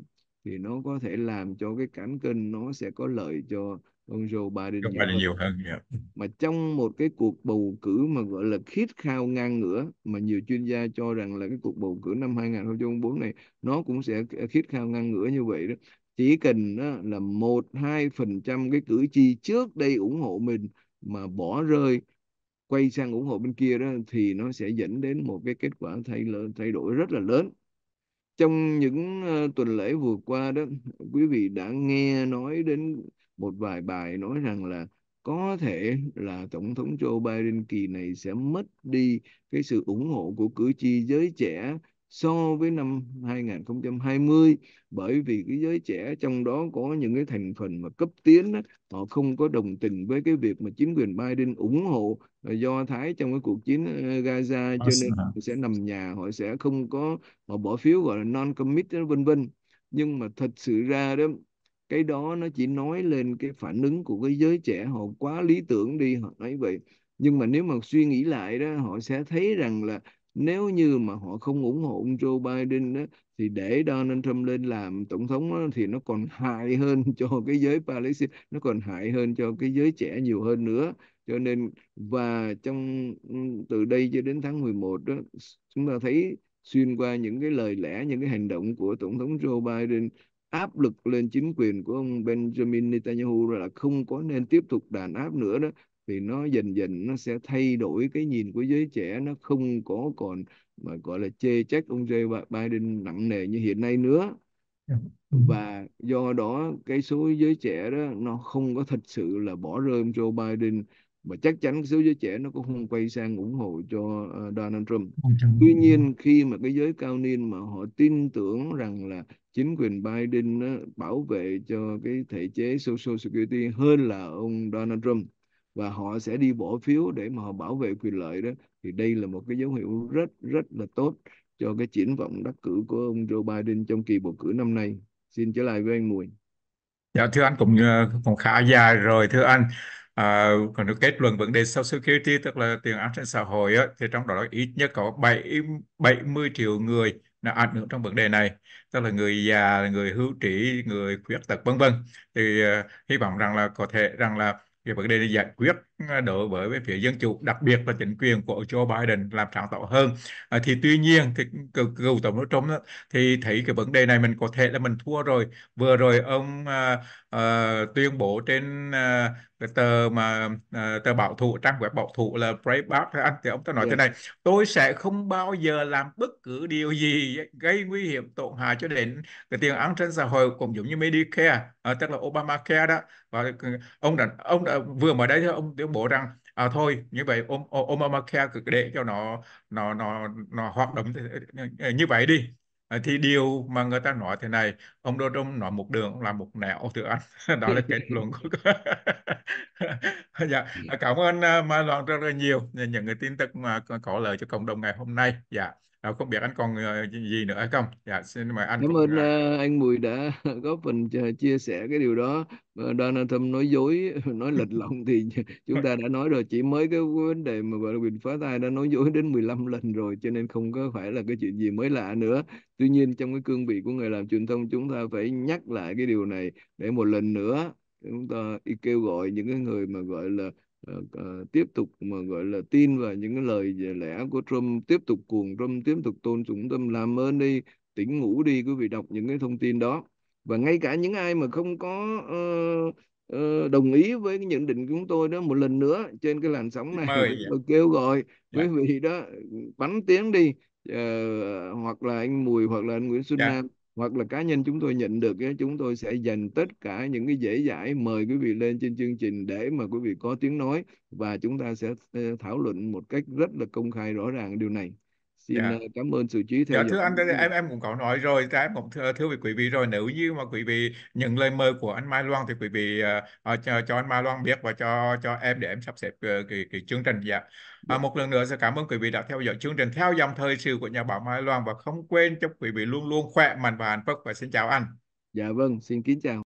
thì nó có thể làm cho cái cán cân nó sẽ có lợi cho ông Joe Biden, nhiều, Biden nhiều hơn. Yeah. Mà trong một cái cuộc bầu cử mà gọi là khít khao ngang ngửa mà nhiều chuyên gia cho rằng là cái cuộc bầu cử năm 2024 này nó cũng sẽ ờ, khít khao ngang ngửa như vậy đó. Chỉ cần đó là một hai phần trăm cái cử tri trước đây ủng hộ mình mà bỏ rơi quay sang ủng hộ bên kia đó thì nó sẽ dẫn đến một cái kết quả thay thay đổi rất là lớn trong những ờ, tuần lễ vừa qua đó quý vị đã nghe nói đến một vài bài nói rằng là có thể là tổng thống Joe Biden kỳ này sẽ mất đi cái sự ủng hộ của cử tri giới trẻ so với năm 2020 bởi vì cái giới trẻ trong đó có những cái thành phần mà cấp tiến đó, họ không có đồng tình với cái việc mà chính quyền Biden ủng hộ do Thái trong cái cuộc chiến ờ, Gaza cho nên họ sẽ nằm nhà họ sẽ không có họ bỏ phiếu gọi là non commit vân vân nhưng mà thật sự ra đó cái đó nó chỉ nói lên cái phản ứng của cái giới trẻ họ quá lý tưởng đi họ nói vậy nhưng mà nếu mà suy nghĩ lại đó họ sẽ thấy rằng là nếu như mà họ không ủng hộ ông Joe Biden đó thì để Donald Trump lên làm tổng thống đó, thì nó còn hại hơn cho cái giới Palestine nó còn hại hơn cho cái giới trẻ nhiều hơn nữa cho nên và trong từ đây cho đến tháng 11 đó chúng ta thấy xuyên qua những cái lời lẽ những cái hành động của tổng thống Joe Biden áp lực lên chính quyền của ông Benjamin Netanyahu là không có nên tiếp tục đàn áp nữa đó thì nó dần dần nó sẽ thay đổi cái nhìn của giới trẻ nó không có còn mà gọi là chê trách ông Joe Biden nặng nề như hiện nay nữa dạ, và do đó cái số giới trẻ đó nó không có thật sự là bỏ rơi ông Joe Biden mà chắc chắn số giới trẻ nó cũng không quay sang ủng hộ cho ờ, Donald Trump. Tuy nhiên khi mà cái giới cao niên mà họ tin tưởng rằng là chính quyền Biden bảo vệ cho cái thể chế Social Security hơn là ông Donald Trump và họ sẽ đi bỏ phiếu để mà họ bảo vệ quyền lợi đó thì đây là một cái dấu hiệu rất rất là tốt cho cái triển vọng đắc cử của ông Joe Biden trong kỳ bầu cử năm nay. Xin trở lại với anh Mùi. Dạ thưa anh cũng ờ, còn khá dài rồi thưa anh. À, còn được kết luận vấn đề Social Security tức là tiền án trên xã hội á, thì trong đó ít nhất có 7, 70 triệu người là ảnh hưởng trong vấn đề này tức là người già người hưu trí người khuyết tật vân vân thì uh, hy vọng rằng là có thể rằng là cái vấn đề để giải quyết Ờ, đối với phía dân chủ đặc biệt là chính quyền của Joe Biden làm sáng tỏ hơn à, thì tuy nhiên thì cựu tổng thống Trump đó, thì thấy cái vấn đề này mình có thể là mình thua rồi vừa rồi ông à, à, tuyên bố trên à, cái tờ mà à, tờ bảo thủ trang web bảo thủ là Breitbart anh thì ông ta nói yeah. thế này tôi sẽ không bao giờ làm bất cứ điều gì gây nguy hiểm tổn hại cho đến cái tiền án trên xã hội cũng giống như Medicare à, tức là Obamacare đó và ông đã ông đã vừa mới đây thôi ông bộ rằng à, thôi như vậy ôm ôm Obamacare để cho nó nó nó nó hoạt động ờ, như vậy đi à, thì điều mà người ta nói thế này ông Donald Trump nói một đường là một nẻo thưa anh đó là kết luận của dạ, dạ cảm ơn mà loan rất là nhiều những người tin tức mà có lợi cho cộng đồng ngày hôm nay dạ à, không biết anh còn ờ, gì nữa hay không dạ xin mời anh cảm ơn cũng... Ờ, ờ, anh Mùi đã góp phần chia sẻ cái điều đó Donald Trump nói dối nói lệch lòng thì chúng ta đã nói rồi chỉ mới cái vấn đề mà gọi là quyền phá thai đã nói dối đến 15 lần rồi cho nên không có phải là cái chuyện gì mới lạ nữa tuy nhiên trong cái cương vị của người làm truyền thông chúng ta phải nhắc lại cái điều này để một lần nữa chúng ta kêu gọi những cái người mà gọi là Ờ, ờ, tiếp tục mà gọi là tin vào những cái lời lẽ của Trump tiếp tục cuồng Trump tiếp tục tôn trọng Trump làm ơn đi tỉnh ngủ đi quý vị đọc những cái thông tin đó và ngay cả những ai mà không có uh, uh, đồng ý với cái nhận định của chúng tôi đó một lần nữa trên cái làn sóng này Mời. tôi kêu gọi dạ. quý vị đó ừ, bắn tiếng đi uh, hoặc là anh Mùi hoặc là anh Nguyễn Xuân yeah. Dạ. Nam hoặc là cá nhân chúng tôi nhận được chúng tôi sẽ dành tất cả những cái dễ giải mời quý vị lên trên chương trình để mà quý vị có tiếng nói và chúng ta sẽ ờ, thảo luận một cách rất là công khai rõ ràng điều này Xin dạ. Ờ, cảm ơn sự chú ý theo dạ, thưa anh em em cũng có nói rồi em cũng thưa, thưa quý vị rồi nếu như mà quý vị nhận lời mời của anh Mai Loan thì quý vị uh, cho, cho anh Mai Loan biết và cho cho em để em sắp xếp uh, cái, cái chương trình dạ. À, một lần nữa sẽ cảm ơn quý vị đã theo dõi chương trình theo dòng thời sự của nhà báo Mai Loan và không quên chúc quý vị luôn luôn khỏe mạnh và hạnh phúc và xin chào anh. Dạ vâng, xin kính chào.